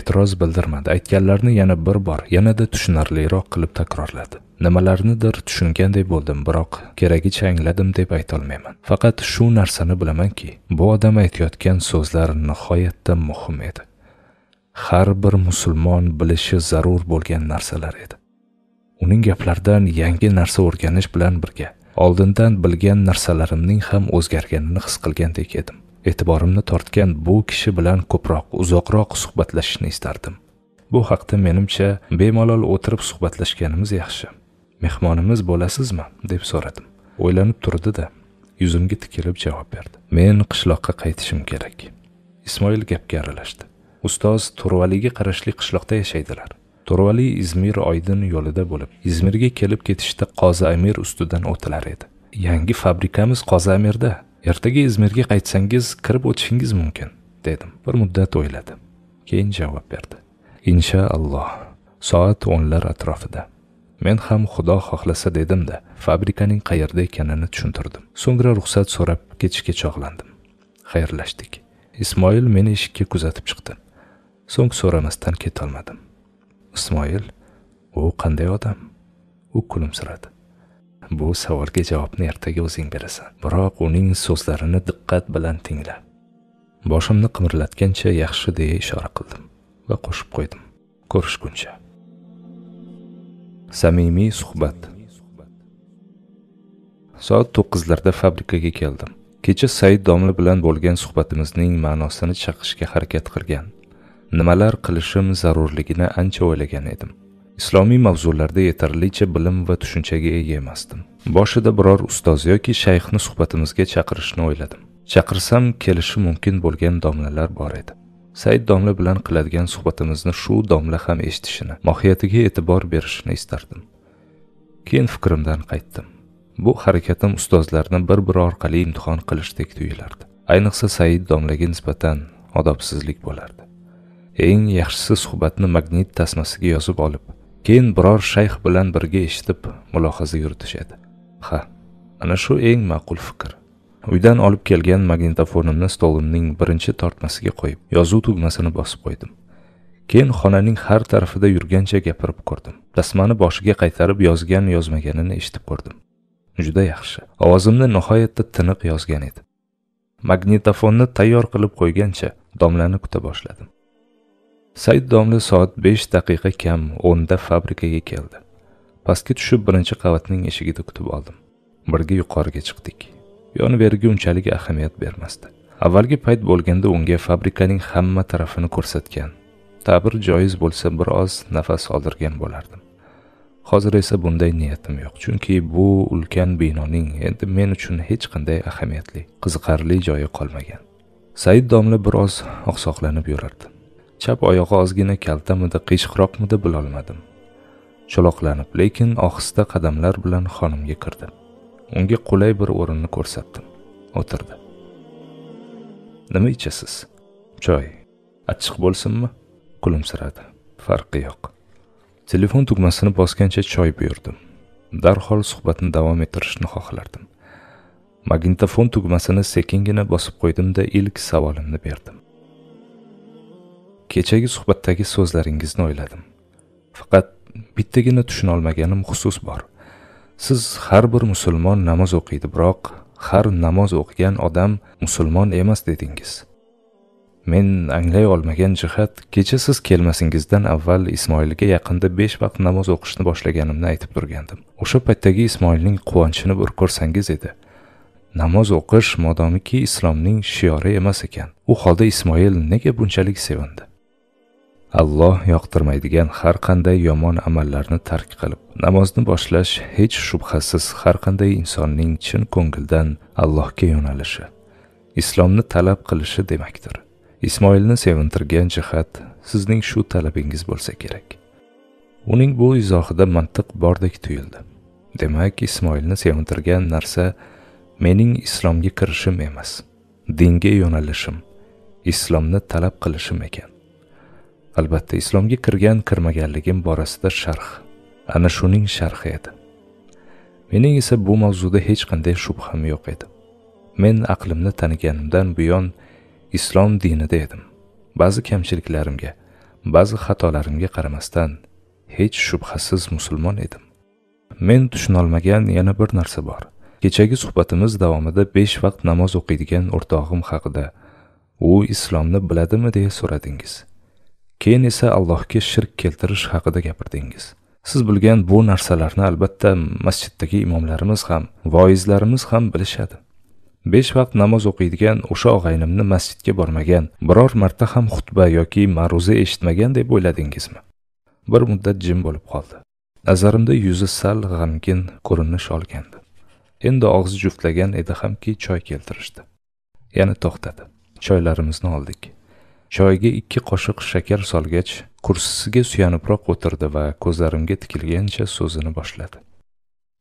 e'tiroz bildirmadi aytganlarini yana bir bor yanada tushunarliroq qilib takrorladi nimalarnidir tushunganday bo'ldim biroq keragicha angladim deb aytolmayman faqat shu narsani bilamanki bu odam aytayotgan so'zlar nihoyatda muhim edi har bir musulmon bilishi zarur bo'lgan narsalar edi uning gaplaridan yangi narsa o'rganish bilan birga oldindan bilgan narsalarimning ham o'zgarganini his qilgandek edim e'tiborimni tortgan bu kishi bilan ko'proq uzoqroq suhbatlashishni istardim bu haqda menimcha bemalol o'tirib suhbatlashganimiz yaxshi mehmonimiz bo'lasizmi deb so'radim o'ylanib turdida yuzimga tikilib javob berdi men qishloqqa qaytishim kerak ismoil gapga aralashdi ustoz turvaliga qarashli qishloqda yashaydilar turvali izmir oydin yo'lida bo'lib izmirga kelib ketishda qozi amir ustidan o'tilar edi yangi fabrikamiz qozi amirda ertaga izmirga qaytsangiz kirib o'tishingiz mumkin dedim bir muddat o'yladi keyin javob berdi inshaalloh soat o'nlar atrofida men ham xudo xohlasa dedimda de, fabrikaning qayerda ekanini tushuntirdim so'ngra ruxsat so'rab ketishga chog'landim xayrlashdik ismoil meni eshikka kuzatib chiqdi so'ng so'ramasdan ketolmadim ismoil u qanday odam u kulimsiradi bu savolga javobni ertaga o'zing berasan biroq uning so'zlarini diqqat bilan tingla boshimni qimirlatgancha yaxshi deya ishora qildim va qo'shib qo'ydim ko'rishguncha samimiy suhbat soat to'qqizlarda fabrikaga keldim kecha said domla bilan bo'lgan suhbatimizning ma'nosini chaqishga harakat qilgan nimalar qilishim zarurligini ancha o'ylagan edim islomiy mavzularda yetarlicha bilim va tushunchaga ega emasdim boshida biror ustoz yoki shayxni suhbatimizga chaqirishni o'yladim chaqirsam kelishi mumkin bo'lgan domlalar bor edi said domla bilan qiladigan suhbatimizni shu domla ham eshitishini mohiyatiga e'tibor berishini istardim keyin fikrimdan qaytdim bu harakatim ustozlarni bir biri orqali imtihon qilishdek tuyulardi ayniqsa said domlaga nisbatan odobsizlik bo'lardi eng yaxshisi suhbatni magnit tasmasiga yozib olib keyin biror shayx bilan birga eshitib mulohaza yuritishadi ha ana shu eng ma'qul fikr uydan olib kelgan magnitofonimni stolimning birinchi tortmasiga qo'yib yozuv tugmasini bosib qo'ydim keyin xonaning har tarafida yurgancha gapirib ko'rdim tasmani boshiga qaytarib yozgan yozmaganini eshitib ko'rdim juda yaxshi ovozimni nihoyatda tiniq yozgan edi magnitofonni tayyor qilib qo'ygancha domlani kuta boshladim said domla soat 5 daqiqa kam 10 da fabrikaga keldi pastga tushib birinchi qavatning eshigida kutib oldim birga yuqoriga chiqdik yon beriga unchalik ahamiyat bermasdi avvalgi payt bo'lganda unga fabrikaning hamma tarafini ko'rsatgan ta'bir joiz bo'lsa biroz nafas oldirgan bo'lardim hozir esa bunday niyatim yo'q chunki bu ulkan binoning endi men uchun hech qanday ahamiyatli qiziqarli joyi qolmagan said domla biroz oqsoqlanib yurardi chap oyog'i ozgina kaltamidi qiyshiqroqmidi bilolmadim cho'loqlanib lekin ohista qadamlar bilan xonimga kirdi unga qulay bir o'rinni ko'rsatdim o'tirdi nima ichasiz choy achchiq bo'lsinmi kulimsiradi farqi yo'q telefon tugmasini bosgancha choy buyurdim darhol suhbatni davom ettirishni xohlardim magnitofon tugmasini sekingina bosib qo'ydimda ilk savolimni berdim kechagi suhbatdagi so'zlaringizni o'yladim faqat bittagina olmaganim xusus bor siz har bir musulmon namoz o'qiydi biroq har namoz o'qigan odam musulmon emas dedingiz men anglay olmagan jihat kecha siz kelmasingizdan avval ismoilga yaqinda besh vaqt namoz o'qishni boshlaganimni aytib turgandim o'sha paytdagi ismoilning quvonchini bir ko'rsangiz edi namoz o'qish modomiki islomning shiori emas ekan u holda ismoil nega bunchalik sevindi alloh yoqtirmaydigan har qanday yomon amallarni tark qilib namozni boshlash hech shubhasiz har qanday insonning chin ko'ngildan allohga yo'nalishi islomni talab qilishi demakdir ismoilni sevintirgan jihat sizning shu talabingiz bo'lsa kerak uning bu izohida mantiq bordek tuyuldi demak ismoilni sevintirgan narsa mening islomga kirishim emas dinga yo'nalishim islomni talab qilishim ekan albatta islomga kirgan kirmaganligim borasida sharh ana shuning sharhi edi mening esa bu mavzuda hech qanday shubham yo'q edi men aqlimni taniganimdan buyon islom dinida edim ba'zi kamchiliklarimga ba'zi xatolarimga qaramasdan hech shubhasiz musulmon edim men tushunolmagan yana bir narsa bor kechagi suhbatimiz davomida besh vaqt namoz o'qiydigan o'rtog'im haqida u islomni biladimi deya so'radingiz keyin esa allohga shirk keltirish haqida gapirdingiz siz bilgan bu narsalarni albatta masjiddagi imomlarimiz ham voizlarimiz ham bilishadi besh vaqt namoz o'qiydigan o'sha og'aynimni masjidga bormagan biror marta ham xutba yoki ma'ruza eshitmagan deb o'yladingizmi bir muddat jim bo'lib qoldi nazarimda yuzi sal g'amgin ko'rinish olgandi endi og'zi juftlagan edi hamki choy keltirishdi yana to'xtadi choylarimizni oldik choyga ikki qoshiq shakar solgach kursisiga suyanibroq o'tirdi va ko'zlarimga tikilgancha so'zini boshladi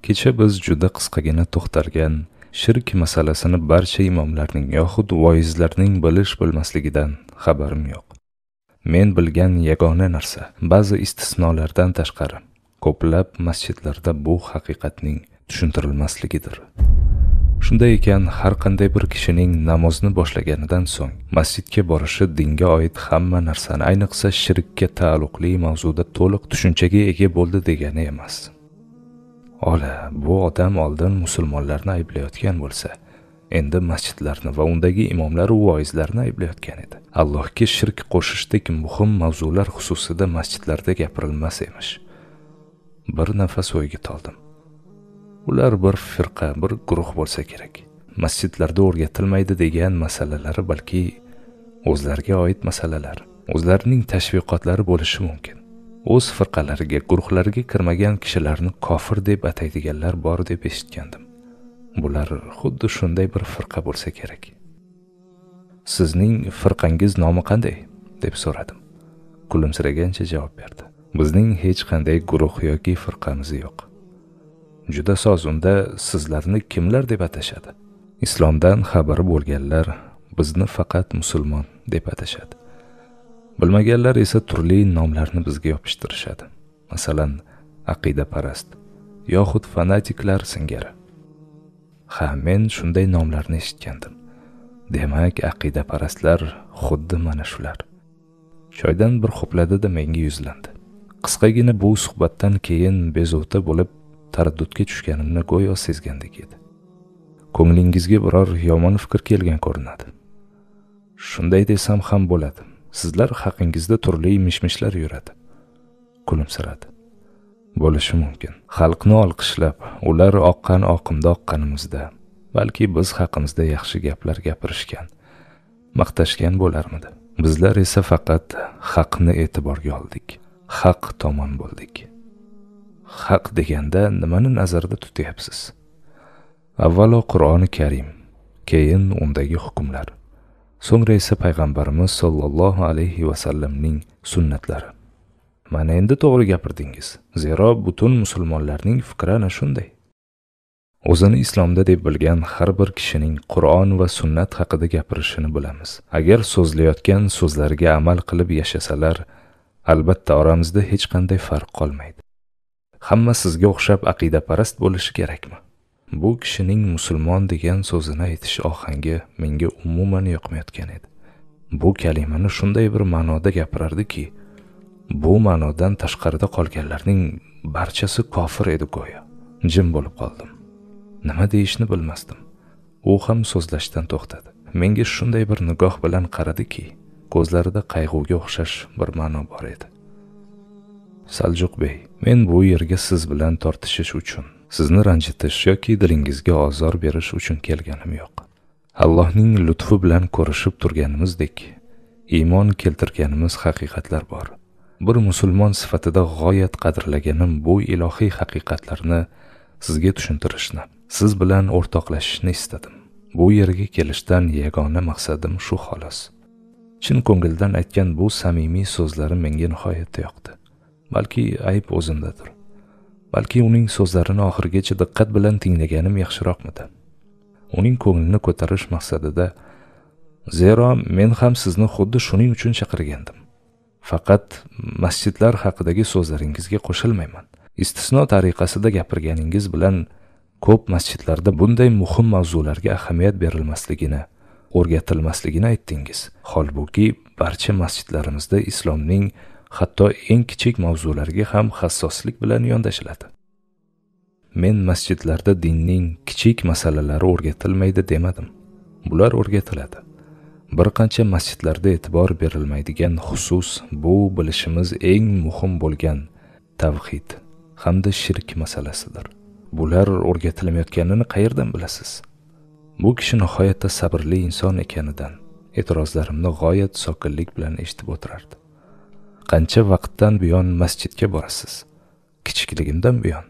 kecha biz juda qisqagina to'xtalgan shirk masalasini barcha imomlarning yoxud voizlarning bilish bilmasligidan xabarim yo'q men bilgan yagona narsa ba'zi istisnolardan tashqari ko'plab masjidlarda bu haqiqatning tushuntirilmasligidir shunday ekan har qanday bir kishining namozni boshlaganidan so'ng masjidga borishi dinga oid hamma narsani ayniqsa shirkka taalluqli mavzuda to'liq tushunchaga ega bo'ldi degani emas ola bu odam oldin musulmonlarni ayblayotgan bo'lsa endi masjidlarni va undagi imomlaru voizlarni ayblayotgan edi allohga shirk qo'shishdek muhim mavzular xususida masjidlarda gapirilmas emish bir nafas o'yga toldim ular bir firqa bir guruh bo'lsa kerak masjidlarda o'rgatilmaydi degan masalalari balki o'zlariga oid masalalar o'zlarining tashviqotlari bo'lishi mumkin o'z firqalariga guruhlariga kirmagan kishilarni kofir deb ataydiganlar bor deb eshitgandim bular xuddi shunday bir firqa bo'lsa kerak sizning firqangiz nomi qanday deb so'radim kulimsiragancha javob berdi bizning hech qanday guruh yoki firqamiz yo'q juda soz unda sizlarni kimlar deb atashadi islomdan xabari bo'lganlar bizni faqat musulmon deb atashadi bilmaganlar esa turli nomlarni bizga yopishtirishadi masalan aqidaparast yoxud fanatiklar singari ha men shunday nomlarni eshitgandim demak aqidaparastlar xuddi mana shular choydan bir ho'pladida menga yuzlandi qisqagina bu suhbatdan keyin bezovta bo'lib taraddudga tushganimni go'yo sezgandek edi ko'nglingizga biror yomon fikr kelgan ko'rinadi shunday desam ham bo'ladi sizlar haqingizda turli mishmishlar yuradi kulimsiradi bo'lishi mumkin xalqni olqishlab ular oqqan oqimda oqqanimizda balki biz haqimizda yaxshi gaplar gapirishgan maqtashgan bo'larmidi bizlar esa faqat haqni e'tiborga oldik haq tomon bo'ldik haq deganda nimani nazarda tutyapsiz avvalo qur'oni karim keyin undagi hukmlar so'ngra esa payg'ambarimiz sollallohu alayhi vasallamning sunnatlari mana endi to'g'ri gapirdingiz zero butun musulmonlarning fikri ana shunday o'zini islomda deb bilgan har bir kishining qur'on va sunnat haqida gapirishini bilamiz agar so'zlayotgan so'zlariga amal qilib yashasalar albatta oramizda hech qanday farq qolmaydi hamma sizga o'xshab aqidaparast bo'lishi kerakmi bu kishining musulmon degan so'zini aytish ohangi menga umuman yoqmayotgan edi bu kalimani shunday bir ma'noda gapirardiki bu ma'nodan tashqarida qolganlarning barchasi kofir edi go'yo jim bo'lib qoldim nima deyishni bilmasdim u ham so'zlashdan to'xtadi menga shunday bir nigoh bilan qaradiki ko'zlarida qayg'uga o'xshash bir ma'no bor edi saljuq bey men bu yerga siz bilan tortishish uchun sizni ranjitish yoki dilingizga ozor berish uchun kelganim yo'q allohning lutfi bilan ko'rishib turganimizdek iymon keltirganimiz haqiqatlar bor bir musulmon sifatida g'oyat qadrlaganim bu ilohiy haqiqatlarni sizga tushuntirishni siz bilan o'rtoqlashishni istadim bu yerga kelishdan yagona maqsadim shu xolos chin ko'ngildan aytgan bu samimiy so'zlari menga nihoyatda yoqdi balki ayb o'zimdadir balki uning so'zlarini oxirigacha diqqat bilan tinglaganim yaxshiroqmidi uning ko'nglini ko'tarish maqsadida zero men ham sizni xuddi shuning uchun chaqirgandim faqat masjidlar haqidagi so'zlaringizga qo'shilmayman istisno tariqasida gapirganingiz bilan ko'p masjidlarda bunday muhim mavzularga ahamiyat berilmasligini o'rgatilmasligini aytdingiz holbuki barcha masjidlarimizda islomning hatto eng kichik mavzularga ham hassoslik bilan yondashiladi men masjidlarda dinning kichik masalalari o'rgatilmaydi demadim bular o'rgatiladi bir qancha masjidlarda e'tibor berilmaydigan xusus bu bilishimiz eng muhim bo'lgan tavhid hamda shirk masalasidir bular o'rgatilmayotganini qayerdan bilasiz bu kishi nihoyatda sabrli inson ekanidan e'tirozlarimni g'oyat sokinlik bilan eshitib o'tirardi qancha vaqtdan buyon masjidga borasiz kichikligimdan buyon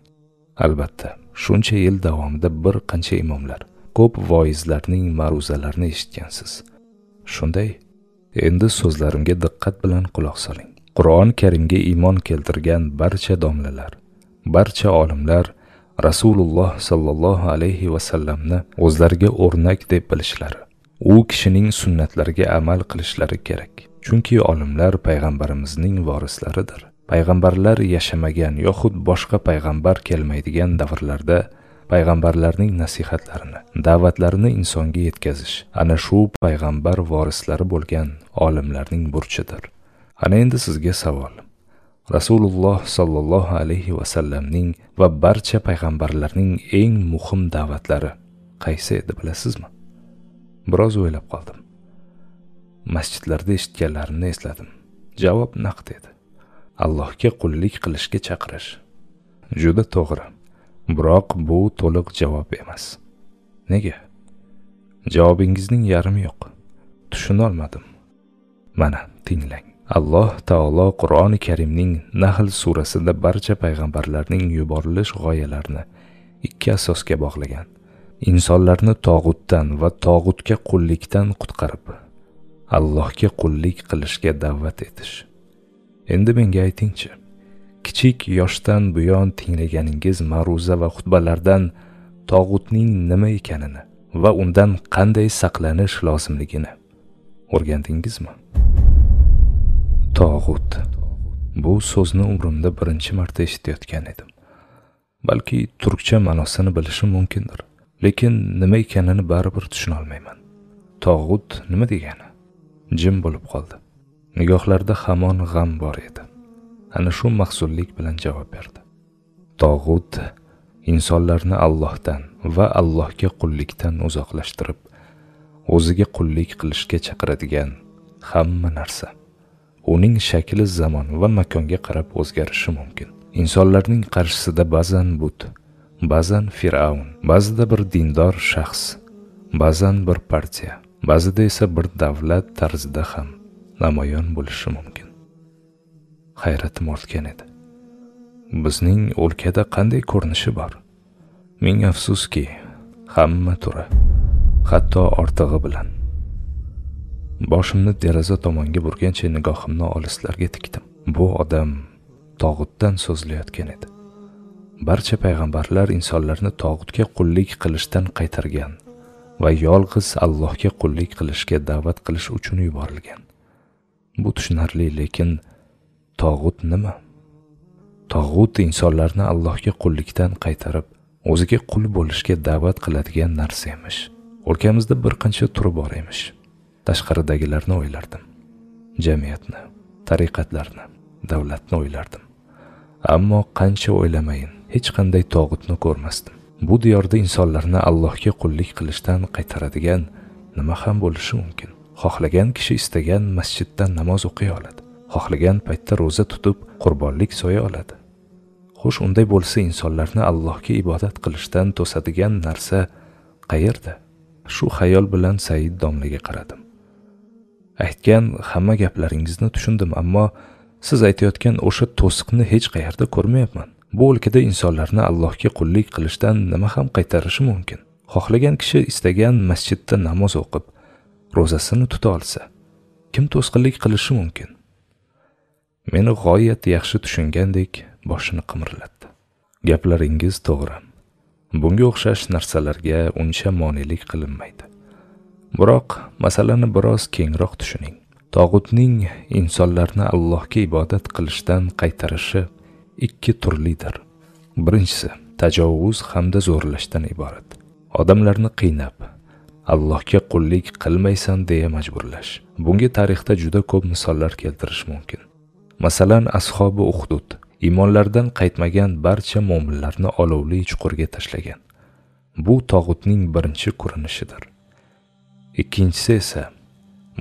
albatta shuncha yil davomida bir qancha imomlar ko'p voizlarning ma'ruzalarini eshitgansiz shunday endi so'zlarimga diqqat bilan quloq soling qur'on karimga iymon keltirgan barcha domlalar barcha olimlar rasululloh sollallohu alayhi vasallamni o'zlariga o'rnak deb bilishlari u kishining sunnatlariga amal qilishlari kerak chunki olimlar payg'ambarimizning vorislaridir payg'ambarlar yashamagan yoxud boshqa payg'ambar kelmaydigan davrlarda payg'ambarlarning nasihatlarini da'vatlarini insonga yetkazish ana shu payg'ambar vorislari bo'lgan olimlarning burchidir ana endi sizga savol rasululloh sollallohu alayhi vasallamning va barcha payg'ambarlarning eng muhim da'vatlari qaysi edi bilasizmi biroz o'ylab qoldim masjidlarda eshitganlarimni esladim javob naqd edi allohga qullik qilishga chaqirish juda to'g'ri biroq bu to'liq javob emas nega javobingizning yarmi yo'q tushunolmadim mana tinglang alloh taolo qur'oni karimning nahl surasida barcha payg'ambarlarning yuborilish g'oyalarini ikki asosga bog'lagan insonlarni tog'utdan va tog'utga qullikdan qutqarib allohga qullik qilishga da'vat etish endi menga aytingchi kichik yoshdan buyon tinglaganingiz ma'ruza va xutbalardan tog'utning nima ekanini va undan qanday saqlanish lozimligini o'rgandingizmi tog'ut bu so'zni umrimda birinchi marta eshitayotgan edim balki turkcha ma'nosini bilishim mumkindir lekin nima ekanini baribir tushunolmayman tog'ut nima degani jim bo'lib qoldi nigohlarida hamon g'am bor edi ana shu mahsullik bilan javob berdi tog'ut insonlarni allohdan va allohga qullikdan uzoqlashtirib o'ziga qullik qilishga chaqiradigan hamma narsa uning shakli zamon va makonga qarab o'zgarishi mumkin insonlarning qarshisida ba'zan but ba'zan fir'avn ba'zida bir dindor shaxs ba'zan bir partiya ba'zida esa bir davlat tarzida ham namoyon bo'lishi mumkin hayratim ortgan edi bizning o'lkada qanday ko'rinishi bor ming afsuski hamma turi hatto ortig'i bilan boshimni deraza tomonga burgancha nigohimni olislarga tikdim bu odam tog'utdan so'zlayotgan edi barcha payg'ambarlar insonlarni tog'utga qullik qilishdan qaytargan va yolg'iz allohga qullik qilishga da'vat qilish uchun yuborilgan bu tushunarli lekin tog'ut nima tog'ut insonlarni allohga qullikdan qaytarib o'ziga qul bo'lishga da'vat qiladigan narsa emish o'lkamizda bir qancha tur bor emish tashqaridagilarni o'ylardim jamiyatni tariqatlarni davlatni o'ylardim ammo qancha o'ylamayin hech qanday tog'utni ko'rmasdim bu diyorda insonlarni allohga qullik qilishdan qaytaradigan nima ham bo'lishi mumkin xohlagan kishi istagan masjidda namoz o'qiy oladi xohlagan paytda ro'za tutib qurbonlik so'ya oladi xo'sh unday bo'lsa insonlarni allohga ibodat qilishdan to'sadigan narsa qayerda shu xayol bilan said domlaga qaradim aytgan hamma gaplaringizni tushundim ammo siz aytayotgan o'sha to'siqni hech qayerda ko'rmayapman bu o'lkada insonlarni allohga qullik qilishdan nima ham qaytarishi mumkin xohlagan kishi istagan masjidda namoz o'qib ro'zasini tuta olsa kim to'sqinlik qilishi mumkin meni g'oyat yaxshi tushungandek boshini qimirlatdi gaplaringiz to'g'ri bunga o'xshash narsalarga uncha monelik qilinmaydi biroq masalani biroz kengroq tushuning tog'utning insonlarni allohga ibodat qilishdan qaytarishi ikki turlidir birinchisi tajovuz hamda zo'rlashdan iborat odamlarni qiynab allohga qullik qilmaysan deya majburlash bunga tarixda juda ko'p misollar keltirish mumkin masalan ashobi uhdud iymonlardan qaytmagan barcha mo'minlarni olovli chuqurga tashlagan bu tog'utning birinchi ko'rinishidir ikkinchisi esa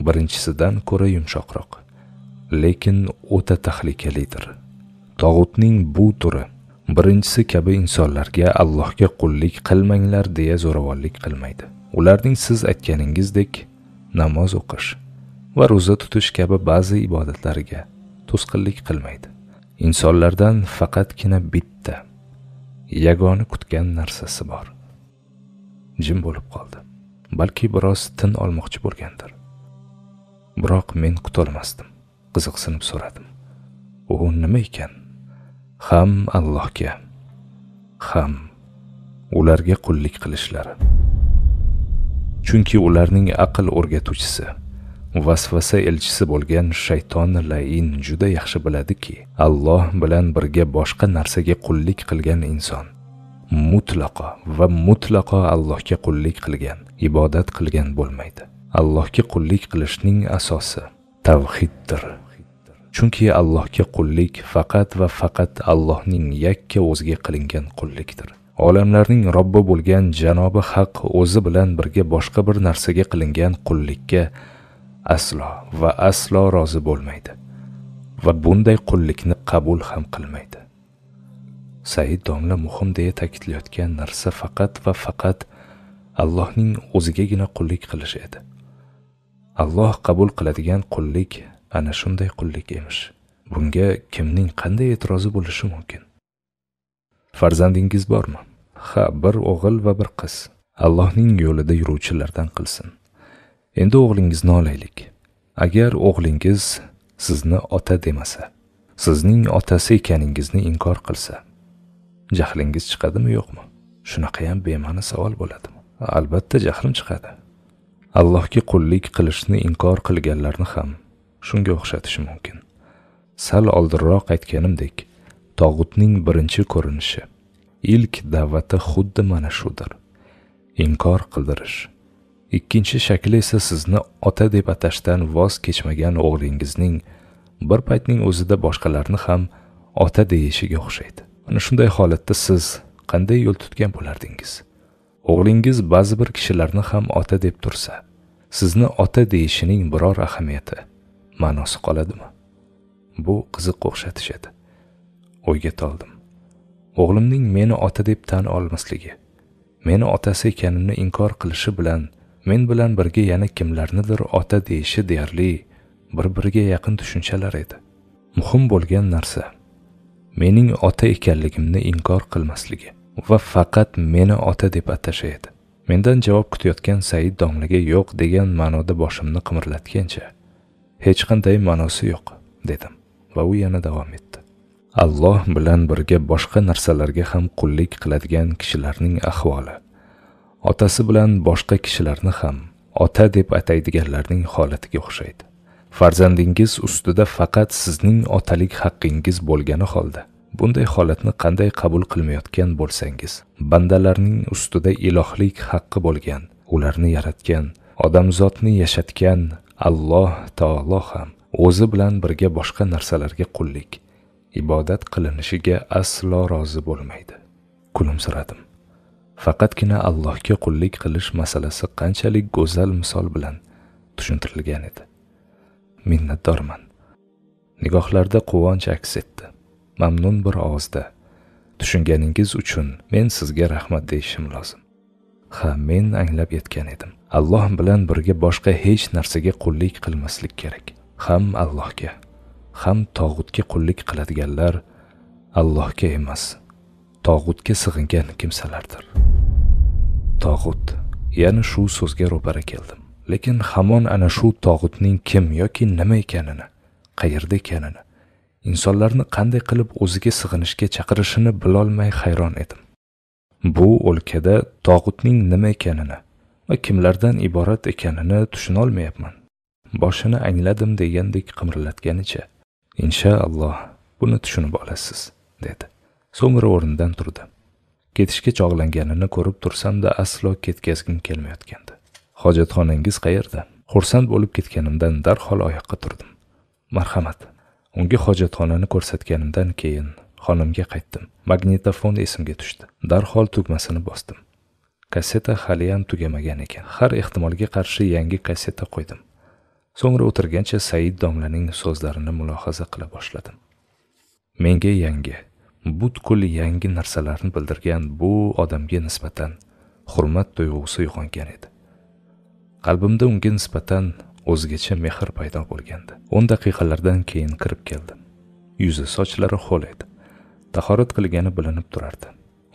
birinchisidan ko'ra yumshoqroq lekin o'ta tahlikalidir tog'utning bu turi birinchisi kabi insonlarga allohga qullik qilmanglar deya zo'ravonlik qilmaydi ularning siz aytganingizdek namoz o'qish va ro'za tutish kabi ba'zi ibodatlariga to'sqinlik qilmaydi insonlardan faqatgina bitta yagona kutgan narsasi bor jim bo'lib qoldi balki biroz tin olmoqchi bo'lgandir biroq men kutolmasdim qiziqsinib so'radim u nima ekan ham allohga ham ularga qullik qilishlari chunki ularning aql o'rgatuvchisi vasvasa elchisi bo'lgan shayton lain juda yaxshi biladiki alloh bilan birga boshqa narsaga qullik qilgan inson mutlaqo va mutlaqo allohga qullik qilgan ibodat qilgan bo'lmaydi allohga qullik qilishning asosi tavhiddir chunki allohga qullik faqat va faqat allohning yakka o'ziga qilingan qullikdir olamlarning robbi bo'lgan janobi haq o'zi bilan birga boshqa bir narsaga qilingan qullikka aslo va aslo rozi bo'lmaydi va bunday qullikni qabul ham qilmaydi said domla muhim deya ta'kidlayotgan narsa faqat va faqat allohning o'zigagina qullik qilish edi alloh qabul qiladigan qullik ana shunday qullik emish bunga kimning qanday e'tirozi bo'lishi mumkin farzandingiz bormi ha bir o'g'il va bir qiz allohning yo'lida yuruvchilardan qilsin endi o'g'lingizni olaylik agar o'g'lingiz sizni ota demasa sizning otasi ekaningizni inkor qilsa jahlingiz chiqadimi yo'qmi shunaqayam bema'ni savol bo'ladimi albatta jahlim chiqadi allohga qullik qilishni inkor qilganlarni ham shunga o'xshatish mumkin sal oldinroq aytganimdek tog'utning birinchi ko'rinishi ilk da'vati xuddi mana shudir inkor qildirish ikkinchi shakli esa sizni ota deb atashdan voz kechmagan o'g'lingizning bir paytning o'zida boshqalarni ham ota deyishiga o'xshaydi ana shunday holatda siz qanday yo'l tutgan bo'lardingiz o'g'lingiz ba'zi bir kishilarni ham ota deb tursa sizni ota deyishining biror ahamiyati ma'nosi qoladimi bu qiziq o'xshatish edi o'yga toldim o'g'limning meni ota deb tan olmasligi meni otasi ekanimni inkor qilishi bilan men bilan birga yana kimlarnidir ota deyishi deyarli bir biriga yaqin tushunchalar edi muhim bo'lgan narsa mening ota ekanligimni inkor qilmasligi va faqat meni ota deb atashi edi mendan javob kutayotgan said domlaga yo'q degan ma'noda boshimni qimirlatgancha hech qanday ma'nosi yo'q dedim va u yana davom etdi alloh bilan birga boshqa narsalarga ham qullik qiladigan kishilarning ahvoli otasi bilan boshqa kishilarni ham ota deb ataydiganlarning holatiga o'xshaydi farzandingiz ustida faqat sizning otalik haqqingiz bo'lgani holda bunday holatni qanday qabul qilmayotgan bo'lsangiz bandalarning ustida ilohlik haqqi bo'lgan ularni yaratgan odamzodni yashatgan alloh taolo ham o'zi bilan birga boshqa narsalarga qullik ibodat qilinishiga aslo rozi bo'lmaydi kulimsiradim faqatgina allohga qullik qilish masalasi qanchalik go'zal misol bilan tushuntirilgan edi minnatdorman nigohlarda quvonch aks etdi mamnun bir ovozda tushunganingiz uchun men sizga rahmat deyishim lozim ha men anglab yetgan edim alloh bilan birga boshqa hech narsaga qullik qilmaslik kerak ham allohga ham tog'utga qullik qiladiganlar allohga emas tog'utga sig'ingan kimsalardir tog'ut yana shu so'zga ro'para keldim lekin hamon ana shu tog'utning kim yoki nima ekanini qayerda ekanini insonlarni qanday qilib o'ziga sig'inishga chaqirishini bilolmay hayron edim bu o'lkada tog'utning nima ekanini va kimlardan iborat ekanini tushunolmayapman boshini angladim degandek qimirlatganicha inshaalloh buni tushunib olasiz dedi so'ngra o'rnidan turdi ketishga chog'langanini ko'rib tursamda aslo ketkazgim kelmayotgandi hojatxonangiz qayerda xursand bo'lib ketganimdan darhol oyoqqa turdim marhamat unga hojatxonani ko'rsatganimdan keyin xonamga qaytdim magnitofon esimga tushdi darhol tugmasini bosdim kasseta haliyam tugamagan ekan har ehtimolga qarshi yangi kasseta qo'ydim so'ngra o'tirgancha said domlaning so'zlarini mulohaza qila boshladim menga yangi butkul yangi narsalarni bildirgan bu odamga nisbatan hurmat tuyg'usi uyg'ongan edi qalbimda unga nisbatan o'zgacha mehr paydo bo'lgandi o'n daqiqalardan keyin kirib keldi yuzi sochlari ho'l edi tahorat qilgani bilinib turardi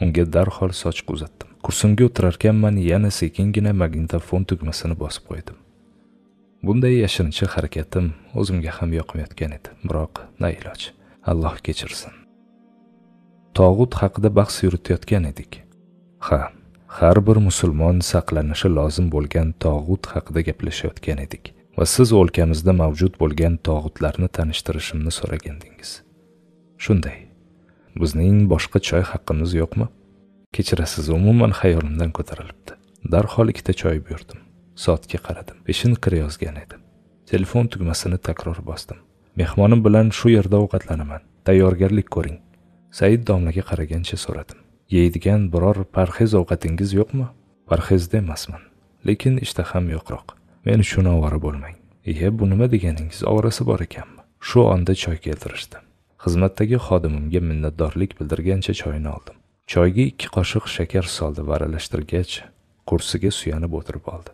unga darhol soch uzatdim kursimga o'tirarkanman yana sekingina magnitofon tugmasini bosib qo'ydim bunday yashirincha harakatim o'zimga ham yoqmayotgan edi biroq nailoj alloh kechirsin tog'ut haqida bahs yuritayotgan edik ha har bir musulmon saqlanishi lozim bo'lgan tog'ut haqida gaplashayotgan edik va siz o'lkamizda mavjud bo'lgan tog'utlarni tanishtirishimni so'ragandingiz shunday bizning boshqa choy haqqimiz yo'qmi kechirasiz umuman xayolimdan ko'tarilibdi darhol ikkita choy buyurdim soatga qaradim peshin yozgan edi telefon tugmasini takror bosdim mehmonim bilan shu yerda ovqatlanaman tayyorgarlik ko'ring said domlaga qaragancha so'radim yeydigan biror parhez ovqatingiz yo'qmi parhezda emasman lekin ishtaham yo'qroq men uchun ovora bo'lmang iye bu nima deganingiz ovorasi bor ekanmi shu onda choy keltirishdi xizmatdagi xodimimga minnatdorlik bildirgancha choyni oldim choyga ikki qoshiq shakar soldi va aralashtirgach kursiga suyanib o'tirib oldi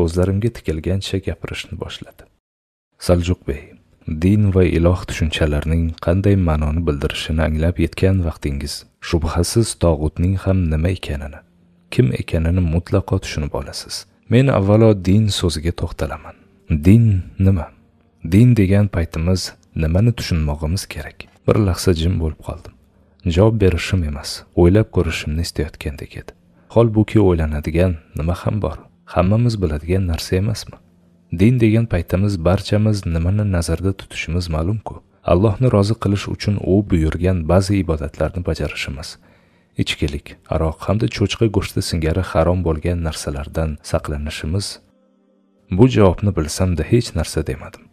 ko'zlarimga tikilgancha gapirishni boshladi saljuqbey din va iloh tushunchalarining qanday ma'noni bildirishini anglab yetgan vaqtingiz shubhasiz tog'utning ham nima ekanini kim ekanini mutlaqo tushunib olasiz men avvalo din so'ziga to'xtalaman din nima din degan paytimiz nimani tushunmog'imiz kerak bir lahza jim bo'lib qoldim javob berishim emas o'ylab ko'rishimni istayotgandek edi holbuki o'ylanadigan nima ham bor hammamiz biladigan narsa emasmi din degan paytimiz barchamiz nimani nazarda tutishimiz ma'lumku allohni rozi qilish uchun u buyurgan ba'zi ibodatlarni bajarishimiz ichkilik aroq hamda cho'chqa go'shti singari harom bo'lgan narsalardan saqlanishimiz bu javobni bilsamda hech narsa demadim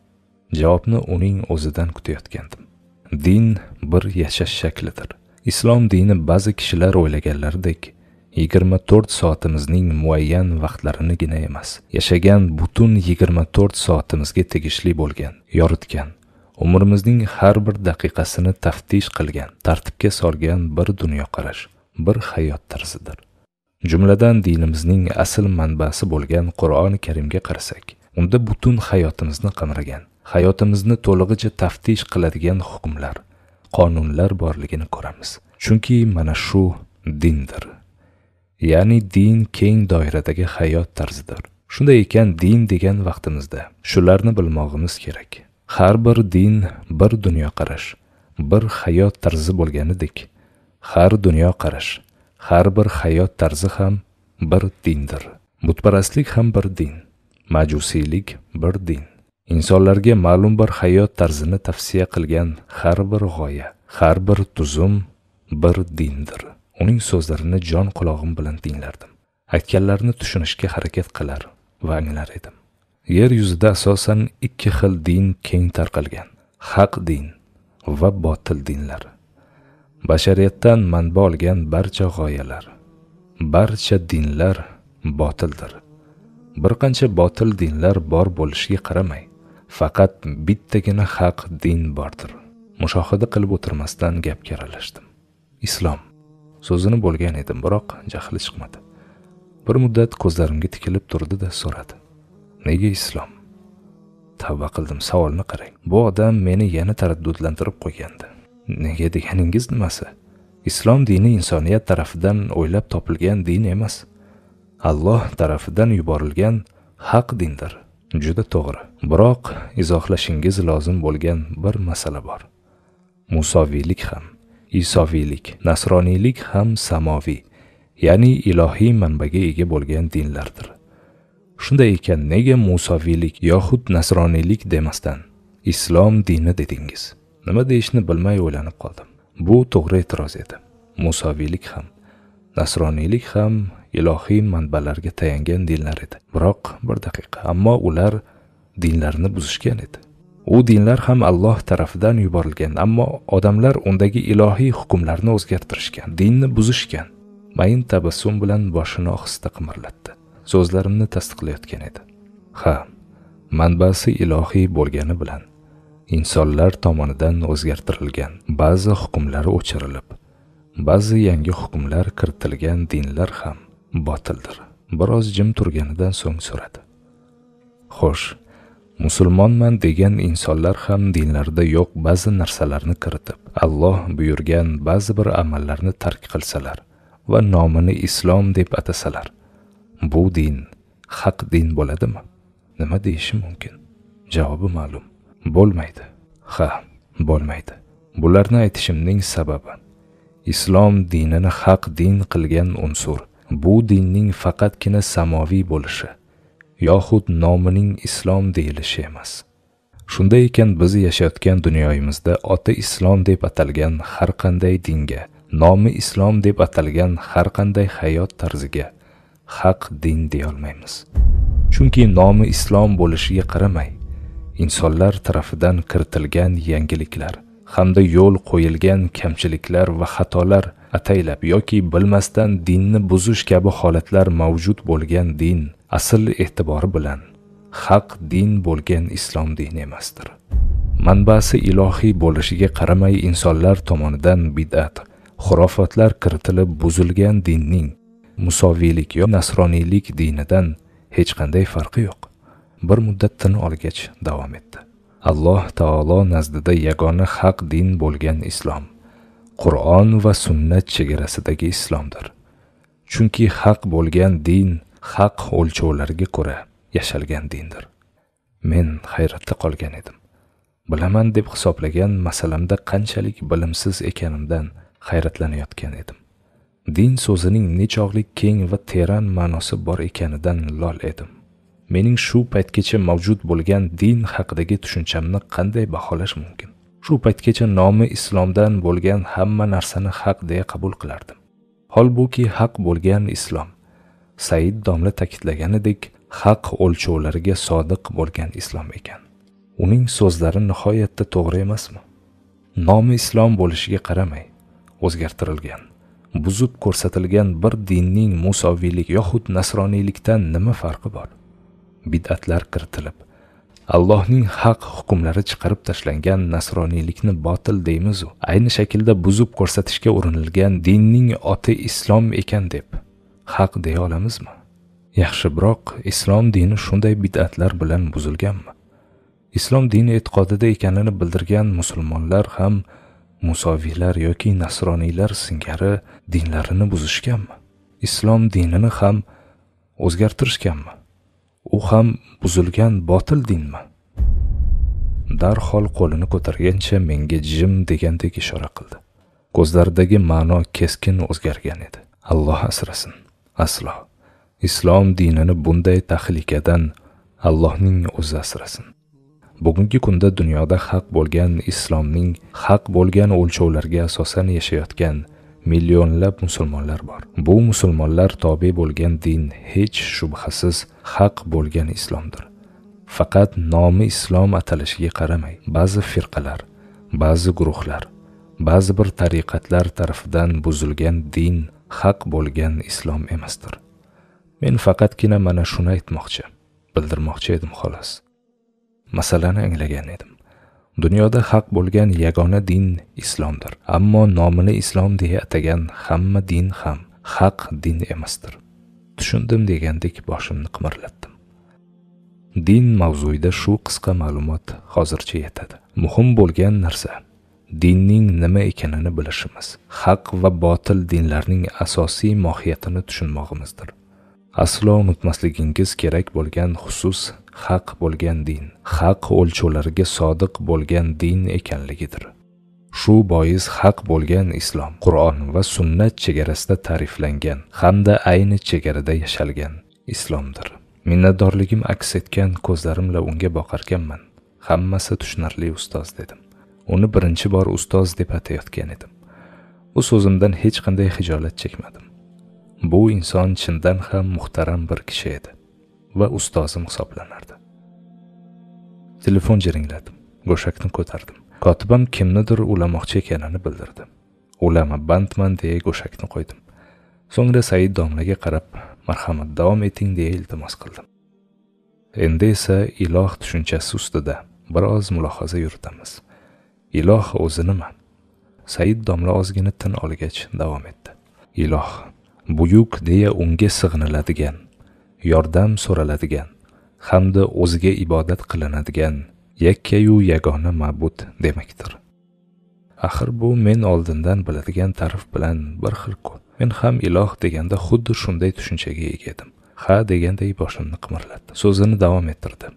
javobni uning o'zidan kutayotgandim din bir yashash shaklidir islom dini ba'zi kishilar o'ylaganlaridek yigirma to'rt soatimizning muayyan vaqtlarinigina emas yashagan butun yigirma to'rt soatimizga tegishli bo'lgan yoritgan umrimizning har bir daqiqasini taftish qilgan tartibga solgan bir dunyoqarash bir hayot tarzidir jumladan dinimizning asl manbasi bo'lgan qur'oni karimga qarasak unda butun hayotimizni qamragan hayotimizni to'lig'icha taftish qiladigan hukmlar qonunlar borligini ko'ramiz chunki mana shu dindir ya'ni din keng doiradagi hayot tarzidir shunday ekan din degan vaqtimizda shularni bilmog'imiz kerak har bir din bir dunyoqarash bir hayot tarzi bo'lganidek har dunyoqarash har bir hayot tarzi ham bir dindir butparastlik ham bir din majusiylik bir din insonlarga ma'lum bir hayot tarzini tavsiya qilgan har bir g'oya har bir tuzum bir dindir uning so'zlarini jon qulog'im bilan tinglardim aytganlarini tushunishga harakat qilar va anglar edim yer yuzida asosan ikki xil din keng tarqalgan haq din va botil dinlar bashariyatdan manba olgan barcha g'oyalar barcha dinlar botildir bir qancha botil dinlar bor bo'lishiga qaramay faqat bittagina haq din bordir mushohada qilib o'tirmasdan gapga aralashdim islom so'zini bo'lgan edim biroq jahli chiqmadi bir muddat ko'zlarimga tikilib turdi da so'radi nega islom tavba qildim savolni qarang bu odam meni yana taraddudlantirib qo'ygandi nega deganingiz nimasi islom dini insoniyat tarafidan o'ylab topilgan din emas alloh tarafidan yuborilgan haq dindir juda to'g'ri biroq izohlashingiz lozim bo'lgan bir masala bor musoviylik ham isoviylik nasroniylik ham samoviy ya'ni ilohiy manbaga ega bo'lgan dinlardir shunday ekan nega musoviylik yoxud nasroniylik demasdan islom dini dedingiz nima deyishni bilmay o'ylanib qoldim bu to'g'ri e'tiroz edi musoviylik ham nasroniylik ham ilohiy manbalarga tayangan dinlar edi biroq bir daqiqa ammo ular dinlarni buzishgan edi u dinlar ham alloh tarafidan yuborilgan ammo odamlar undagi ilohiy hukmlarni o'zgartirishgan dinni buzishgan mayin tabassum bilan boshini ohista qimirlatdi so'zlarimni tasdiqlayotgan edi ha manbasi ilohiy bo'lgani bilan insonlar tomonidan o'zgartirilgan ba'zi hukmlar o'chirilib ba'zi yangi hukmlar kiritilgan dinlar ham botildir biroz jim turganidan so'ng so'radi xo'sh musulmonman degan insonlar ham dinlarida yo'q ba'zi narsalarni kiritib alloh buyurgan ba'zi bir amallarni tark qilsalar va nomini islom deb atasalar bu din haq din bo'ladimi nima deyishi mumkin javobi ma'lum bo'lmaydi ha bo'lmaydi bularni aytishimning sababi islom dinini haq din qilgan unsur bu dinning faqatgina samoviy bo'lishi yoxud nomining islom deyilishi emas shunday ekan biz yashayotgan dunyoyimizda oti islom deb atalgan har qanday dinga nomi islom deb atalgan har qanday hayot tarziga haq din deyolmaymiz chunki nomi islom bo'lishiga qaramay insonlar tarafidan kiritilgan yangiliklar hamda yo'l qo'yilgan kamchiliklar va xatolar ataylab yoki bilmasdan dinni buzish kabi holatlar mavjud bo'lgan din asl e'tibori bilan haq din bo'lgan islom dini emasdir manbasi ilohiy bo'lishiga qaramay insonlar tomonidan bid'at xurofotlar kiritilib buzilgan dinning musoviylik yo nasroniylik dinidan hech qanday farqi yo'q bir muddat tin olgach davom etdi alloh taolo nazdida yagona haq din bo'lgan islom qur'on va sunnat chegarasidagi islomdir chunki haq bo'lgan din haq o'lchovlarga ko'ra yashalgan dindir men hayratda qolgan edim bilaman deb hisoblagan masalamda qanchalik bilimsiz ekanimdan hayratlanayotgan edim din so'zining nechog'lik keng va teran ma'nosi bor ekanidan lol edim mening shu paytgacha mavjud bo'lgan din haqidagi tushunchamni qanday baholash mumkin shu paytgacha nomi islomdan bo'lgan hamma narsani haq deya qabul qilardim holbuki haq bo'lgan islom said domla ta'kidlaganidek haq o'lchovlariga sodiq bo'lgan islom ekan uning so'zlari nihoyatda to'g'ri emasmi nomi islom bo'lishiga qaramay o'zgartirilgan buzib ko'rsatilgan bir dinning musoviylik yoxud nasroniylikdan nima farqi bor bid'atlar kiritilib allohning haq hukmlari chiqarib tashlangan nasroniylikni botil deymizu ayni shaklda buzib ko'rsatishga urinilgan dinning oti islom ekan deb haq deya olamizmi yaxshi biroq islom dini shunday bid'atlar bilan buzilganmi islom dini e'tiqodida ekanini bildirgan musulmonlar ham musoviylar yoki nasroniylar singari dinlarini buzishganmi islom dinini ham o'zgartirishganmi u ham buzilgan botil dinmi darhol qo'lini ko'targancha menga jim degandek ishora qildi ko'zlaridagi ma'no keskin o'zgargan edi alloh asrasin aslo islom dinini bunday tahlikadan allohning o'zi asrasin bugungi kunda dunyoda haq bo'lgan islomning haq bo'lgan o'lchovlarga asosan yashayotgan millionlab musulmonlar bor bu musulmonlar tobe bo'lgan din hech shubhasiz haq bo'lgan islomdir faqat nomi islom atalishiga qaramay ba'zi firqalar ba'zi guruhlar ba'zi bir tariqatlar tarafidan buzilgan din haq bo'lgan islom emasdir men faqatgina mana shuni aytmoqchi bildirmoqchi edim xolos masalani anglagan edim dunyoda haq bo'lgan yagona din islomdir ammo nomini islom deya atagan hamma din ham haq din emasdir tushundim degandek boshimni qimirlatdim din mavzuida shu qisqa ma'lumot hozircha yetadi muhim bo'lgan narsa dinning nima ekanini bilishimiz haq va botil dinlarning asosiy mohiyatini tushunmog'imizdir aslo unutmasligingiz kerak bo'lgan xusus haq bo'lgan din haq o'lchovlariga sodiq bo'lgan din ekanligidir shu bois haq bo'lgan islom qur'on va sunnat chegarasida ta'riflangan hamda ayni chegarada yashalgan islomdir minnatdorligim aks etgan ko'zlarimla unga boqarkanman hammasi tushunarli ustoz dedim uni birinchi bor ustoz deb atayotgan edim u so'zimdan hech qanday hijolat chekmadim bu inson chindan ham muhtaram bir kishi edi va ustozim hisoblanardi telefon jiringladi go'shakni ko'tardim kotibam kimnidir ulamoqchi ekanini bildirdi ulama bandman deya go'shakni qo'ydim so'ngra said domlaga qarab marhamat davom eting deya iltimos qildim endi esa iloh tushunchasi ustida biroz mulohaza yuritamiz iloh o'zi nima said domla ozgina tin olgach davom etdi iloh buyuk deya unga sig'iniladigan yordam so'raladigan hamda o'ziga ibodat qilinadigan yakkayu yagona ma'bud demakdir axir bu men oldindan biladigan ta'rif bilan bir xilku men ham iloh deganda xuddi shunday tushunchaga ega edim ha deganday boshimni qimirlatdi so'zini davom ettirdi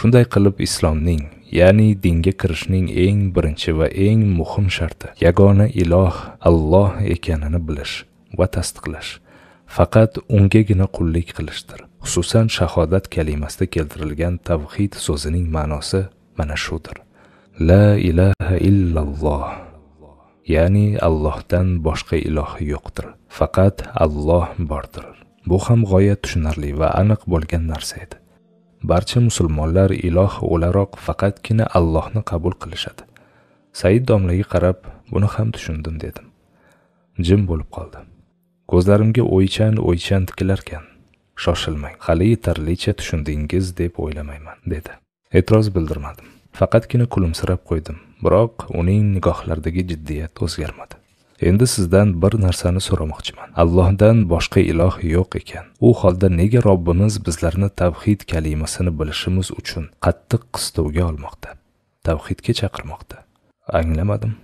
shunday qilib islomning ya'ni dinga kirishning eng birinchi va eng muhim sharti yagona iloh alloh ekanini bilish va tasdiqlash faqat ungagina qullik qilishdir xususan shahodat kalimasida keltirilgan tavhid so'zining ma'nosi mana shudir la ilaha illalloh ya'ni allohdan boshqa iloh yo'qdir faqat alloh bordir bu ham g'oyat tushunarli va aniq bo'lgan narsa edi barcha musulmonlar iloh o'laroq faqatgina allohni qabul qilishadi said domlaga qarab buni ham tushundim dedim jim bo'lib qoldi ko'zlarimga o'ychan o'ychan tikilarkan shoshilmang hali yetarlicha tushundingiz deb o'ylamayman dedi e'tiroz bildirmadim faqatgina kulimsirab qo'ydim biroq uning nigohlaridagi jiddiyat o'zgarmadi endi sizdan bir narsani so'ramoqchiman allohdan boshqa iloh yo'q ekan u holda nega robbimiz bizlarni tavhid kalimasini bilishimiz uchun qattiq qistovga olmoqda tavhidga chaqirmoqda anglamadim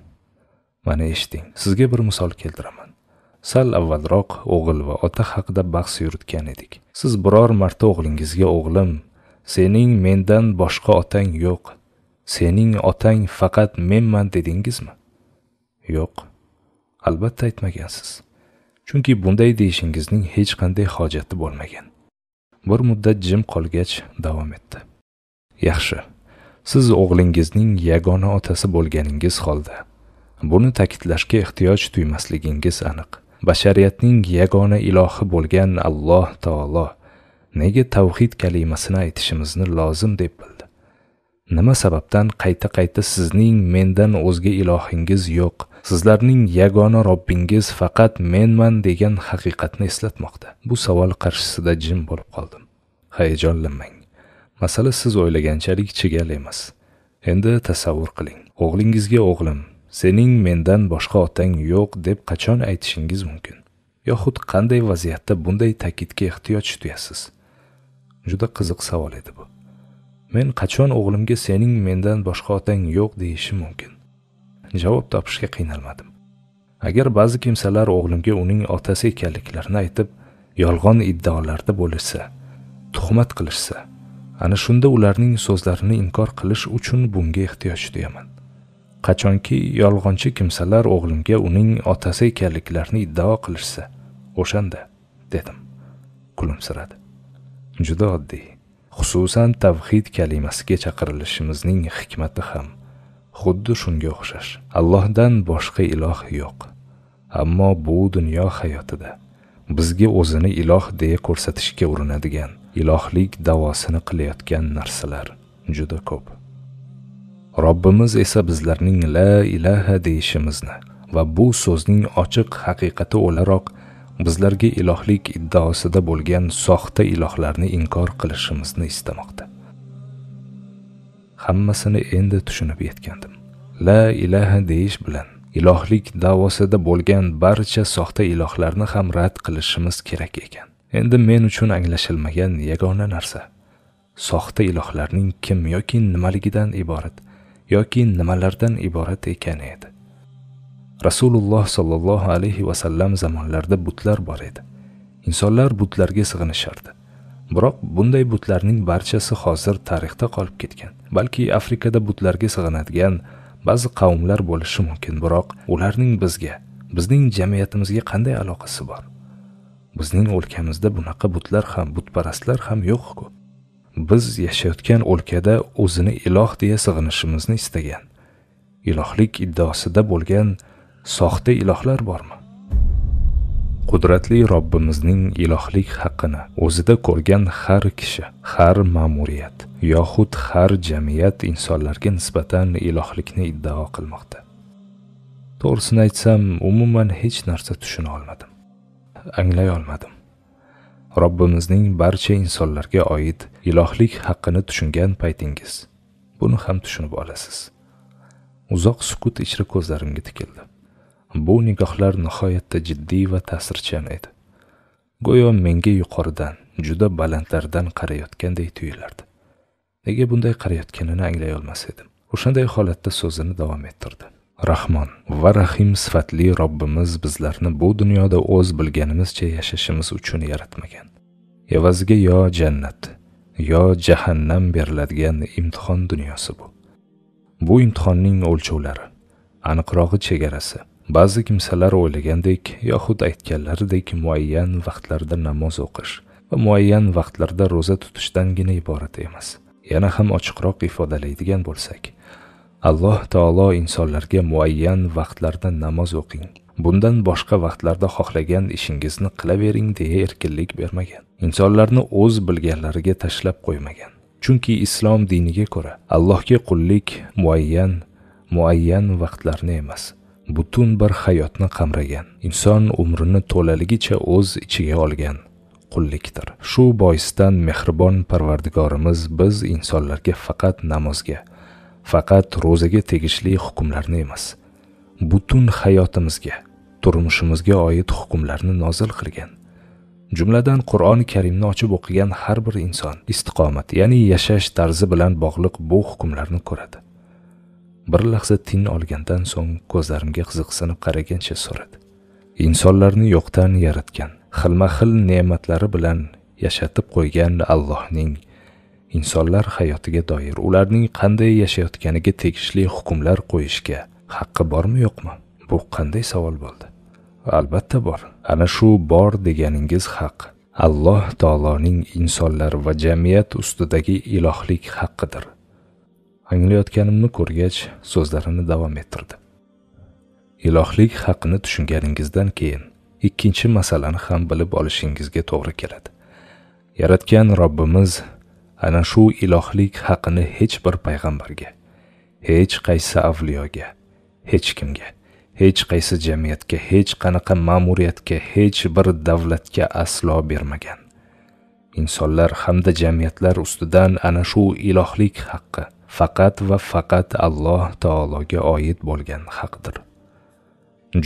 mana eshiting sizga bir misol keltiraman sal avvalroq o'g'il va ota haqida bahs yuritgan edik siz biror marta o'g'lingizga o'g'lim sening mendan boshqa otang yo'q sening otang faqat menman dedingizmi yo'q albatta aytmagansiz chunki bunday deyishingizning hech qanday hojati bo'lmagan bir muddat jim qolgach davom etdi yaxshi siz o'g'lingizning yagona otasi bo'lganingiz holda buni ta'kidlashga ehtiyoj tuymasligingiz aniq bashariyatning yagona ilohi bo'lgan alloh taolo nega tavhid kalimasini aytishimizni lozim deb bildi nima sababdan qayta qayta sizning mendan o'zga ilohingiz yo'q sizlarning yagona robbingiz faqat menman degan haqiqatni eslatmoqda bu savol qarshisida jim bo'lib qoldim hayajonlanmang masala siz o'ylaganchalik chigal emas endi tasavvur qiling o'g'lingizga o'g'lim sening mendan boshqa otang yo'q deb qachon aytishingiz mumkin yoxud qanday vaziyatda bunday ta'kidga ehtiyoj tuyasiz juda qiziq savol edi bu men qachon o'g'limga sening mendan boshqa otang yo'q deyishim mumkin javob topishga qiynalmadim agar ba'zi kimsalar o'g'limga uning otasi ekanliklarini aytib yolg'on iddaolarda bo'lishsa tuhmat qilishsa ana shunda ularning so'zlarini inkor qilish uchun bunga ehtiyoj tuyaman qachonki yolg'onchi kimsalar o'g'limga uning otasi ekanliklarini iddao qilishsa o'shanda dedim kulimsiradi juda oddiy xususan tavhid kalimasiga chaqirilishimizning hikmati ham xuddi shunga o'xshash allohdan boshqa iloh yo'q ammo bu dunyo hayotida bizga o'zini iloh deya ko'rsatishga urinadigan ilohlik davosini qilayotgan narsalar juda ko'p robbimiz esa bizlarning la ilaha deyishimizni va bu so'zning ochiq haqiqati o'laroq bizlarga ilohlik iddaosida bo'lgan soxta ilohlarni inkor qilishimizni istamoqda hammasini endi tushunib yetgandim la ilaha deyish bilan ilohlik davosida bo'lgan barcha soxta ilohlarni ham rad qilishimiz kerak ekan endi men uchun anglashilmagan yagona narsa soxta ilohlarning kim yoki nimaligidan iborat yoki nimalardan iborat ekan edi rasululloh sollallohu alayhi vasallam zamonlarida butlar bor edi insonlar butlarga sig'inishardi biroq bunday butlarning barchasi hozir tarixda qolib ketgan balki afrikada butlarga sig'inadigan ba'zi qavmlar bo'lishi mumkin biroq ularning bizga bizning jamiyatimizga qanday aloqasi bor bizning o'lkamizda bunaqa butlar ham butparastlar ham yo'q-ku biz yashayotgan o'lkada o'zini iloh deya sig'inishimizni istagan ilohlik iddaosida bo'lgan soxta ilohlar bormi qudratli robbimizning ilohlik haqqini o'zida ko'rgan har kishi har ma'muriyat yoxud har jamiyat insonlarga nisbatan ilohlikni iddao qilmoqda to'g'risini aytsam umuman hech narsa tushuna olmadim anglay olmadim robbimizning barcha insonlarga oid ilohlik haqqini tushungan paytingiz buni ham tushunib olasiz uzoq sukut ichra ko'zlarimga tikildi bu nigohlar nihoyatda jiddiy va ta'sirchan edi go'yo menga yuqoridan juda balandlardan qarayotganday tuyulardi nega bunday qarayotganini anglay olmas edim o'shanday holatda so'zini davom ettirdi rahmon va rahim sifatli robbimiz bizlarni bu dunyoda o'z bilganimizcha yashashimiz uchun yaratmagan evaziga yo jannat yo jahannam beriladigan imtihon dunyosi bu bu imtihonning o'lchovlari aniqrog'i chegarasi ba'zi kimsalar o'ylagandek yoxud aytganlaridek muayyan vaqtlarda namoz o'qish va muayyan vaqtlarda ro'za tutishdangina iborat emas yana ham ochiqroq ifodalaydigan bo'lsak alloh taolo insonlarga muayyan vaqtlarda namoz o'qing bundan boshqa vaqtlarda xohlagan ishingizni qilavering deya erkinlik bermagan insonlarni o'z bilganlariga tashlab qo'ymagan chunki islom diniga ko'ra allohga qullik muayyan muayyan vaqtlarni emas butun bir hayotni qamragan inson umrini to'laligicha o'z ichiga olgan qullikdir shu boisdan mehribon parvardigorimiz biz insonlarga faqat namozga faqat ro'zaga tegishli hukmlarni emas butun hayotimizga turmushimizga oid hukmlarni nozil qilgan jumladan qur'oni karimni ochib o'qigan har bir inson istiqomat ya'ni yashash tarzi bilan bog'liq bu hukmlarni ko'radi bir lahza tin olgandan so'ng ko'zlarimga qiziqsinib qaragancha so'radi insonlarni yo'qdan yaratgan xilma xil ne'matlari bilan yashatib qo'ygan allohning insonlar hayotiga doir ularning qanday yashayotganiga tegishli hukmlar qo'yishga haqqi bormi yo'qmi bu qanday savol bo'ldi albatta bor ana shu bor deganingiz haq alloh taoloning insonlar va jamiyat ustidagi ilohlik haqqidir anglayotganimni ko'rgach so'zlarini davom ettirdi ilohlik haqini tushunganingizdan keyin ikkinchi masalani ham bilib olishingizga to'g'ri keladi yaratgan robbimiz ana shu ilohlik haqini hech bir payg'ambarga hech qaysi avliyoga hech kimga hech qaysi jamiyatga hech qanaqa ma'muriyatga hech bir davlatga aslo bermagan insonlar hamda jamiyatlar ustidan ana shu ilohlik haqqi faqat va faqat alloh taologa oid bo'lgan haqdir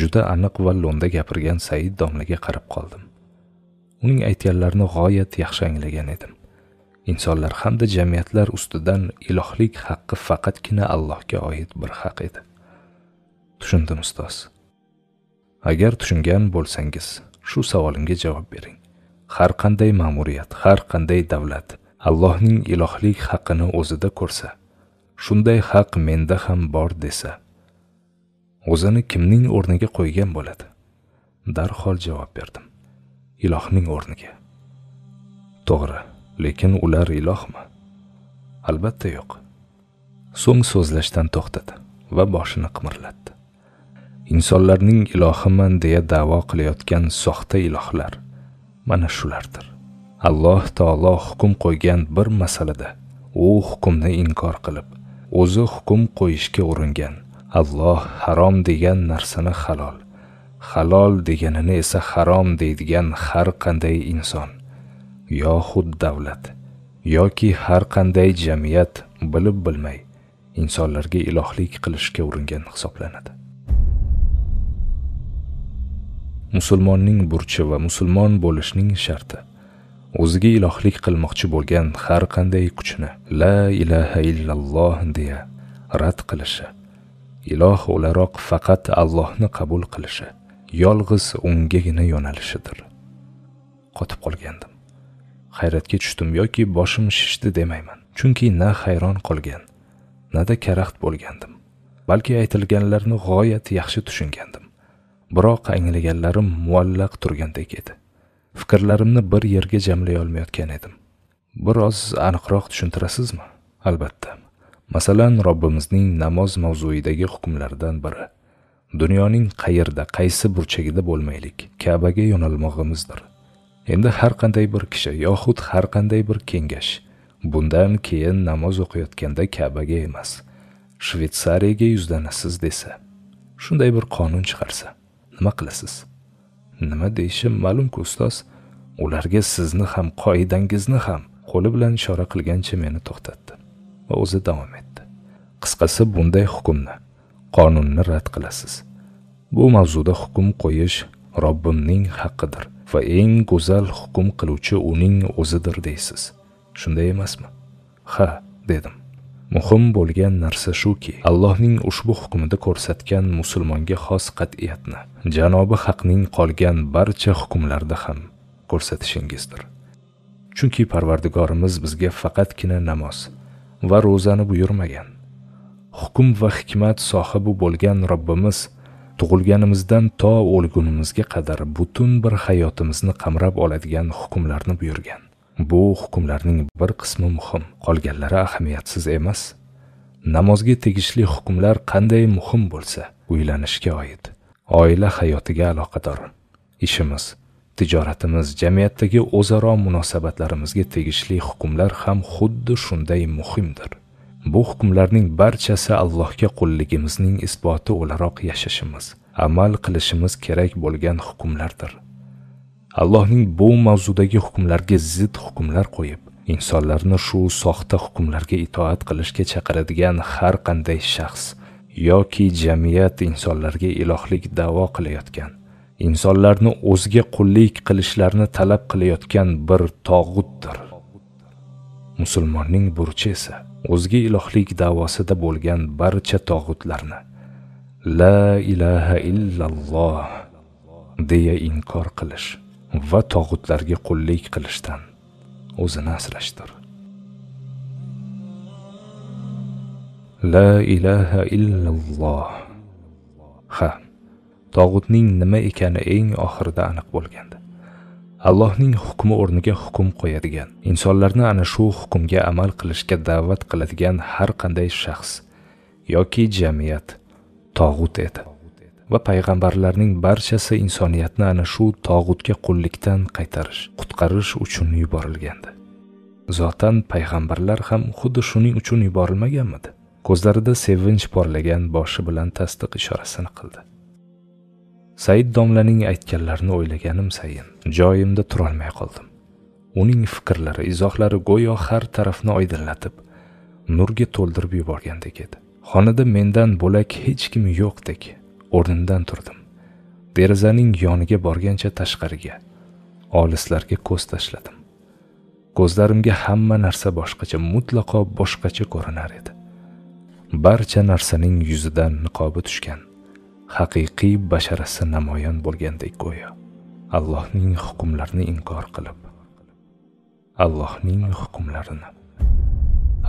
juda aniq va lo'nda gapirgan said domlaga qarab qoldim uning aytganlarini g'oyat yaxshi anglagan edim insonlar hamda jamiyatlar ustidan ilohlik haqqi faqatgina allohga oid bir haq edi tushundim ustoz agar tushungan bo'lsangiz shu savolimga javob bering har qanday ma'muriyat har qanday davlat allohning ilohlik haqqini o'zida ko'rsa shunday haq menda ham bor desa o'zini kimning o'rniga qo'ygan bo'ladi darhol javob berdim ilohning o'rniga to'g'ri lekin ular ilohmi albatta yo'q so'ng so'zlashdan to'xtadi va boshini qimirlatdi insonlarning ilohiman deya da'vo qilayotgan soxta ilohlar mana shulardir alloh taolo hukm qo'ygan bir masalada u hukmni inkor qilib o'zi hukm qo'yishga uringan alloh harom degan narsani halol halol deganini esa harom deydigan har qanday inson yoxud davlat yoki har qanday jamiyat bilib bilmay insonlarga ilohlik qilishga uringan hisoblanadi musulmonning burchi va musulmon bo'lishning sharti o'ziga ilohlik qilmoqchi bo'lgan har qanday kuchni la ilaha illalloh deya rad qilishi iloh o'laroq faqat allohni qabul qilishi yolg'iz ungagina yo'nalishidir qotib qolgandim hayratga tushdim yoki boshim shishdi demayman chunki na hayron qolgan nada karaxt bo'lgandim balki aytilganlarni g'oyat yaxshi tushungandim biroq anglaganlarim muallaq turgandek edi fikrlarimni bir yerga jamlay olmayotgan edim biroz aniqroq tushuntirasizmi albatta masalan robbimizning namoz mavzuidagi hukmlaridan biri dunyoning qayerda qaysi burchagida bo'lmaylik kabaga yo'nalmog'imizdir endi har qanday bir kishi yoxud har qanday bir kengash bundan keyin namoz o'qiyotganda kabaga emas shvetsariyaga yuzlanasiz desa shunday bir qonun chiqarsa nima qilasiz nima deyishim ma'lumku ustoz ularga sizni ham qoidangizni ham qo'li bilan ishora qilgancha meni to'xtatdi va o'zi davom etdi qisqasi bunday hukmni qonunni rad qilasiz bu mavzuda hukm qo'yish robbimning haqqidir va eng go'zal hukm qiluvchi uning o'zidir deysiz shunday emasmi ha dedim muhim bo'lgan narsa shuki allohning ushbu hukmida ko'rsatgan musulmonga xos qat'iyatni janobi haqning qolgan barcha hukmlarida ham ko'rsatishingizdir chunki parvardigorimiz bizga faqatgina namoz va ro'zani buyurmagan hukm va hikmat sohibi bo'lgan robbimiz tug'ilganimizdan to o'lgunimizga qadar butun bir hayotimizni qamrab oladigan hukmlarni buyurgan bu hukmlarning bir qismi muhim qolganlari ahamiyatsiz emas namozga tegishli hukmlar qanday muhim bo'lsa uylanishga oid oila hayotiga aloqador ishimiz tijoratimiz jamiyatdagi o'zaro munosabatlarimizga tegishli hukmlar ham xuddi shunday muhimdir Bu hukmlarning barchasi Allohga qulligimizning isboti o'laroq yashashimiz, amal qilishimiz kerak bo'lgan hukmlardir. Allohning bu mavzudagi hukmlarga zid hukmlar qo'yib, insonlarni shu soxta hukmlarga itoat qilishga chaqiradigan har qanday shaxs yoki jamiyat insonlarga ilohlik da'vo qilayotgan insonlarni o'ziga qullik qilishlarini talab qilayotgan bir tog'utdir musulmonning burchi esa o'zga ilohlik da'vosida bo'lgan barcha tog'utlarni la ilaha illalloh deya inkor qilish va tog'utlarga qullik qilishdan o'zini asrashdir la ilaha illalloh ha tog'utning nima ekani eng oxirida aniq bo'lgan allohning hukmi o'rniga hukm qo'yadigan insonlarni ana shu hukmga amal qilishga da'vat qiladigan har qanday shaxs yoki jamiyat tog'ut edi va payg'ambarlarning barchasi insoniyatni ana shu tog'utga qullikdan qaytarish qutqarish uchun yuborilgandi zotan payg'ambarlar ham xuddi shuning uchun yuborilmaganmidi ko'zlarida sevinch porlagan boshi bilan tasdiq ishorasini qildi said domlaning aytganlarini o'ylaganim sayin joyimda turolmay qoldim uning fikrlari izohlari go'yo har tarafni oydinlatib nurga to'ldirib yuborgandek edi xonada mendan bo'lak hech kim yo'qdek o'rnimdan turdim derazaning yoniga borgancha tashqariga olislarga ko'z tashladim ko'zlarimga hamma narsa boshqacha mutlaqo boshqacha ko'rinar edi barcha narsaning yuzidan niqobi tushgan haqiqiy basharasi namoyon bo'lgandek go'yo allohning hukmlarini inkor qilib allohning hukmlarini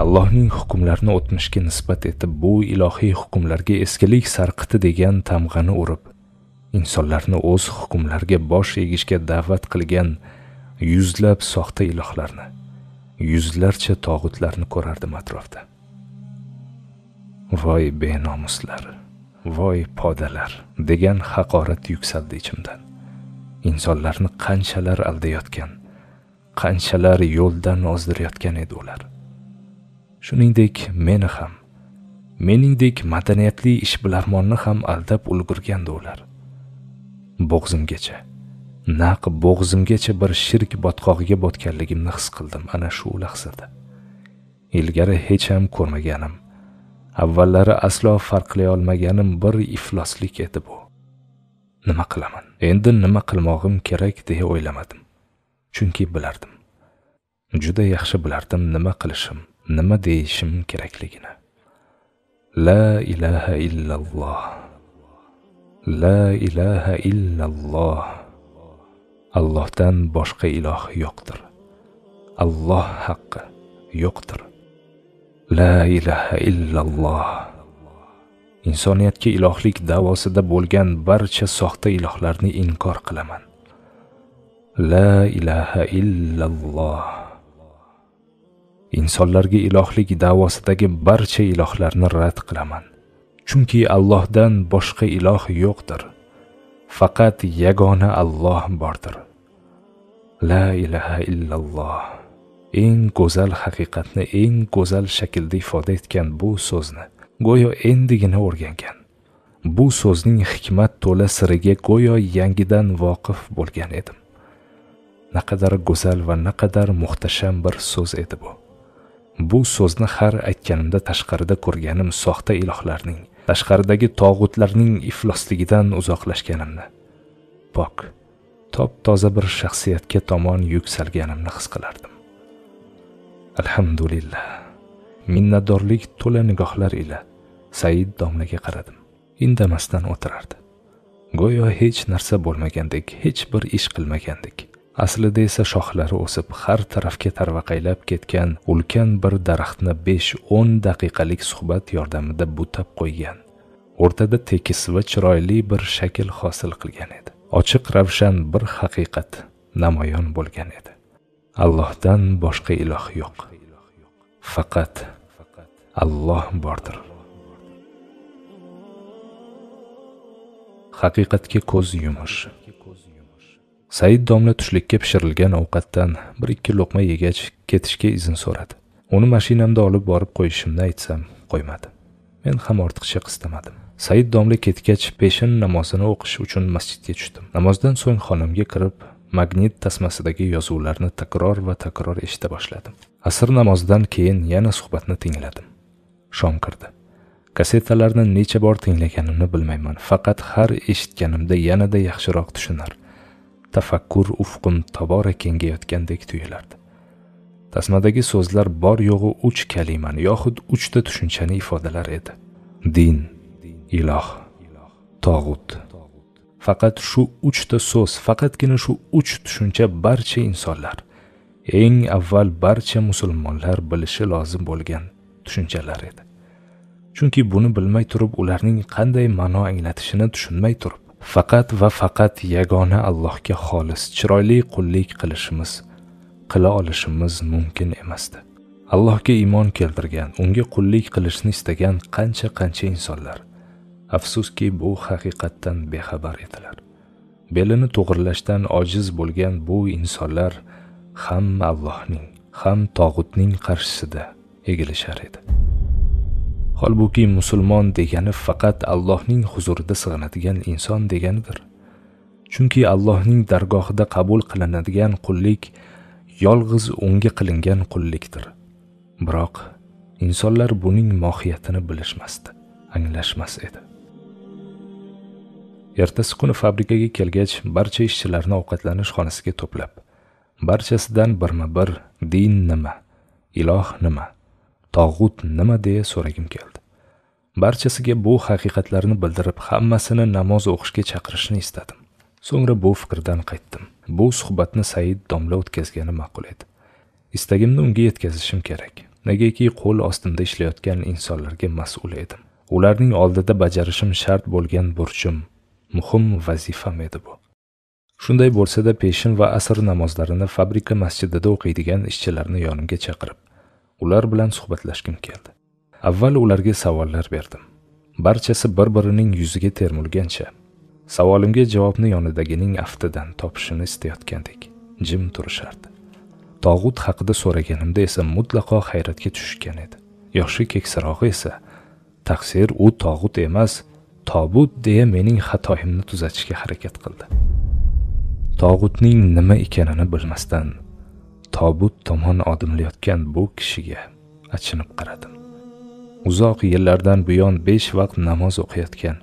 allohning hukmlarini o'tmishga nisbat etib bu ilohiy hukmlarga eskilik sarqiti degan tamg'ani urib insonlarni o'z hukmlariga bosh egishga da'vat qilgan yuzlab soxta ilohlarni yuzlarcha tog'utlarni ko'rardim atrofda voy benomuslar voy podalar degan haqorat yuksaldi ichimdan insonlarni qanchalar aldayotgan qanchalar yo'ldan ozdirayotgan edi ular shuningdek meni ham meningdek madaniyatli ishbilarmonni ham aldab ulgurgandi ular bo'g'zimgacha naq bo'g'zimgacha bir shirk botqog'iga botganligimni his qildim ana shu lahzada ilgari hech ham ko'rmaganim avvallari aslo farqlay olmaganim bir ifloslik edi bu nima qilaman endi nima qilmog'im kerak deya o'ylamadim chunki bilardim juda yaxshi bilardim nima qilishim nima deyishim kerakligini la ilaha illalloh la ilaha illalloh allohdan boshqa iloh yo'qdir alloh haqqi yo'qdir La ilaha illalloh. Insoniyatga ilohlik da'vosida bo'lgan barcha soxta ilohlarni inkor qilaman. La ilaha illalloh. Insonlarga ilohlik da'vosidagi barcha ilohlarni rad qilaman. Chunki Allohdan boshqa iloh yo'qdir. Faqat yagona Alloh bordir. La ilaha illalloh. eng go'zal haqiqatni eng go'zal shaklda ifoda etgan bu so'zni go'yo endigina o'rgangan bu so'zning hikmat to'la siriga go'yo yangidan voqif bo'lgan edim naqadar go'zal va naqadar muhtasham bir so'z edi bu bu so'zni har aytganimda tashqarida ko'rganim soxta ilohlarning tashqaridagi tog'utlarning iflosligidan uzoqlashganimni pok top toza bir shaxsiyatga tomon yuksalganimni his qilardim alhamdulillah minnatdorlik to'la nigohlar ila said domlaga qaradim indamasdan o'tirardi go'yo hech narsa bo'lmagandek hech bir ish qilmagandek aslida esa shoxlari o'sib har tarafga tarvaqaylab ketgan ulkan bir daraxtni 5-10 daqiqalik suhbat yordamida butab qo'ygan o'rtada tekis va chiroyli bir shakl hosil qilgan edi ochiq ravshan bir haqiqat namoyon bo'lgan edi allohdan boshqa iloh yo'q faqat alloh bordir haqiqatga ko'z yumish said domla tushlikka pishirilgan ovqatdan bir ikki luqma yegach ketishga izn so'radi uni mashinamda olib borib qo'yishimni aytsam qo'ymadi men ham ortiqcha qistamadim said domla ketgach peshin namozini o'qish uchun masjidga tushdim namozdan so'ng xonamga kirib magnit tasmasidagi yozuvlarni takror va takror eshita boshladim asr namozidan keyin yana suhbatni tingladim shom kirdi kasetalarni necha bor tinglaganimni bilmayman faqat har eshitganimda yanada yaxshiroq tushunar tafakkur ufqim tobora kengayotgandek tuyulardi tasmadagi so'zlar bor yo'g'i uch kalimani yoxud uchta tushunchani ifodalar edi din iloh tog'ut faqat shu uchta so'z faqatgina shu uch tushuncha barcha insonlar eng avval barcha musulmonlar bilishi lozim bo'lgan tushunchalar edi chunki buni bilmay turib ularning qanday ma'no anglatishini tushunmay turib faqat va faqat yagona allohga xolis chiroyli qullik qilishimiz qila olishimiz mumkin emasdi allohga iymon keltirgan unga qullik qilishni istagan qancha qancha insonlar afsuski bu haqiqatdan bexabar edilar belini to'g'irlashdan ojiz bo'lgan bu insonlar ham allohning ham tog'utning qarshisida egilishar edi holbuki musulmon degani faqat allohning huzurida sig'inadigan inson deganidir chunki allohning dargohida qabul qilinadigan qullik yolg'iz unga qilingan qullikdir biroq insonlar buning mohiyatini bilishmasdi anglashmas edi ertasi kuni fabrikaga kelgach barcha ishchilarni ovqatlanish xonasiga to'plab barchasidan birma bir din nima iloh nima tog'ut nima deya so'ragim keldi barchasiga bu haqiqatlarni bildirib hammasini namoz o'qishga chaqirishni istadim so'ngra bu fikrdan qaytdim bu suhbatni said domla o'tkazgani ma'qul edi istagimni unga yetkazishim kerak negaki qo'l ostimda ishlayotgan insonlarga mas'ul edim ularning oldida bajarishim shart bo'lgan burchim muhim vazifam edi bu shunday bo'lsada peshin va asr namozlarini fabrika masjidida o'qiydigan ishchilarni yonimga chaqirib ular bilan suhbatlashgim keldi avval ularga savollar berdim barchasi bir birining yuziga termulgancha savolimga javobni yonidagining aftidan topishini istayotgandek jim turishardi tog'ut haqida so'raganimda esa mutlaqo hayratga tushishgan edi yoshi keksarog'i esa taqsir u tog'ut emas tobut deya mening xatoyimni tuzatishga harakat qildi tog'utning nima ekanini bilmasdan tobut tomon odimlayotgan bu kishiga achinib qaradim uzoq yillardan buyon besh vaqt namoz o'qiyotgan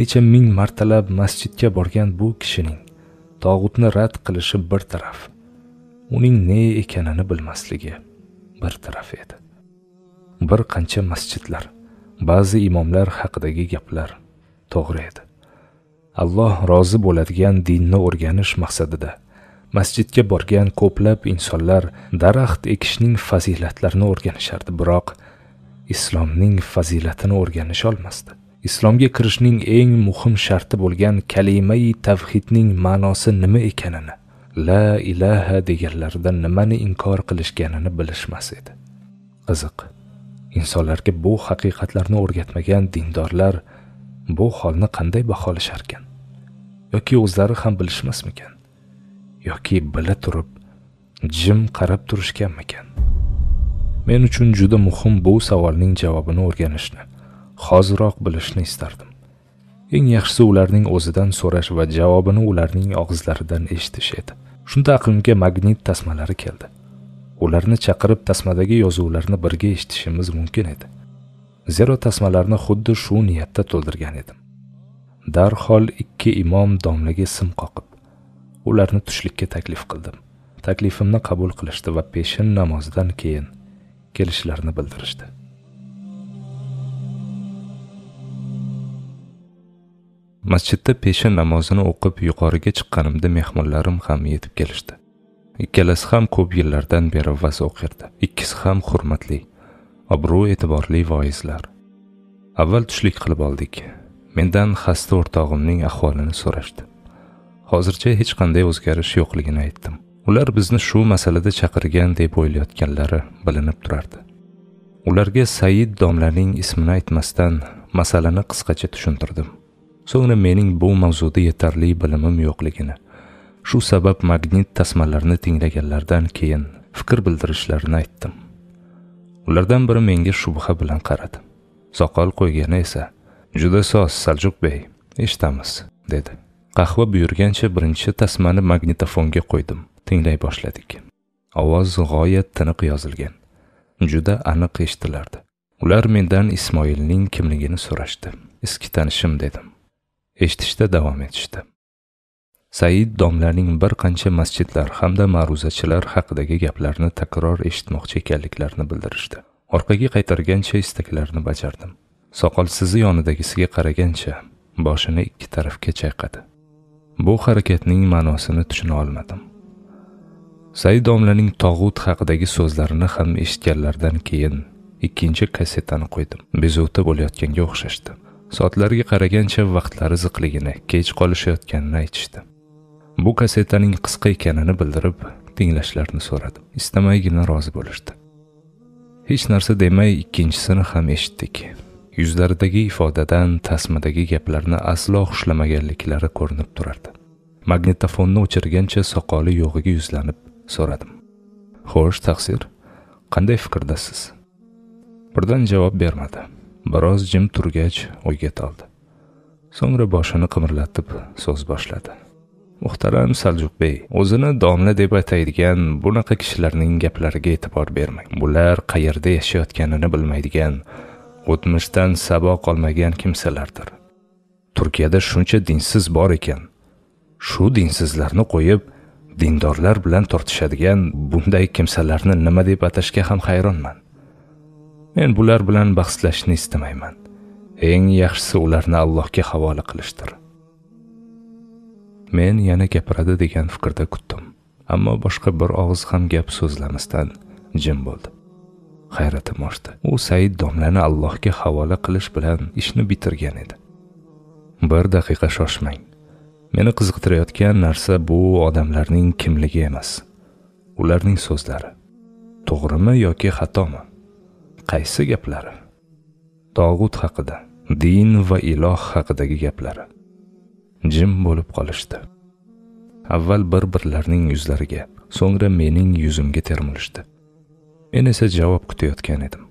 necha ming martalab masjidga borgan bu kishining tog'utni rad qilishi bir taraf uning ne ekanini bilmasligi bir taraf edi bir qancha masjidlar ba'zi imomlar haqidagi gaplar to'g'ri edi alloh rozi bo'ladigan dinni o'rganish maqsadida masjidga borgan ko'plab insonlar daraxt ekishning fazilatlarini o'rganishardi biroq islomning fazilatini o'rganish olmasdi islomga kirishning eng muhim sharti bo'lgan kalimai tavhidning ma'nosi nima ekanini la ilaha deganlarida nimani inkor qilishganini bilishmas edi qiziq insonlarga bu haqiqatlarni o'rgatmagan dindorlar bu holni qanday baholasharkan yoki o'zlari ham bilishmasmikan yoki bila turib jim qarab turishganmikan men uchun juda muhim bu savolning javobini o'rganishni hoziroq bilishni istardim eng yaxshisi ularning o'zidan so'rash va javobini ularning og'izlaridan eshitish edi shunda aqlimga magnit tasmalari keldi ularni chaqirib tasmadagi yozuvlarni birga eshitishimiz mumkin edi zero tasmalarni xuddi shu niyatda to'ldirgan edim darhol ikki imom domlaga sim qoqib ularni tushlikka taklif qildim taklifimni qabul qilishdi va peshin namozidan keyin kelishlarini bildirishdi masjidda peshin namozini o'qib yuqoriga chiqqanimda mehmonlarim ham yetib kelishdi ikkalasi ham ko'p yillardan beri vaz o'qirdi ikkisi ham hurmatli obro' e'tiborli voizlar avval tushlik qilib oldik mendan xasta o'rtog'imning ahvolini so'rashdi hozircha hech qanday o'zgarish yo'qligini aytdim ular bizni shu masalada chaqirgan deb o'ylayotganlari bilinib turardi ularga said domlaning ismini aytmasdan masalani qisqacha tushuntirdim so'ngra mening bu mavzuda yetarli bilimim yo'qligini shu sabab magnit tasmalarini tinglaganlardan keyin fikr bildirishlarini aytdim ulardan biri menga shubha bilan qaradi soqol qo'ygani esa juda soz saljuq bey eshitamiz dedi qahva buyurgancha birinchi tasmani magnitofonga qo'ydim tinglay boshladik ovoz g'oyat tiniq yozilgan juda aniq eshitilardi ular mendan ismoilning kimligini so'rashdi eski tanishim dedim eshitishda davom etishdi said domlarning bir qancha masjidlar hamda ma'ruzachilar haqidagi gaplarni takror eshitmoqchi ekanliklarini bildirishdi orqaga qaytargancha istaklarini bajardim soqol sizi yonidagisiga qaragancha boshini ikki tarafga chayqadi bu harakatning ma'nosini tushuna olmadim said domlaning tog'ut haqidagi so'zlarini ham eshitganlaridan keyin ikkinchi kassetani qo'ydim bezovta bo'layotganga o'xshashdi soatlarga qaragancha vaqtlari ziqligini kech qolishayotganini aytishdi bu kasetaning qisqa ekanini bildirib tinglashlarini so'radim istamaygina rozi bo'lishdi hech narsa demay ikkinchisini ham eshitdik yuzlaridagi ifodadan tasmadagi gaplarni aslo xushlamaganliklari ko'rinib turardi magnitofonni o'chirgancha soqoli yo'g'iga yuzlanib so'radim xo'sh taqsir qanday fikrdasiz birdan javob bermadi biroz jim turgach o'yga toldi so'ngra boshini qimirlatib so'z boshladi muhtaram saljuqbey o'zini domla deb ataydigan bunaqa kishilarning gaplariga e'tibor bermang bular qayerda yashayotganini bilmaydigan o'tmishdan saboq olmagan kimsalardir turkiyada shuncha dinsiz bor ekan shu dinsizlarni qo'yib dindorlar bilan tortishadigan bunday kimsalarni nima deb atashga ham hayronman men bular bilan bahslashishni istamayman eng yaxshisi ularni allohga havola qilishdir men yana gapiradi degan fikrda kutdim ammo boshqa bir og'iz ham gap so'zlamasdan jim bo'ldi hayratim oshdi u said domlani allohga havola qilish bilan ishni bitirgan edi bir daqiqa shoshmang meni qiziqtirayotgan narsa bu odamlarning kimligi emas ularning so'zlari to'g'rimi yoki xatomi qaysi gaplari tog'ut haqida din va iloh haqidagi gaplari jim bo'lib qolishdi avval bir birlarining yuzlariga so'ngra mening yuzimga termilishdi men esa javob kutayotgan edim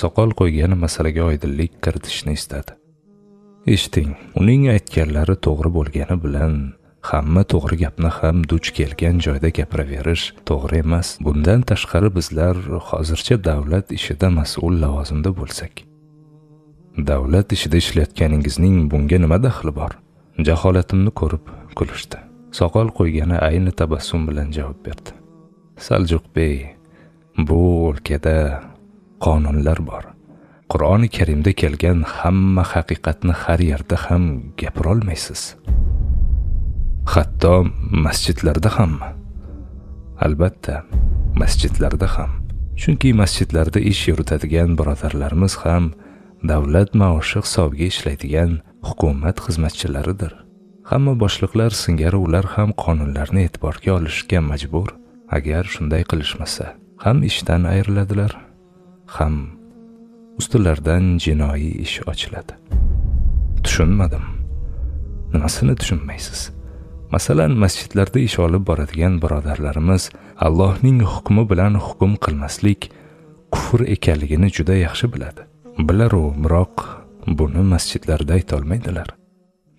soqol qo'ygani masalaga oydinlik kiritishni istadi eshiting uning aytganlari to'g'ri bo'lgani bilan hamma to'g'ri gapni ham duch kelgan joyda gapiraverish to'g'ri emas bundan tashqari bizlar hozircha davlat ishida mas'ul lavozimda bo'lsak davlat ishida ishlayotganingizning bunga nima daxli bor jaholatimni ko'rib kulishdi soqol qo'ygani ayni tabassum bilan javob berdi saljuq bey bu o'lkada qonunlar bor qur'oni karimda kelgan hamma haqiqatni har yerda ham gapirolmaysiz hatto masjidlarda ham albatta masjidlarda ham chunki masjidlarda ish yuritadigan birodarlarimiz ham davlat maoshi hisobiga ishlaydigan hukumat xizmatchilaridir hamma boshliqlar singari ular ham qonunlarni e'tiborga olishga majbur agar shunday qilishmasa ham ishdan ayriladilar ham ustilaridan jinoiy ish ochiladi tushunmadim nimasini tushunmaysiz masalan masjidlarda ish olib boradigan birodarlarimiz allohning hukmi bilan hukm qilmaslik kufr ekanligini juda yaxshi biladi bilaru biroq buni masjidlarda aytolmaydilar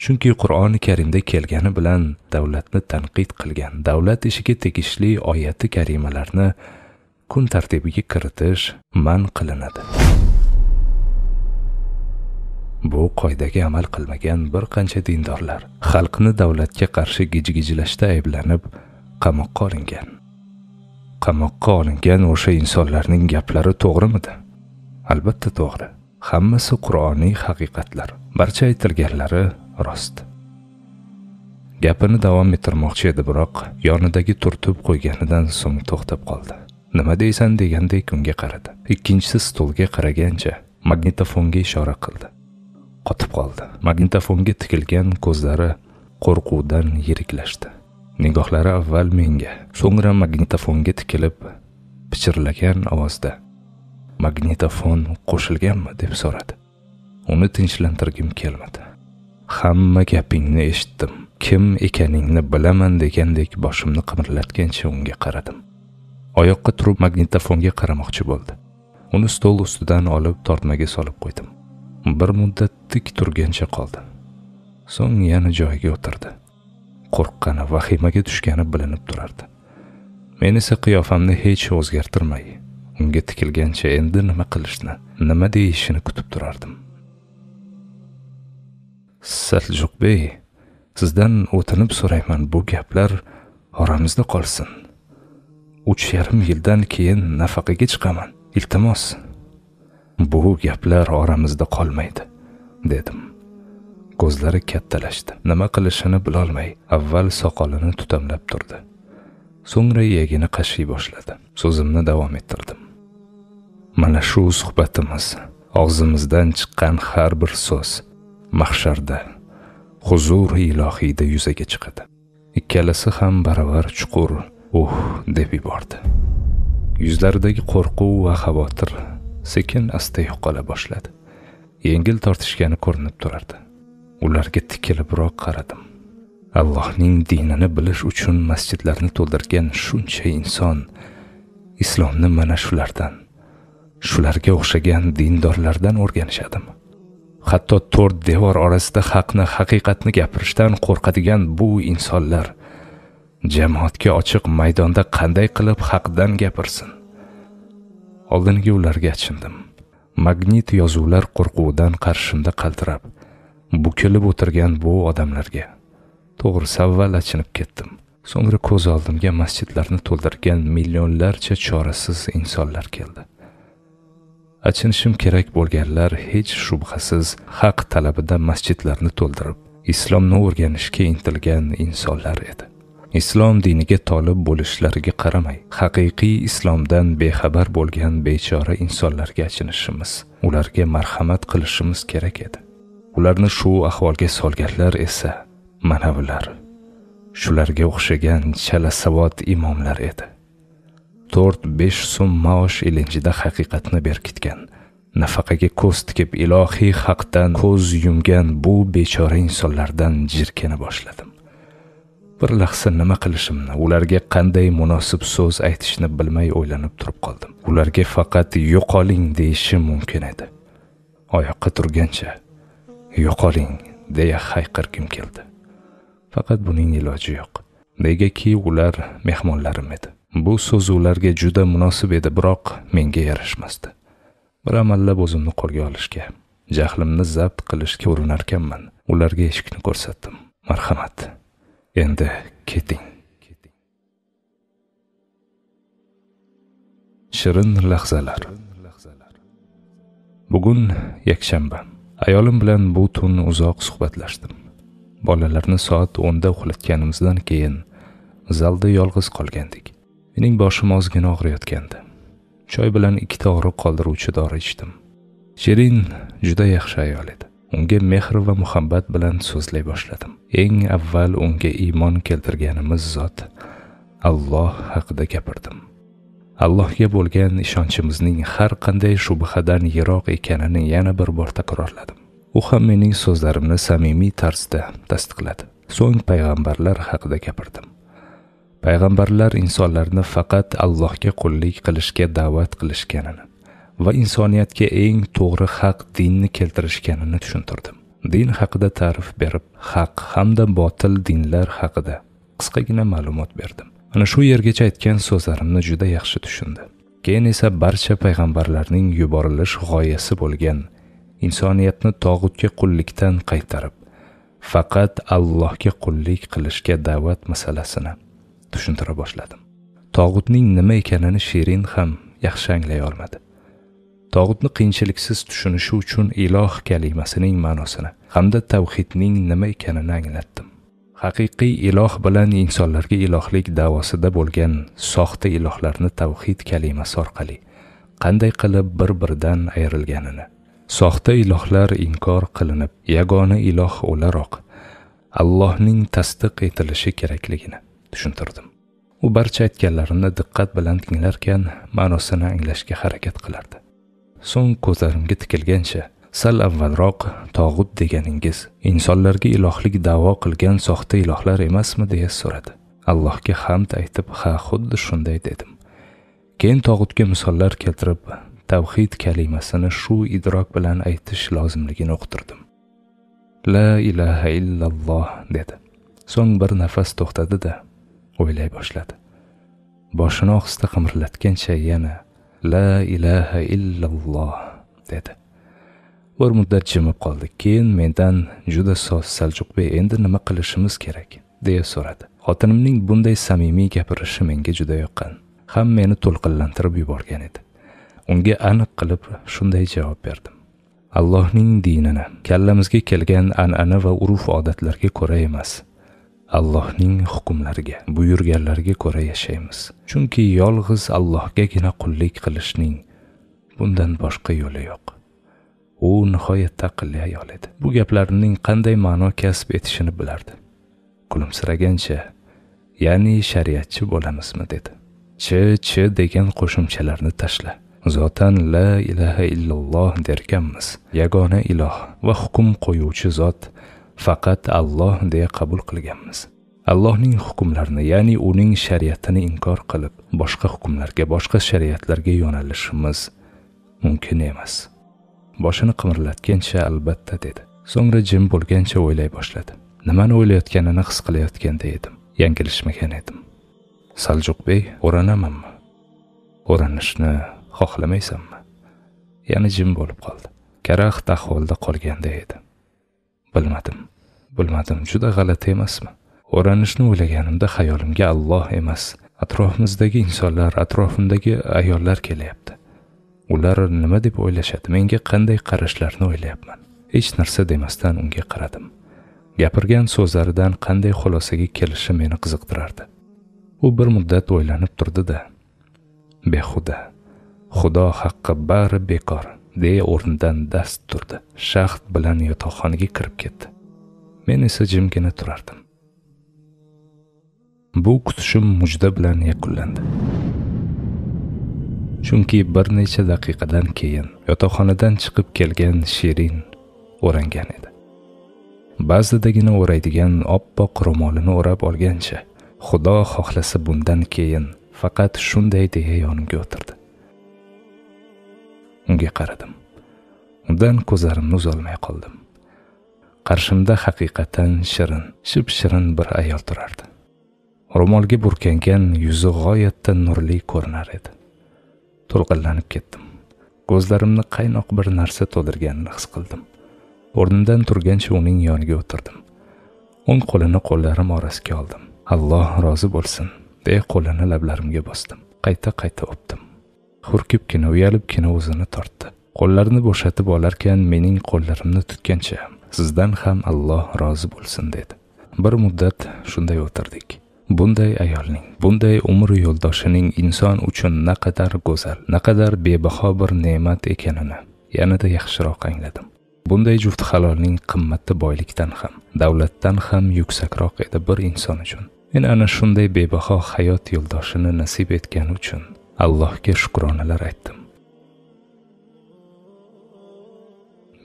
chunki qur'oni karimda kelgani bilan davlatni tanqid qilgan davlat ishiga tegishli oyati karimalarni kun tartibiga kiritish man qilinadi bu qoidaga amal qilmagan bir qancha dindorlar xalqni davlatga qarshi gijgijlashda ayblanib qamoqqa olingan qamoqqa olingan o'sha insonlarning gaplari to'g'rimidi albatta to'g'ri hammasi quroniy haqiqatlar barcha aytilganlari rost gapini davom ettirmoqchi edi biroq yonidagi turtib qo'yganidan so'ng to'xtab qoldi nima deysan degandek unga qaradi ikkinchisi stolga qaragancha magnitofonga ishora qildi qotib qoldi magnitofonga tikilgan ko'zlari qo'rquvdan yiriklashdi nigohlari avval menga so'ngra magnitofonga tikilib pichirlagan ovozda magnitofon qo'shilganmi deb so'radi uni tinchlantirgim kelmadi hamma gapingni eshitdim kim ekaningni bilaman degandek boshimni qimirlatgancha unga qaradim oyoqqa turib magnitofonga qaramoqchi bo'ldi uni stol ustidan olib tortmaga solib qo'ydim bir muddat tik turgancha qoldi so'ng yana joyiga o'tirdi qo'rqqani vahimaga tushgani bilinib turardi men esa qiyofamni hech o'zgartirmay unga tikilgancha endi nima qilishni nima deyishini kutib turardim saljuqbey sizdan o'tinib so'rayman bu gaplar oramizda qolsin uch yarim yildan keyin nafaqaga chiqaman iltimos bu gaplar oramizda qolmaydi dedim ko'zlari kattalashdi nima qilishini bilolmay avval soqolini tutamlab turdi so'ngra iyagini qashiy boshladi so'zimni davom ettirdim mana shu suhbatimiz og'zimizdan chiqqan har bir so'z mahsharda huzur ilohiyda yuzaga chiqadi ikkalasi ham baravar chuqur uh deb yubordi yuzlaridagi qo'rquv va xavotir sekin asta yo'qola boshladi yengil tortishgani ko'rinib turardi ularga tikilibroq qaradim allohning dinini bilish uchun masjidlarni to'ldirgan shuncha inson islomni mana shulardan shularga o'xshagan dindorlardan o'rganishadim hatto to'rt devor orasida haqni haqiqatni gapirishdan qo'rqadigan bu insonlar jamoatga ochiq maydonda qanday qilib haqdan gapirsin oldingi ularga achindim magnit yozuvlar qo'rquvdan qarshimda qaltirab bukilib o'tirgan bu odamlarga to'g'risi avval achinib ketdim so'ngra ko'z oldimga masjidlarni to'ldirgan millionlarcha chorasiz insonlar keldi achinishim kerak bo'lganlar hech shubhasiz haq talabida masjidlarni to'ldirib islomni o'rganishga intilgan insonlar edi islom diniga tolib bo'lishlariga qaramay haqiqiy islomdan bexabar bo'lgan bechora insonlarga achinishimiz ularga marhamat qilishimiz kerak edi ularni shu ahvolga solganlar esa manavilar shularga o'xshagan chala savod imomlar edi 4-5 so'm maosh ilinjida haqiqatni berkitgan. Nafaqaga ko'z tikib ilohiy haqdan ko'z yumgan bu bechora insonlardan jirkena boshladim. Bir lahza nima qilishimni, ularga qanday munosib so'z aytishni bilmay o'ylanib turib qoldim. Ularga faqat yo'qoling deyishi mumkin edi. Oyoqqa turgancha yo'qoling deya hayqirgim keldi. Faqat buning iloji yo'q. Negaki ular mehmonlarim edi. Bu so'z ularga juda munosib edi, biroq menga yarashmasdi. Bir amallab o'zimni qo'lga olishga, jahlimni zabt qilishga urinar ekanman. Ularga eshikni ko'rsatdim. Marhamat. Endi keting. Shirin lahzalar. Bugun yakshanba. Ayolim bilan bu tun uzoq suhbatlashdim. Bolalarni soat 10 da uxlatganimizdan keyin zalda yolg'iz qolgandik. Mening boshim ozgina og'riyotgandi. Choy bilan ikkita og'riq qoldiruvchi dori ichdim. Shirin juda yaxshi ayol edi. Unga mehr va muhabbat bilan so'zlay boshladim. Eng avval unga iymon keltirganimiz zot Alloh haqida gapirdim. Allohga bo'lgan ishonchimizning har qanday shubhadan yiroq ekanini yana bir bor takrorladim. U ham mening so'zlarimni samimiy tarzda tasdiqladi. So'ng payg'ambarlar haqida gapirdim. payg'ambarlar insonlarni faqat allohga qullik qilishga da'vat qilishganini va insoniyatga eng to'g'ri haq dinni keltirishganini tushuntirdim din haqida ta'rif berib haq hamda botil dinlar haqida qisqagina ma'lumot berdim ana shu yergacha aytgan so'zlarimni juda yaxshi tushundi keyin esa barcha payg'ambarlarning yuborilish g'oyasi bo'lgan insoniyatni tog'utga qullikdan qaytarib faqat allohga qullik qilishga da'vat masalasini tushuntira boshladim tog'utning nima ekanini shirin ham yaxshi anglay olmadi tog'utni qiyinchiliksiz tushunishi uchun iloh kalimasining ma'nosini hamda tavhidning nima ekanini anglatdim haqiqiy iloh bilan insonlarga ilohlik davosida bo'lgan soxta ilohlarni tavhid kalimasi orqali qanday qilib bir biridan ayrilganini soxta ilohlar inkor qilinib yagona iloh o'laroq allohning tasdiq etilishi kerakligini tushuntirdim u barcha aytganlarimni diqqat bilan tinglarkan ma'nosini anglashga harakat qilardi so'ng ko'zlarimga tikilgancha sal avvalroq tog'ut deganingiz insonlarga ilohlik da'vo qilgan soxta ilohlar emasmi deya so'radi allohga hamd aytib ha xuddi shunday dedim keyin tog'utga misollar keltirib tavhid kalimasini shu idrok bilan aytish lozimligini uqtirdim la ilaha illalloh dedi so'ng bir nafas to'xtadi da o'ylay boshladi boshini ohista qimirlatgancha yana la ilaha illalloh dedi bir muddat jimib qoldi keyin mendan juda soz saljuqbey endi nima qilishimiz kerak deya so'radi xotinimning bunday samimiy gapirishi menga juda yoqqan ham meni to'lqinlantirib yuborgan edi unga aniq qilib shunday javob berdim allohning dinini kallamizga kelgan an'ana va urf odatlarga ko'ra emas allohning hukmlariga buyurganlariga ko'ra yashaymiz chunki yolg'iz allohgagina qullik qilishning bundan boshqa yo'li yo'q u nihoyatda aqlli ayol edi bu gaplarning qanday ma'no kasb etishini bilardi kulimsiragancha ya'ni shariatchi bo'lamizmi dedi chi chi degan qo'shimchalarni tashla zotan la ilaha illalloh derkanmiz yagona iloh va hukm qo'yuvchi zot faqat alloh deya qabul qilganmiz allohning hukmlarini ya'ni uning shariatini inkor qilib boshqa hukmlarga boshqa shariatlarga yo'nalishimiz mumkin emas boshini qimirlatgancha albatta dedi so'ngra jim bo'lgancha o'ylay boshladi nimani o'ylayotganini his qilayotganda edim yanglishmagan edim saljuqbey o'ranamanmi o'ranishni xohlamaysanmi yana jim bo'lib qoldi karaxt ahvolda qolganda edi bilmadim bilmadim juda g'alati emasmi o'ranishni o'ylaganimda xayolimga alloh emas atrofimizdagi insonlar atrofimdagi ayollar kelyapti ular nima deb o'ylashadi menga qanday qarashlarni o'ylayapman hech narsa demasdan unga qaradim gapirgan so'zlaridan qanday xulosaga kelishi meni qiziqtirardi u bir muddat o'ylanib turdi da behuda xudo haqqi bari bekor deya o'rnidan dast turdi shaxt bilan yotoqxonaga kirib ketdi men esa jimgina turardim bu kutishim mujda bilan yakunlandi chunki bir necha daqiqadan keyin yotoqxonadan chiqib kelgan shirin o'rangan edi ba'zidagina o'raydigan oppoq ro'molini o'rab olgancha xudo xohlasa bundan keyin faqat shunday deya yonimga o'tirdi unga qaradim undan ko'zlarimni uzolmay qoldim qarshimda haqiqatan shirin ship shirin bir ayol turardi ro'molga burkangan yuzi g'oyatda nurli ko'rinar edi to'lqinlanib ketdim ko'zlarimni qaynoq bir narsa to'ldirganini his qildim o'rnimdan turgancha uning yoniga o'tirdim o'ng qo'lini qo'llarim orasiga oldim alloh rozi bo'lsin deya qo'lini lablarimga bosdim qayta qayta o'pdim hurkibgina uyalibgina o'zini tortdi qo'llarini bo'shatib olarkan mening qo'llarimni tutgancha sizdan ham alloh rozi bo'lsin dedi bir muddat shunday o'tirdik bunday ayolning bunday umr yo'ldoshining inson uchun naqadar go'zal naqadar bebaho bir ne'mat ekanini yanada yaxshiroq angladim bunday juft halolning qimmati boylikdan ham davlatdan ham yuksakroq edi bir inson uchun men ana shunday bebaho hayot yo'ldoshini nasib etgani uchun allohga shukronalar aytdim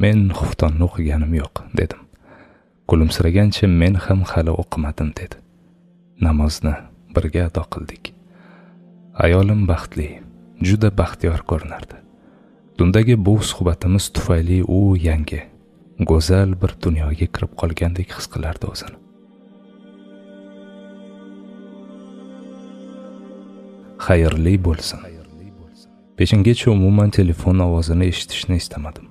men xuftonni o'qiganim yo'q dedim kulimsiragancha men ham hali o'qimadim dedi namozni birga ado qildik ayolim baxtli juda baxtiyor ko'rinardi tundagi bu suhbatimiz tufayli u yangi go'zal bir dunyoga kirib qolgandek his qilardi o'zini xayrli bo'lsin peshingacha umuman telefon ovozini eshitishni istamadim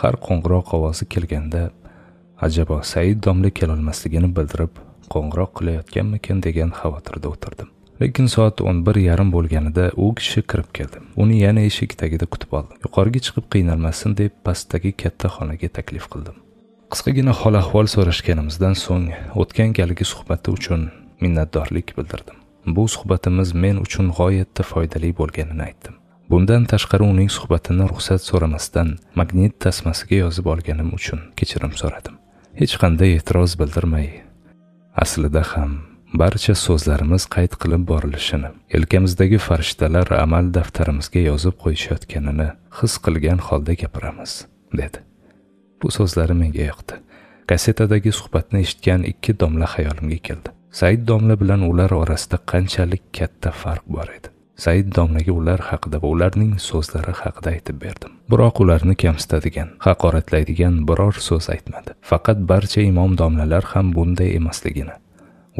har qo'ng'iroq ovozi kelganda ajabo said domla kelolmasligini bildirib qo'ng'iroq qilayotganmikin degan xavotirda o'tirdim lekin soat o'n bir yarim bo'lganida u kishi kirib keldi uni yana eshik tagida kutib oldim yuqoriga chiqib qiynalmasin deb pastdagi katta xonaga taklif qildim qisqagina hol ahvol so'rashganimizdan so'ng o'tgan galgi suhbati uchun minnatdorlik bildirdim bu suhbatimiz men uchun g'oyatda foydali bo'lganini aytdim bundan tashqari uning suhbatini ruxsat so'ramasdan magnit tasmasiga yozib olganim uchun kechirim so'radim hech qanday e'tiroz bildirmay aslida ham barcha so'zlarimiz qayd qilib borilishini yelkamizdagi farishtalar amal daftarimizga yozib qo'yishayotganini his qilgan holda gapiramiz dedi bu so'zlari menga yoqdi kassetadagi suhbatni eshitgan ikki domla xayolimga keldi said domla bilan ular orasida qanchalik katta farq bor edi said domlaga ular haqida va ularning so'zlari haqida aytib berdim biroq ularni kamsitadigan haqoratlaydigan biror so'z aytmadi faqat barcha imom domlalar ham bunday emasligini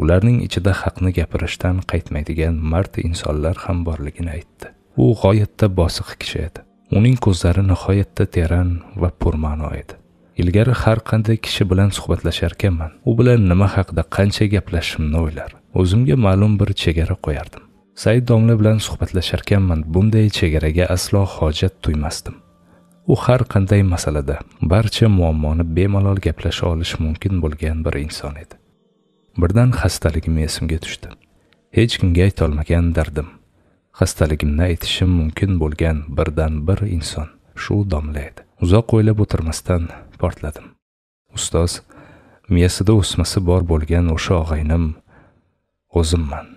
ularning ichida haqni gapirishdan qaytmaydigan mard insonlar ham borligini aytdi u g'oyatda bosiq kishi edi uning ko'zlari nihoyatda teran va purmano edi ilgari har qanday kishi bilan suhbatlashar u bilan nima haqida qancha gaplashishimni o'ylar o'zimga ma'lum bir chegara qo'yardim said domla bilan suhbatlashar ekanman bunday chegaraga aslo hojat tuymasdim u har qanday masalada barcha muammoni bemalol gaplasha olish mumkin bo'lgan bir inson edi birdan xastaligim esimga tushdi hech kimga aytolmagan dardim xastaligimni aytishim mumkin bo'lgan birdan bir inson shu domla edi uzoq o'ylab o'tirmasdan portladim ustoz miyasida o'smasi bor bo'lgan o'sha og'aynim o'zimman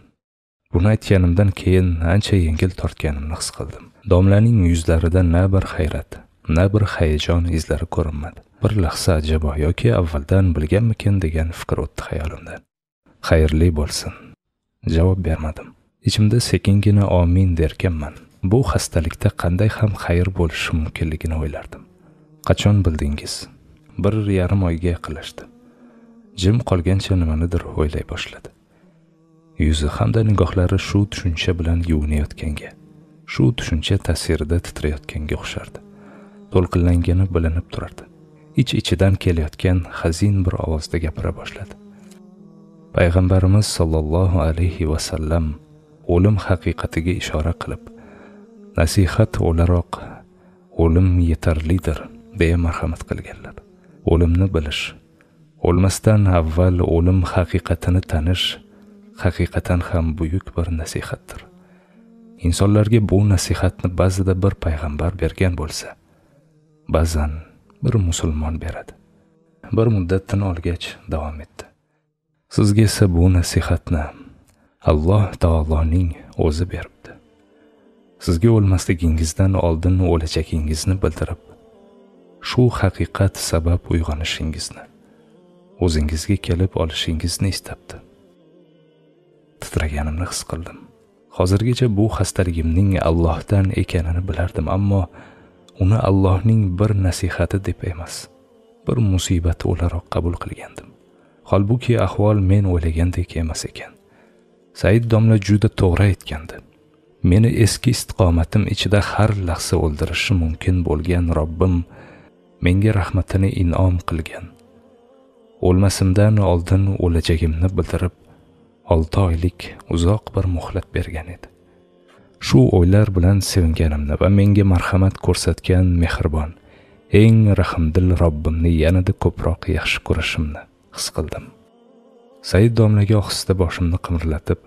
buni aytganimdan keyin ancha yengil tortganimni his qildim domlaning yuzlarida na bir hayrat na bir hayajon izlari ko'rinmadi bir lahza ajabo yoki avvaldan bilganmikin degan fikr o'tdi xayolimdan xayrli bo'lsin javob bermadim ichimda sekingina omin derkanman bu xastalikda qanday ham xayr bo'lishi mumkinligini o'ylardim qachon bildingiz bir yarim oyga yaqinlashdi jim qolgancha nimanidir o'ylay boshladi yuzi hamda nigohlari shu tushuncha bilan yuvinayotganga shu tushuncha ta'sirida titrayotganga o'xshardi to'lqinlangani bilinib turardi ich ichidan kelayotgan hazin bir ovozda gapira boshladi payg'ambarimiz sollallohu alayhi vasallam o'lim haqiqatiga ishora qilib nasihat o'laroq o'lim yetarlidir bemarhamat qilganlar o'limni bilish o'lmasdan avval o'lim haqiqatini tanish haqiqatan ham buyuk bir nasihatdir insonlarga bu nasihatni ba'zida bir payg'ambar bergan bo'lsa ba'zan bir musulmon beradi bir muddat tin olgach davom etdi sizga esa bu nasihatni alloh taoloning o'zi beribdi sizga o'lmasligingizdan oldin o'lajagingizni bildirib shu haqiqat sabab uyg'onishingizni o'zingizga kelib olishingizni istabdi titraganimni his qildim hozirgacha bu xastaligimning allohdan ekanini bilardim ammo uni allohning bir nasihati deb emas bir musibati o'laroq qabul qilgandim holbuki ahvol men o'ylagandek emas ekan said domla juda to'g'ri aytgandi meni eski istiqomatim ichida har lahza o'ldirishi mumkin bo'lgan robbim menga rahmatini in'om qilgan o'lmasimdan oldin o'lajagimni bildirib olti oylik uzoq bir muhlat bergan edi shu o'ylar bilan sevinganimni va menga marhamat ko'rsatgan mehribon eng rahmdil robbimni yanada ko'proq yaxshi ko'rishimni his qildim said domlaga ohista boshimni qimirlatib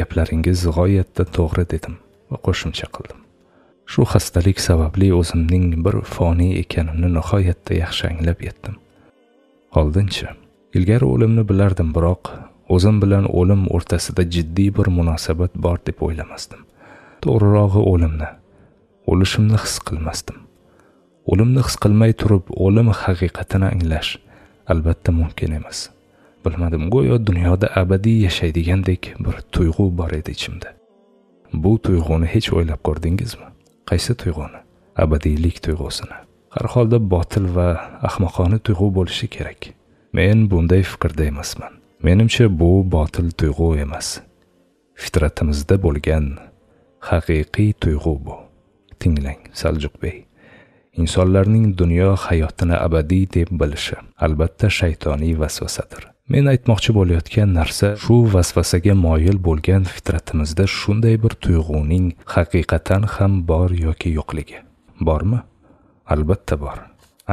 gaplaringiz g'oyatda to'g'ri dedim va qo'shimcha qildim shu xastalik sababli o'zimning bir foniy ekanimni nihoyatda yaxshi anglab yetdim oldinchi ilgari o'limni bilardim biroq o'zim bilan o'lim o'rtasida jiddiy bir munosabat bor deb o'ylamasdim to'g'rirog'i o'limni o'lishimni his qilmasdim o'limni his qilmay turib o'lim haqiqatini anglash albatta mumkin emas bilmadim go'yo dunyoda abadiy yashaydigandek bir tuyg'u bor edi ichimda bu tuyg'uni hech o'ylab ko'rdingizmi qaysi tuyg'uni abadiylik tuyg'usini har holda botil va ahmoqona tuyg'u bo'lishi kerak men bunday fikrda emasman menimcha bu botil tuyg'u emas fitratimizda bo'lgan haqiqiy tuyg'u bu tinglang saljuqbey insonlarning dunyo hayotini abadiy deb bilishi albatta shaytoniy vasvasadir men aytmoqchi bo'layotgan narsa shu vasvasaga moyil bo'lgan fitratimizda shunday bir tuyg'uning haqiqatan ham bor yoki yo'qligi bormi albatta bor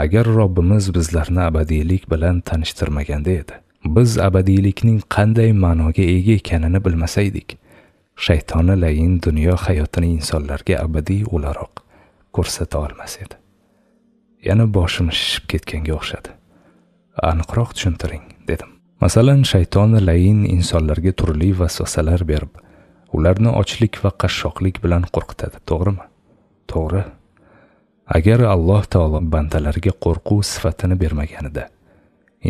agar robbimiz bizlarni abadiylik bilan tanishtirmaganda edi biz abadiylikning qanday ma'noga ega ekanini bilmasaydik edik shaytoni layin dunyo hayotini insonlarga abadiy o'laroq ko'rsata olmas edi yana boshim shishib ketganga o'xshadi aniqroq tushuntiring masalan shayton layin insonlarga turli vasvasalar berib ularni ochlik va qashshoqlik bilan qo'rqitadi to'g'rimi to'g'ri agar alloh taolo bandalarga qo'rquv sifatini bermaganida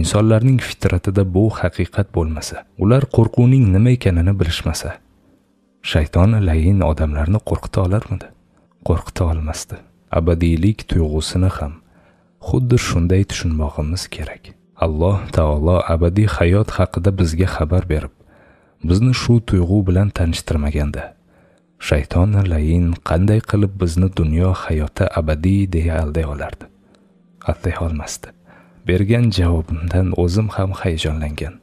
insonlarning fitratida bu haqiqat bo'lmasa ular qo'rquvning nima ekanini bilishmasa shayton layin odamlarni qo'rqita olarmidi qo'rqita olmasdi abadiylik tuyg'usini ham xuddi shunday tushunmog'imiz kerak alloh taolo abadiy hayot haqida bizga xabar berib bizni shu tuyg'u bilan tanishtirmaganda shayton layin qanday qilib bizni dunyo hayoti abadiy deya alday olardi alday olmasdi bergan javobimdan o'zim ham hayajonlangan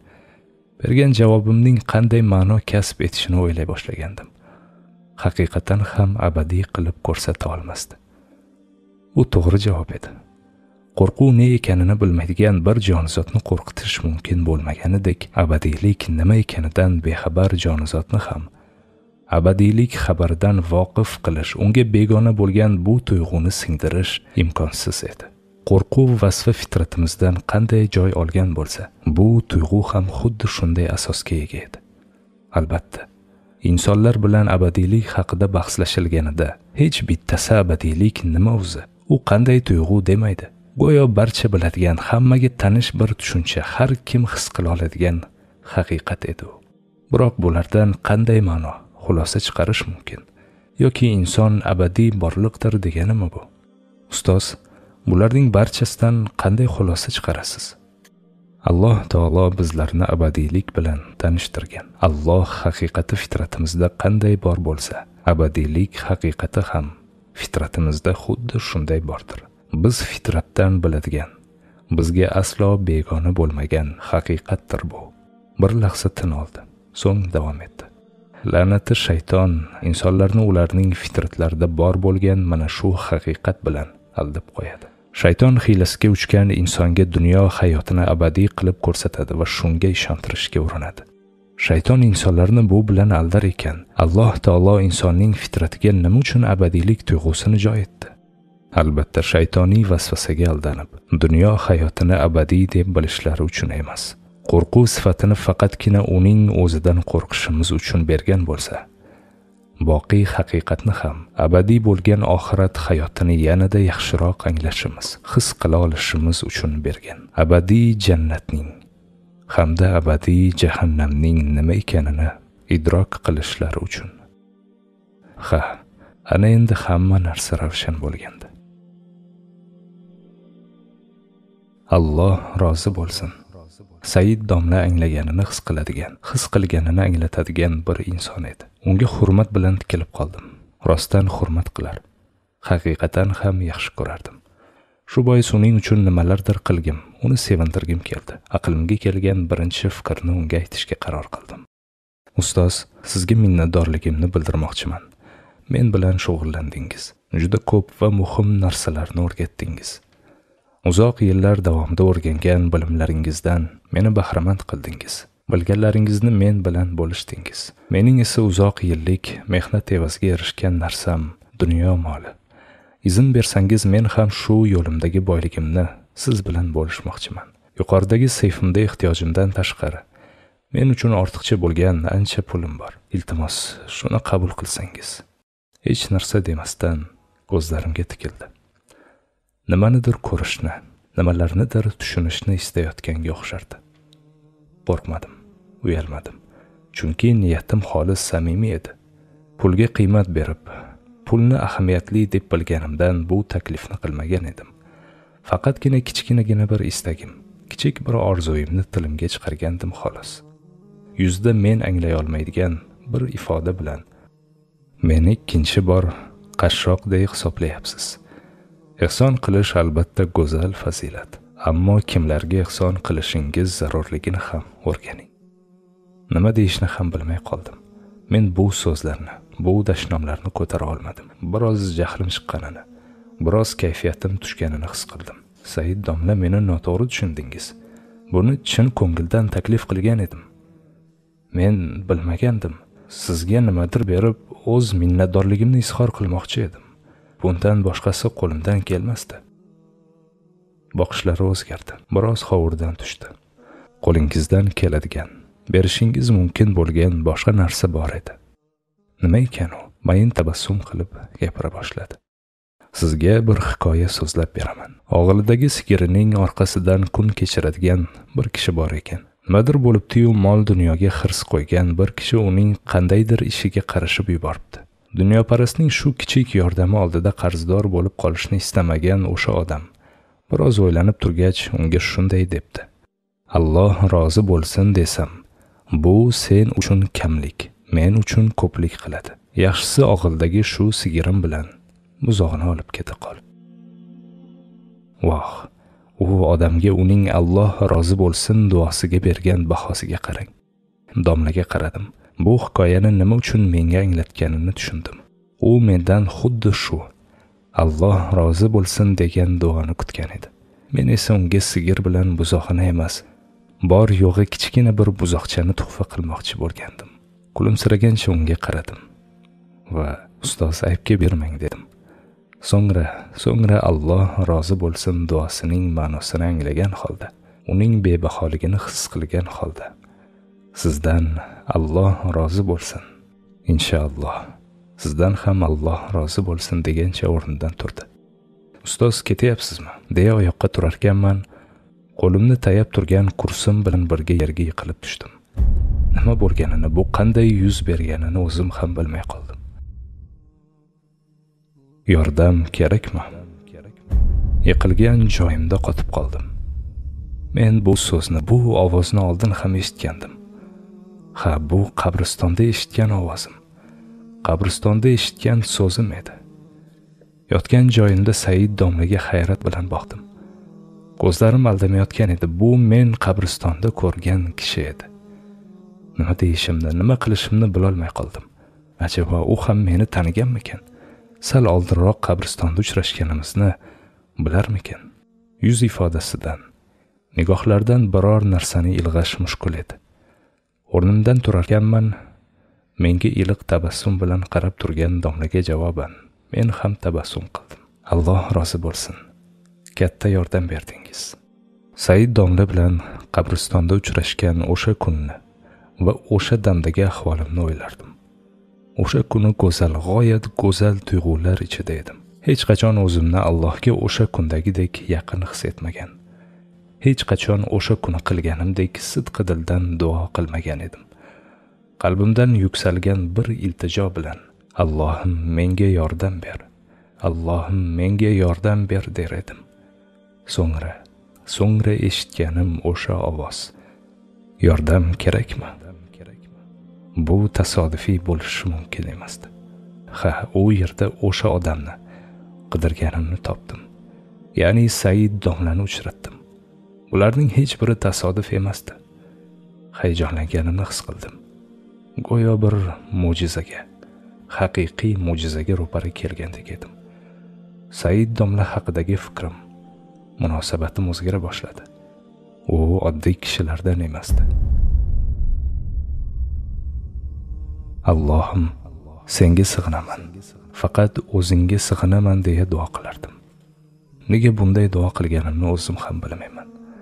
bergan javobimning qanday ma'no kasb etishini o'ylay boshlagandim haqiqatan ham abadiy qilib ko'rsata olmasdi bu to'g'ri javob edi qo'rquv ne ekanini bilmaydigan bir jonzotni qo'rqitish mumkin bo'lmaganidek abadiylik nima ekanidan bexabar jonzotni ham abadiylik xabaridan voqif qilish unga begona bo'lgan bu tuyg'uni singdirish imkonsiz edi qo'rquv vasfi fitratimizdan qanday joy olgan bo'lsa bu tuyg'u ham xuddi shunday asosga ega edi albatta insonlar bilan abadiylik haqida bahslashilganida hech bittasi abadiylik nima o'zi u qanday tuyg'u demaydi go'yo barcha biladigan hammaga tanish bir tushuncha har kim his qila oladigan haqiqat edi biroq bulardan qanday ma'no xulosa chiqarish mumkin yoki inson abadiy borliqdir deganimi bu ustoz bularning barchasidan qanday xulosa chiqarasiz alloh taolo bizlarni abadiylik bilan tanishtirgan alloh haqiqati fitratimizda qanday bor bo'lsa abadiylik haqiqati ham fitratimizda xuddi shunday bordir biz fitratdan biladigan bizga aslo begona bo'lmagan haqiqatdir bu bir lahza tin oldi so'ng davom etdi la'nati shayton insonlarni ularning fitratlarida bor bo'lgan mana shu haqiqat bilan aldab qo'yadi shayton hiylasiga uchgan insonga dunyo hayotini abadiy qilib ko'rsatadi va shunga ishontirishga urinadi shayton insonlarni bu bilan aldar ekan alloh taolo insonning fitratiga nima uchun abadiylik tuyg'usini joy etdi albatta shaytoniy vasvasaga aldanib dunyo hayotini abadiy deb bilishlari uchun emas qo'rquv sifatini faqatgina uning o'zidan qo'rqishimiz uchun bergan bo'lsa boqiy haqiqatni ham abadiy bo'lgan oxirat hayotini yanada yaxshiroq anglashimiz his qila olishimiz uchun bergan abadiy jannatning hamda abadiy jahannamning nima ekanini idrok qilishlari uchun ha ana endi hamma narsa ravshan bo'lgandi alloh rozi bo'lsin said domla anglaganini his qiladigan his qilganini anglatadigan bir inson edi unga hurmat bilan tikilib qoldim rostdan hurmat qilar haqiqatan ham yaxshi ko'rardim shu bois uning uchun nimalardir qilgim uni sevintirgim keldi aqlimga kelgan birinchi fikrni unga aytishga qaror qildim ustoz sizga minnatdorligimni bildirmoqchiman men bilan shug'ullandingiz juda ko'p va muhim narsalarni o'rgatdingiz uzoq yillar davomida o'rgangan bilimlaringizdan meni bahramand qildingiz bilganlaringizni men bilan bo'lishdingiz mening esa uzoq yillik mehnat evaziga erishgan narsam dunyo moli izn bersangiz men ham shu yo'limdagi boyligimni siz bilan bo'lishmoqchiman yuqoridagi seyfimda ehtiyojimdan tashqari men uchun ortiqcha bo'lgan ancha pulim bor iltimos shuni qabul qilsangiz hech narsa demasdan ko'zlarimga tikildi nimanidir ko'rishni nimalarnidir tushunishni istayotganga o'xshardi qo'rqmadim uyalmadim chunki niyatim xolis samimiy edi pulga qiymat berib pulni ahamiyatli deb bilganimdan bu taklifni qilmagan edim faqatgina kichkinagina bir istagim kichik bir orzuimni tilimga chiqargandim xolos yuzda men anglay olmaydigan bir ifoda bilan meni ikkinchi bor qashshoqday hisoblayapsiz ehson qilish albatta go'zal fazilat ammo kimlarga ehson qilishingiz zarurligini ham o'rganing nima deyishni ham bilmay qoldim men bu so'zlarni bu dashnomlarni ko'tara olmadim biroz jahlim chiqqanini biroz kayfiyatim tushganini his qildim said domla meni noto'g'ri tushundingiz buni chin ko'ngildan taklif qilgan edim men bilmagandim sizga nimadir berib o'z minnatdorligimni izhor qilmoqchi edim bundan boshqasi qo'limdan kelmasdi boqishlari o'zgardi biroz hovuridan tushdi qo'lingizdan keladigan berishingiz mumkin bo'lgan boshqa narsa bor edi nima ekan u mayin tabassum qilib gapira boshladi sizga bir hikoya so'zlab beraman og'ilidagi sigirining orqasidan kun kechiradigan bir kishi bor ekan nimadir bo'libdiyu mol dunyoga hirs qo'ygan bir kishi uning qandaydir ishiga qarashib yuboribdi dunyoparastning shu kichik yordami oldida qarzdor bo'lib qolishni istamagan o'sha odam biroz o'ylanib turgach unga shunday debdi alloh rozi bo'lsin desam bu sen uchun kamlik men uchun ko'plik qiladi yaxshisi og'ildagi shu sigirim bilan buzog'ini olib keta qol voh u odamga uning alloh rozi bo'lsin duosiga bergan bahosiga qarang domlaga qaradim Bu hikoyani nima uchun menga anglatganini tushundim. U mendan xuddi shu Alloh rozi bo'lsin degan duoni kutgan edi. Men esa unga sigir bilan buzoqni emas, bor yo'g'i kichkina bir buzoqchani tuhfa qilmoqchi bo'lgandim. Kulimsiragancha unga qaradim va ustoz aybga bermang dedim. So'ngra, so'ngra Alloh rozi bo'lsin duosining ma'nosini anglagan holda, uning bebaholigini his qilgan holda sizdan alloh rozi bo'lsin inshaalloh sizdan ham alloh rozi bo'lsin degancha o'rnidan turdi ustoz ketyapsizmi deya oyoqqa turar ekanman, qo'limni tayab turgan kursim bilan birga yerga yiqilib tushdim nima bo'lganini bu qanday yuz berganini o'zim ham bilmay qoldim yordam kerakmi yiqilgan joyimda qotib qoldim men bu so'zni bu ovozni oldin ham eshitgandim ha bu qabristonda eshitgan ovozim qabristonda eshitgan so'zim edi yotgan joyimda said domlaga hayrat bilan boqdim ko'zlarim aldamayotgan edi bu men qabristonda ko'rgan kishi edi nima deyishimni nima qilishimni bilolmay qoldim ajabo u ham meni taniganmikan sal oldinroq qabristonda uchrashganimizni bilarmikan yuz ifodasidan nigohlardan biror narsani ilg'ash mushkul edi o'rnimdan turarkanman menga iliq tabassum bilan qarab turgan domlaga javoban men ham tabassum qildim alloh rozi bo'lsin katta yordam berdingiz said domla bilan qabristonda uchrashgan o'sha kunni va o'sha damdagi ahvolimni o'ylardim o'sha kuni go'zal g'oyat go'zal tuyg'ular ichida edim hech qachon o'zimni allohga o'sha kundagidek yaqin his etmagan hech qachon o'sha kuni qilganimdek sidqi dildan duo qilmagan edim qalbimdan yuksalgan bir iltijo bilan allohim menga yordam ber allohim menga yordam ber der edim so'ngra so'ngra eshitganim o'sha ovoz yordam kerakmi bu tasodifiy bo'lishi mumkin emasdi ha u yerda o'sha odamni qidirganimni topdim ya'ni said domlani uchratdim ularning hech biri tasodif emasdi hayajonlanganimni his qildim go'yo bir mo'jizaga haqiqiy mo'jizaga ro'para kelgandek edim said domla haqidagi fikrim munosabatim o'zgara boshladi u oddiy kishilardan emasdi allohim senga sig'inaman faqat o'zingga sig'inaman deya duo qilardim nega bunday duo qilganimni o'zim ham bilmayman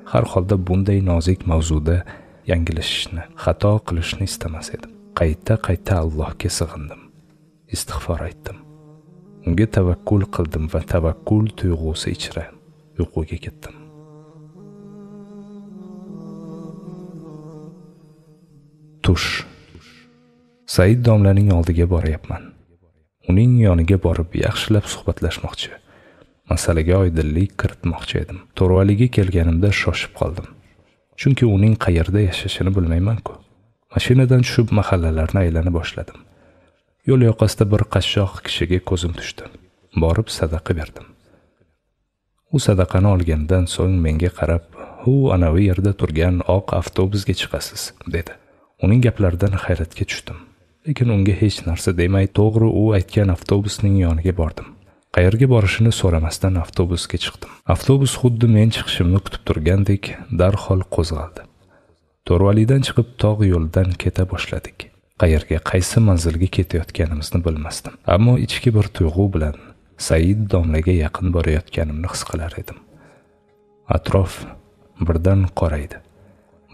har holda bunday nozik mavzuda yanglishishni xato qilishni istamas edim qayta qayta allohga sig'indim istig'for aytdim unga tavakkul qildim va tavakkul tuyg'usi ichra uyquga ketdim tush said domlaning oldiga boryapman uning yoniga borib yaxshilab suhbatlashmoqchi masalaga oydinlik kiritmoqchi edim to'rvaliga kelganimda shoshib qoldim chunki uning qayerda yashashini bilmayman-ku. mashinadan tushib mahallalarni aylana boshladim yo'l yoqasida bir qashshoq kishiga ko'zim tushdi borib sadaqa berdim u sadaqani olgandan so'ng menga qarab hu anavi yerda turgan oq avtobusga chiqasiz dedi uning gaplaridan hayratga tushdim lekin unga hech narsa demay to'g'ri u aytgan avtobusning yoniga bordim qayerga borishini so'ramasdan avtobusga chiqdim avtobus xuddi men chiqishimni kutib turgandek darhol qo'zg'aldi to'rvalidan chiqib tog' yo'lidan keta boshladik qayerga qaysi manzilga ketayotganimizni bilmasdim ammo ichki bir tuyg'u bilan said domlaga yaqin borayotganimni his qilar edim atrof birdan qoraydi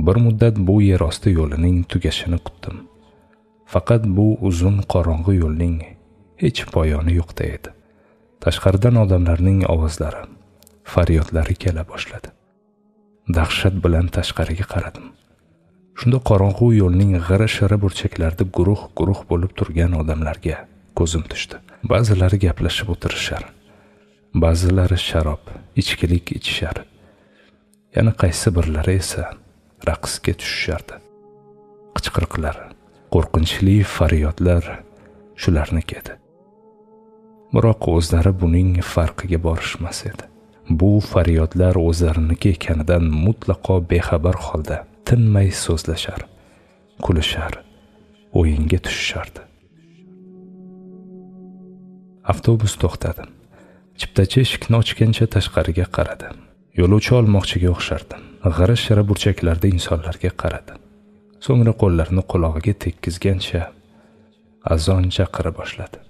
bir muddat bu yer osti yo'lining tugashini kutdim faqat bu uzun qorong'i yo'lning hech poyoni yo'qday edi tashqaridan odamlarning ovozlari faryodlari kela boshladi dahshat bilan tashqariga qaradim shunda qorong'u yo'lning g'ira shira burchaklarida guruh guruh bo'lib turgan odamlarga ko'zim tushdi ba'zilari gaplashib o'tirishar ba'zilari sharob ichkilik ichishar yana qaysi birlari esa raqsga tushishardi qichqiriqlar qo'rqinchli faryodlar shularniki edi biroq o'zlari buning farqiga borishmas edi bu faryodlar o'zlariniki ekanidan mutlaqo bexabar holda tinmay so'zlashar kulishar o'yinga tushishardi avtobus to'xtadi chiptachi eshikni ochgancha tashqariga qaradi yo'lovchi olmoqchiga o'xshardi g'ira shira burchaklarda insonlarga qaradi so'ngra qo'llarini qulog'iga tekkizgancha azon chaqira boshladi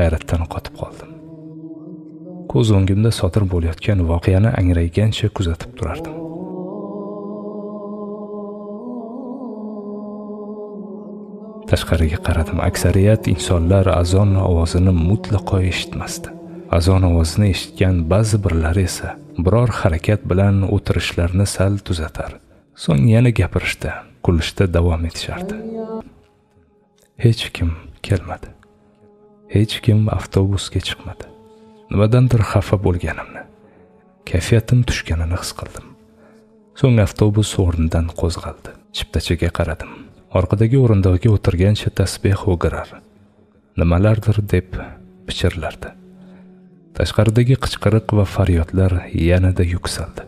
hayratdan qotib qoldim ko'z o'ngimda sodir bo'layotgan voqeani angraygancha kuzatib turardim tashqariga qaradim aksariyat insonlar azon ovozini mutlaqo eshitmasdi azon ovozini eshitgan ba'zi birlari esa biror harakat bilan o'tirishlarini sal tuzatar so'ng yana gapirishda kulishda davom etishardi hech kim kelmadi hech kim avtobusga chiqmadi nimadandir xafa bo'lganimni kayfiyatim tushganini his qildim so'ng avtobus o'rnidan qo'zg'aldi chiptachiga qaradim orqadagi o'rindiqga o'tirgancha tasbeh o'girar nimalardir deb pichirlardi tashqaridagi qichqiriq va faryodlar yanada yuksaldi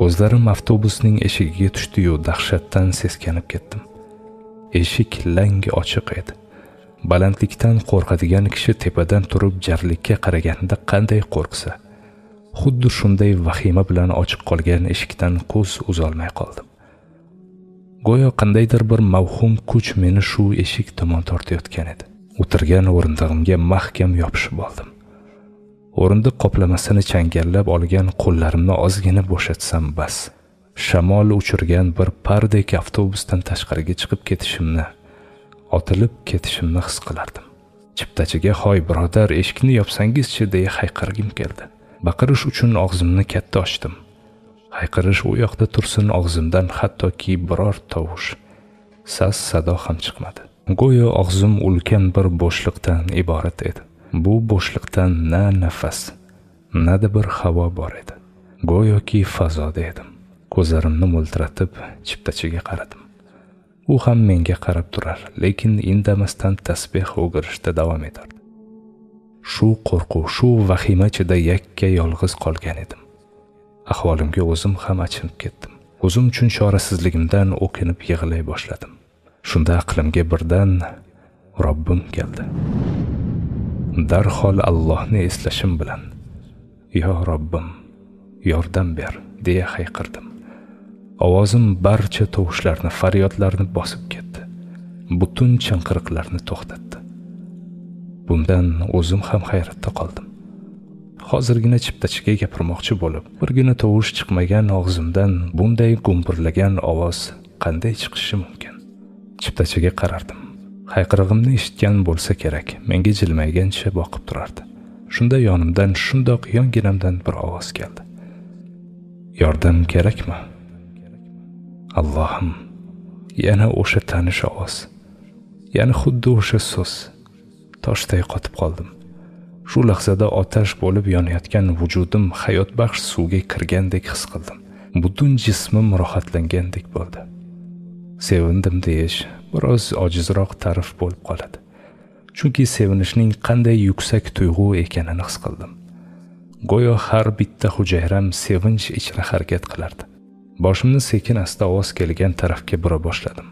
ko'zlarim avtobusning eshigiga tushdiyu dahshatdan seskanib ketdim eshik lang ochiq edi balandlikdan qo'rqadigan kishi tepadan turib jarlikka qaraganda qanday qo'rqsa xuddi shunday vahima bilan ochiq qolgan eshikdan ko'z uzolmay qoldim go'yo qandaydir bir mavhum kuch meni shu eshik tomon tortayotgan edi o'tirgan o'rindig'imga mahkam yopishib oldim o'rindiq qoplamasini changallab olgan qo'llarimni ozgina bo'shatsam bas shamol uchirgan bir pardek avtobusdan tashqariga chiqib ketishimni otilib ketishimni his qilardim chiptachiga hoy birodar eshikni yopsangizchi deya hayqirgim keldi baqirish uchun og'zimni katta ochdim hayqirish u yoqda tursin og'zimdan hattoki biror tovush sas sado ham chiqmadi go'yo og'zim ulkan bir bo'shliqdan iborat edi bu bo'shliqdan na nafas nada bir havo bor edi go'yoki fazoda edim ko'zlarimni mo'ltiratib chiptachiga qaradim u ham menga qarab turar lekin indamasdan tasbeh o'girishda davom etardi shu qo'rquv shu vahima ichida yakka yolg'iz qolgan edim ahvolimga o'zim ham achinib ketdim o'zim uchun chorasizligimdan o'kinib yig'lay boshladim shunda aqlimga birdan robbim keldi darhol allohni eslashim bilan yo robbim yordam ber deya hayqirdim ovozim barcha tovushlarni faryodlarni bosib ketdi butun chinqiriqlarni to'xtatdi bundan o'zim ham hayratda qoldim hozirgina chiptachiga gapirmoqchi bo'lib birgina tovush chiqmagan og'zimdan bunday gumburlagan ovoz qanday chiqishi mumkin chiptachiga qarardim hayqirig'imni eshitgan bo'lsa kerak menga jilmaygancha boqib turardi shunda yonimdan shundoq yonginamdan bir ovoz keldi yordam kerakmi Allahım, yana o'sha tanish ağız. yana xuddi o'sha so'z toshday qotib qaldım. Şu lahzada otash bo'lib vücudum hayat baxş suge kirgandek his qildim butun cismim rohatlangandek bo'ldi sevindim deyish biroz ojizroq ta'rif bo'lib qoladi chunki sevinishning qanday yuksak tuyg'u ekanini his qildim go'yo har bitta hujayram sevinch ichra harakat qilardi boshimni sekin asta ovoz kelgan tarafga bura boshladim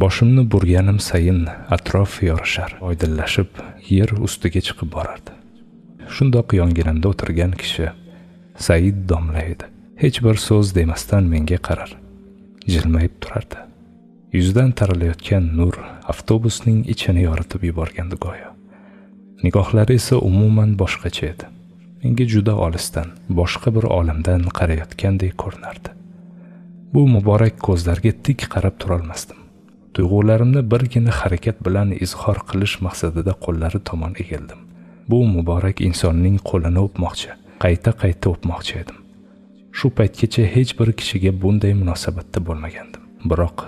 boshimni burganim sayin atrof yorishar oydinlashib yer ustiga chiqib borardi shundoq yonginamda o'tirgan kishi said domla edi hech bir so'z demasdan menga qarar jilmayib turardi yuzdan taralayotgan nur avtobusning ichini yoritib yuborgandi go'yo nigohlari esa umuman boshqacha edi menga juda olisdan boshqa bir olamdan qarayotgandek ko'rinardi bu muborak ko'zlarga tik qarab turolmasdim tuyg'ularimni birgina harakat bilan izhor qilish maqsadida qo'llari tomon egildim bu muborak insonning qo'lini o'pmoqchi qayta qayta o'pmoqchi edim shu paytgacha hech bir kishiga bunday munosabatda bo'lmagandim biroq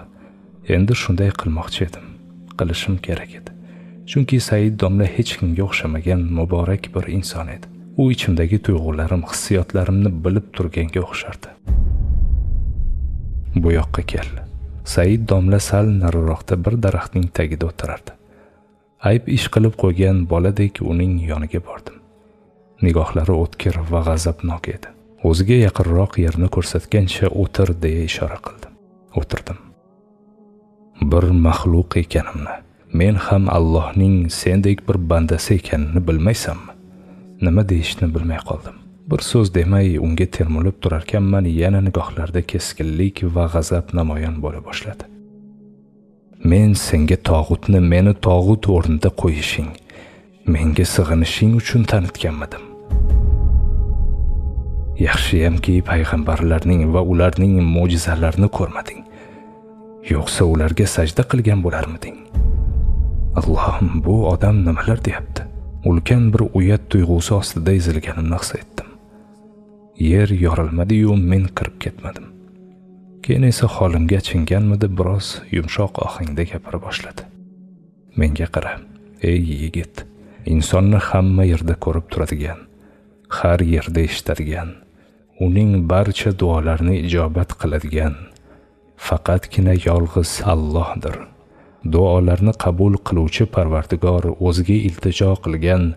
endi shunday qilmoqchi edim qilishim kerak edi chunki said domla hech kimga o'xshamagan muborak bir inson edi u ichimdagi tuyg'ularim hissiyotlarimni bilib turganga o'xshardi bu yoqqa kel said domla sal nariroqda bir daraxtning tagida o'tirardi ayb ish qilib qo'ygan boladek uning yoniga bordim nigohlari o'tkir va g'azabnok edi o'ziga yaqinroq yerni ko'rsatgancha o'tir deya ishora qildim o'tirdim bir maxluq ekanimni men ham allohning sendek bir bandasi ekanini bilmaysanmi nima deyishni bilmay qoldim bir so'z demay unga termulib turarkanman yana nigohlarda keskinlik va g'azab namoyon bo'la boshladi men senga tog'utni meni tog'ut o'rnida qo'yishing menga sig'inishing uchun tanitganmidim yaxshiyamki payg'ambarlarning va ularning mo'jizalarini ko'rmading yo'qsa ularga sajda qilgan bo'larmiding allohim bu odam nimalar deyapti ulkan bir uyat tuyg'usi ostida ezilganimni his etdim yer yorilmadi-yu men kirib ketmadim. Keyin esa holimga chinganmidi biroz yumshoq ohangda gapira boshladi. Menga qara, ey yigit, insonni hamma yerda ko'rib turadigan, har yerda eshitadigan, uning barcha duolarini ijobat qiladigan faqatgina yolg'iz Allohdir. Duolarni qabul qiluvchi Parvardigor o'ziga iltijo qilgan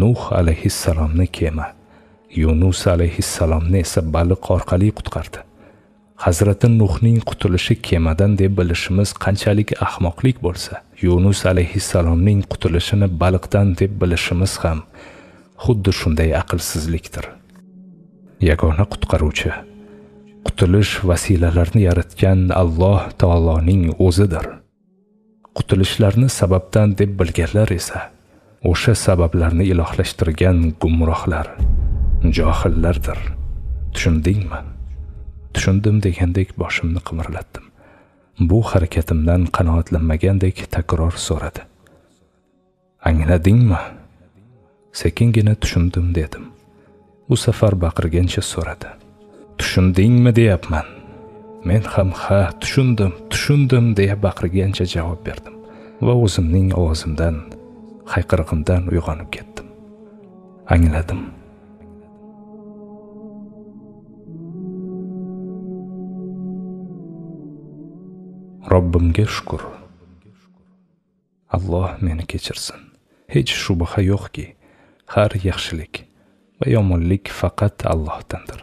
Nuh alayhissalomni kema yunus alayhissalomni esa baliq orqali qutqardi hazrati nuhning qutulishi kemadan deb bilishimiz qanchalik ahmoqlik bo'lsa yunus alayhissalomning qutulishini baliqdan deb bilishimiz ham xuddi shunday aqlsizlikdir yagona qutqaruvchi qutulish vasilalarini yaratgan alloh taoloning o'zidir qutulishlarni sababdan deb bilganlar esa o'sha sabablarni ilohlashtirgan gumrohlar johillardir tushundingmi tushundim degandek boshimni qimirlatdim bu harakatimdan qanoatlanmagandek takror so'radi angladingmi sekingina tushundim dedim u safar baqirgancha so'radi tushundingmi deyapman men ham ha tushundim tushundim deya baqirgancha javob berdim va o'zimning ovozimdan hayqirig'imdan uyg'onib ketdim angladim robbimga shukur alloh meni kechirsin hech shubha yo'qki har yaxshilik va yomonlik faqat allohdandir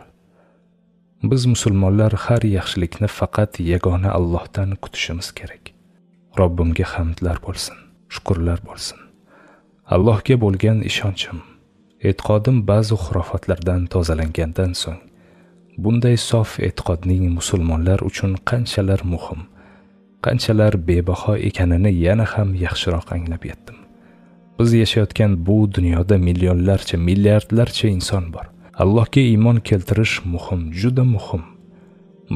biz musulmonlar har yaxshilikni faqat yagona allohdan kutishimiz kerak robbimga hamdlar bo'lsin shukurlar bo'lsin allohga bo'lgan ishonchim e'tiqodim ba'zi xurofatlardan tozalangandan so'ng bunday sof e'tiqodning musulmonlar uchun qanchalar muhim qanchalar bebaho ekanini yana ham yaxshiroq anglab yetdim biz yashayotgan bu dunyoda millionlarcha milliardlarcha inson bor allohga iymon keltirish muhim juda muhim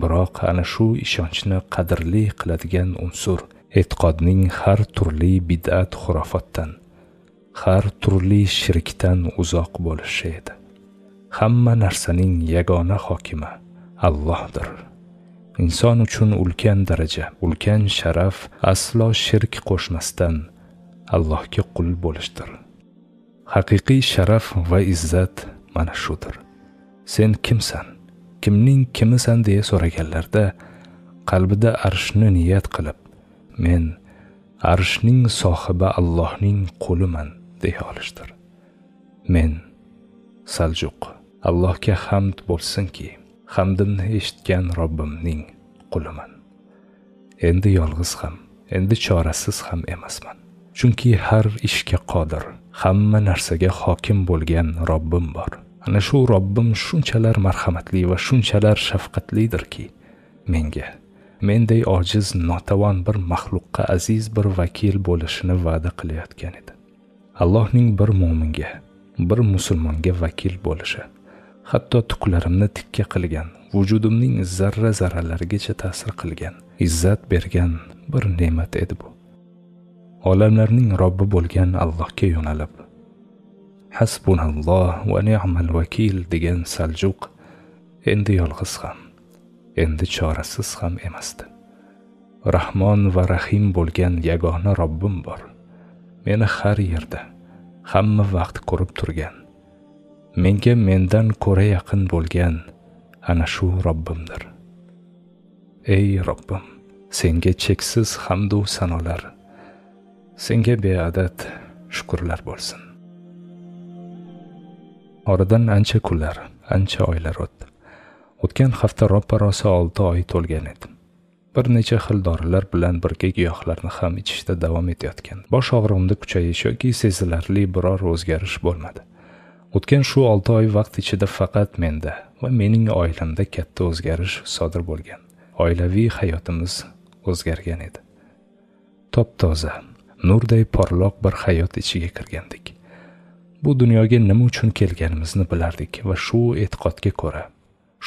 biroq ana shu ishonchni qadrli qiladigan unsur e'tiqodning har turli bid'at xurofotdan har turli shirkdan uzoq bo'lishi edi hamma narsaning yagona hokimi allohdir inson uchun ulkan daraja ulkan sharaf aslo shirk qo'shmasdan allohga qul bo'lishdir haqiqiy sharaf va izzat mana shudir sen kimsan kimning kimisan deya so'raganlarda qalbida arshni niyat qilib men arshning sohibi allohning quliman deya olishdir men saljuq allohga hamd bo'lsinki hamdimni eshitgan robbimning quliman endi yolg'iz ham endi chorasiz ham emasman chunki har ishga qodir hamma narsaga hokim bo'lgan robbim bor ana shu robbim shunchalar marhamatli va shunchalar shafqatlidirki menga menday ojiz notavon bir maxluqqa aziz bir vakil bo'lishini va'da qilayotgan edi allohning bir mo'minga bir musulmonga vakil bo'lishi hatto tuklarimni tikka qilgan vujudimning zarra zarralarigacha ta'sir qilgan izzat bergan bir ne'mat edi bu olamlarning robbi bo'lgan allohga yo'nalib hasbunalloh va ni'mal vakil degan saljuq endi yolg'iz ham endi chorasiz ham emasdi rahmon va rahim bo'lgan yagona robbim bor meni har yerda hamma vaqt ko'rib turgan menga mendan ko'ra yaqin bo'lgan ana shu robbimdir ey robbim senga cheksiz hamdu sanolar senga beadad shukurlar bo'lsin oradan ancha kunlar ancha oylar o'tdi o'tgan hafta roppa rosa olti oy to'lgan edi bir necha xil dorilar bilan birga giyohlarni ham ichishda davom etayotgan bosh og'rig'imda kuchayish yoki sezilarli biror o'zgarish bo'lmadi o'tgan shu olti oy vaqt ichida faqat menda va mening oilamda katta o'zgarish sodir bo'lgan oilaviy hayotimiz o'zgargan edi top toza nurday porloq bir hayot ichiga kirgandik bu dunyoga nima uchun kelganimizni bilardik va shu e'tiqodga ko'ra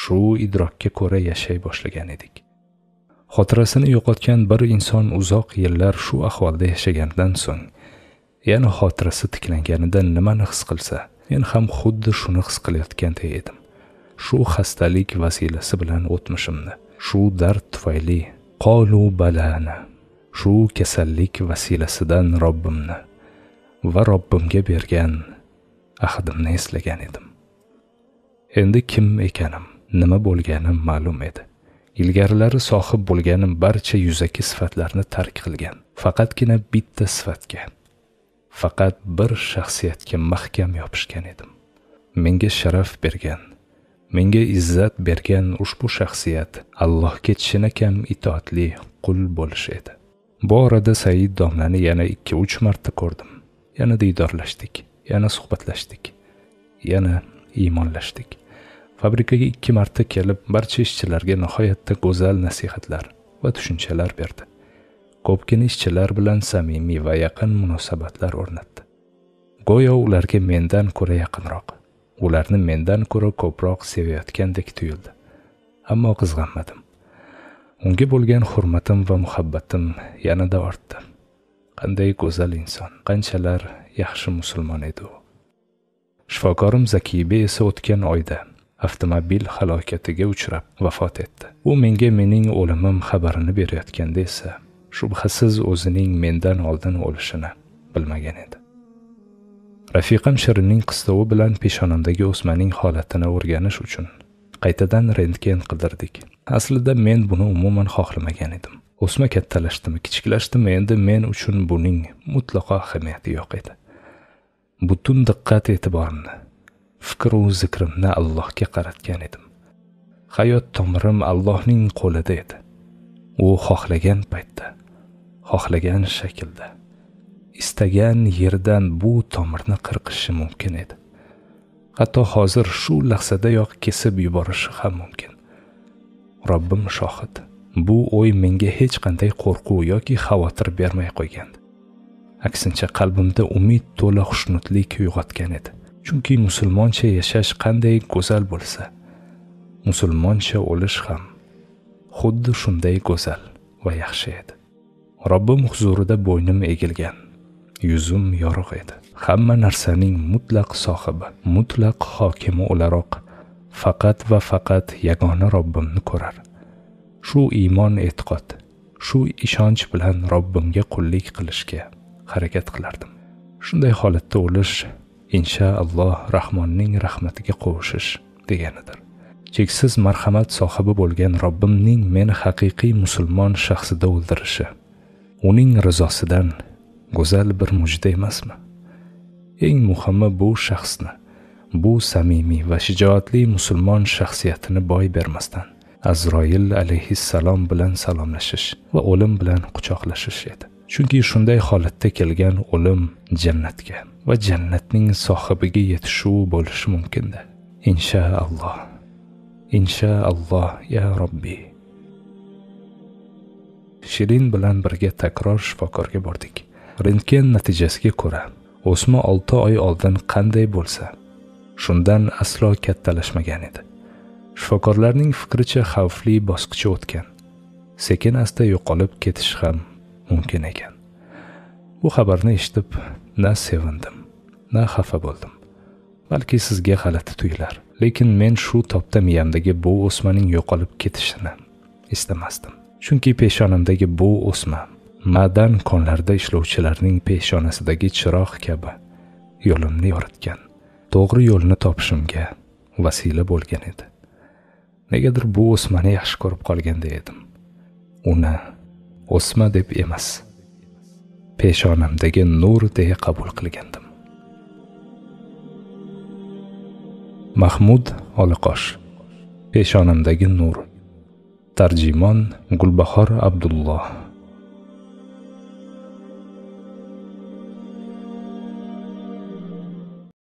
shu idrokka ko'ra yashay boshlagan edik xotirasini yo'qotgan bir inson uzoq yillar shu ahvolda yashagandan so'ng yana xotirasi tiklanganida nimani his qilsa men ham xuddi shuni his qilayotganday edim shu xastalik vasilasi bilan o'tmishimni shu dard tufayli qolu balani shu kasallik vasilasidan robbimni va robbimga bergan ahdimni eslagan edim endi kim ekanim nima bo'lganim ma'lum edi ilgarilari sohib bo'lganim barcha yuzaki sifatlarni tark qilgan faqatgina bitta sifatga faqat bir shaxsiyatga mahkam yopishgan edim menga sharaf bergan menga izzat bergan ushbu shaxsiyat allohga chinakam itoatli qul bo'lish edi bu orada said domlani yana ikki uch marta ko'rdim yana diydorlashdik yana suhbatlashdik yana iymonlashdik fabrikaga ikki marta kelib barcha ishchilarga nihoyatda go'zal nasihatlar va tushunchalar berdi ko'pgina ishchilar bilan samimiy va yaqin munosabatlar o'rnatdi go'yo ularga mendan ko'ra yaqinroq ularni mendan ko'ra ko'proq sevayotgandek tuyuldi ammo qizg'anmadim unga bo'lgan hurmatim va muhabbatim yanada ortdi qanday go'zal inson qanchalar yaxshi musulmon edi u shifokorim zakiba esa o'tgan oyda avtomobil halokatiga uchrab vafot etdi u menga mening o'limim xabarini berayotganda esa shubhasiz o'zining mendan oldin o'lishini bilmagan edi rafiqam shirinning qistovi bilan peshonamdagi o'smaning holatini o'rganish uchun qaytadan rentgen qidirdik aslida men buni umuman xohlamagan edim o'sma kattalashdimi kichiklashdimi endi men uchun buning mutlaqo ahamiyati yo'q edi butun diqqat e'tiborimni fikru zikrimni allohga qaratgan edim hayot tomirim allohning qo'lida edi u xohlagan paytda xohlagan shaklda istagan yerdan bu tomirni qirqishi mumkin edi hatto hozir shu lahzadayoq kesib yuborishi ham mumkin robbim shohid bu o'y menga hech qanday qo'rquv yoki xavotir bermay qo'ygandi aksincha qalbimda umid to'la xushnudlik uyg'otgan edi chunki musulmoncha yashash qanday go'zal bo'lsa musulmoncha o'lish ham xuddi shunday go'zal va yaxshi edi robbim huzurida bo'ynim egilgan yuzim yorug' edi hamma narsaning mutlaq sohibi mutlaq hokimi o'laroq faqat va faqat yagona robbimni ko'rar shu iymon e'tiqod shu ishonch bilan robbimga qullik qilishga harakat qilardim shunday holatda o'lish inshaalloh rahmonning rahmatiga qovushish deganidir cheksiz marhamat sohibi bo'lgan robbimning meni haqiqiy musulmon shaxsida o'ldirishi uning rizosidan go'zal bir mujda emasmi eng muhimi bu shaxsni bu samimiy va shijoatli musulmon shaxsiyatini boy bermasdan azroil alayhissalom bilan salomlashish va o'lim bilan quchoqlashish edi chunki shunday holatda kelgan o'lim jannatga va jannatning sohibiga yetishuv bo'lishi mumkinda inshaalloh inshaalloh ya robbiy shirin bilan birga takror shifokorga bordik rentgen natijasiga ko'ra o'sma olti oy oldin qanday bo'lsa shundan aslo kattalashmagan edi shifokorlarning fikricha xavfli bosqichi o'tgan sekin asta yo'qolib ketish ham mumkin ekan bu xabarni eshitib na sevindim na xafa bo'ldim balki sizga g'alati tuyular lekin men shu topda miyamdagi bu o'smaning yo'qolib ketishini istamasdim chunki peshonamdagi bu o'sma ma'dan konlarida ishlovchilarning peshonasidagi chiroq kabi yo'limni yoritgan to'g'ri yo'lni topishimga vasila bo'lgan edi negadir bu o'smani yaxshi ko'rib qolganda edim uni o'sma deb emas peshonamdagi nur deya qabul qilgandim mahmud oliqosh peshonamdagi nur ترجمان گلبخار عبدالله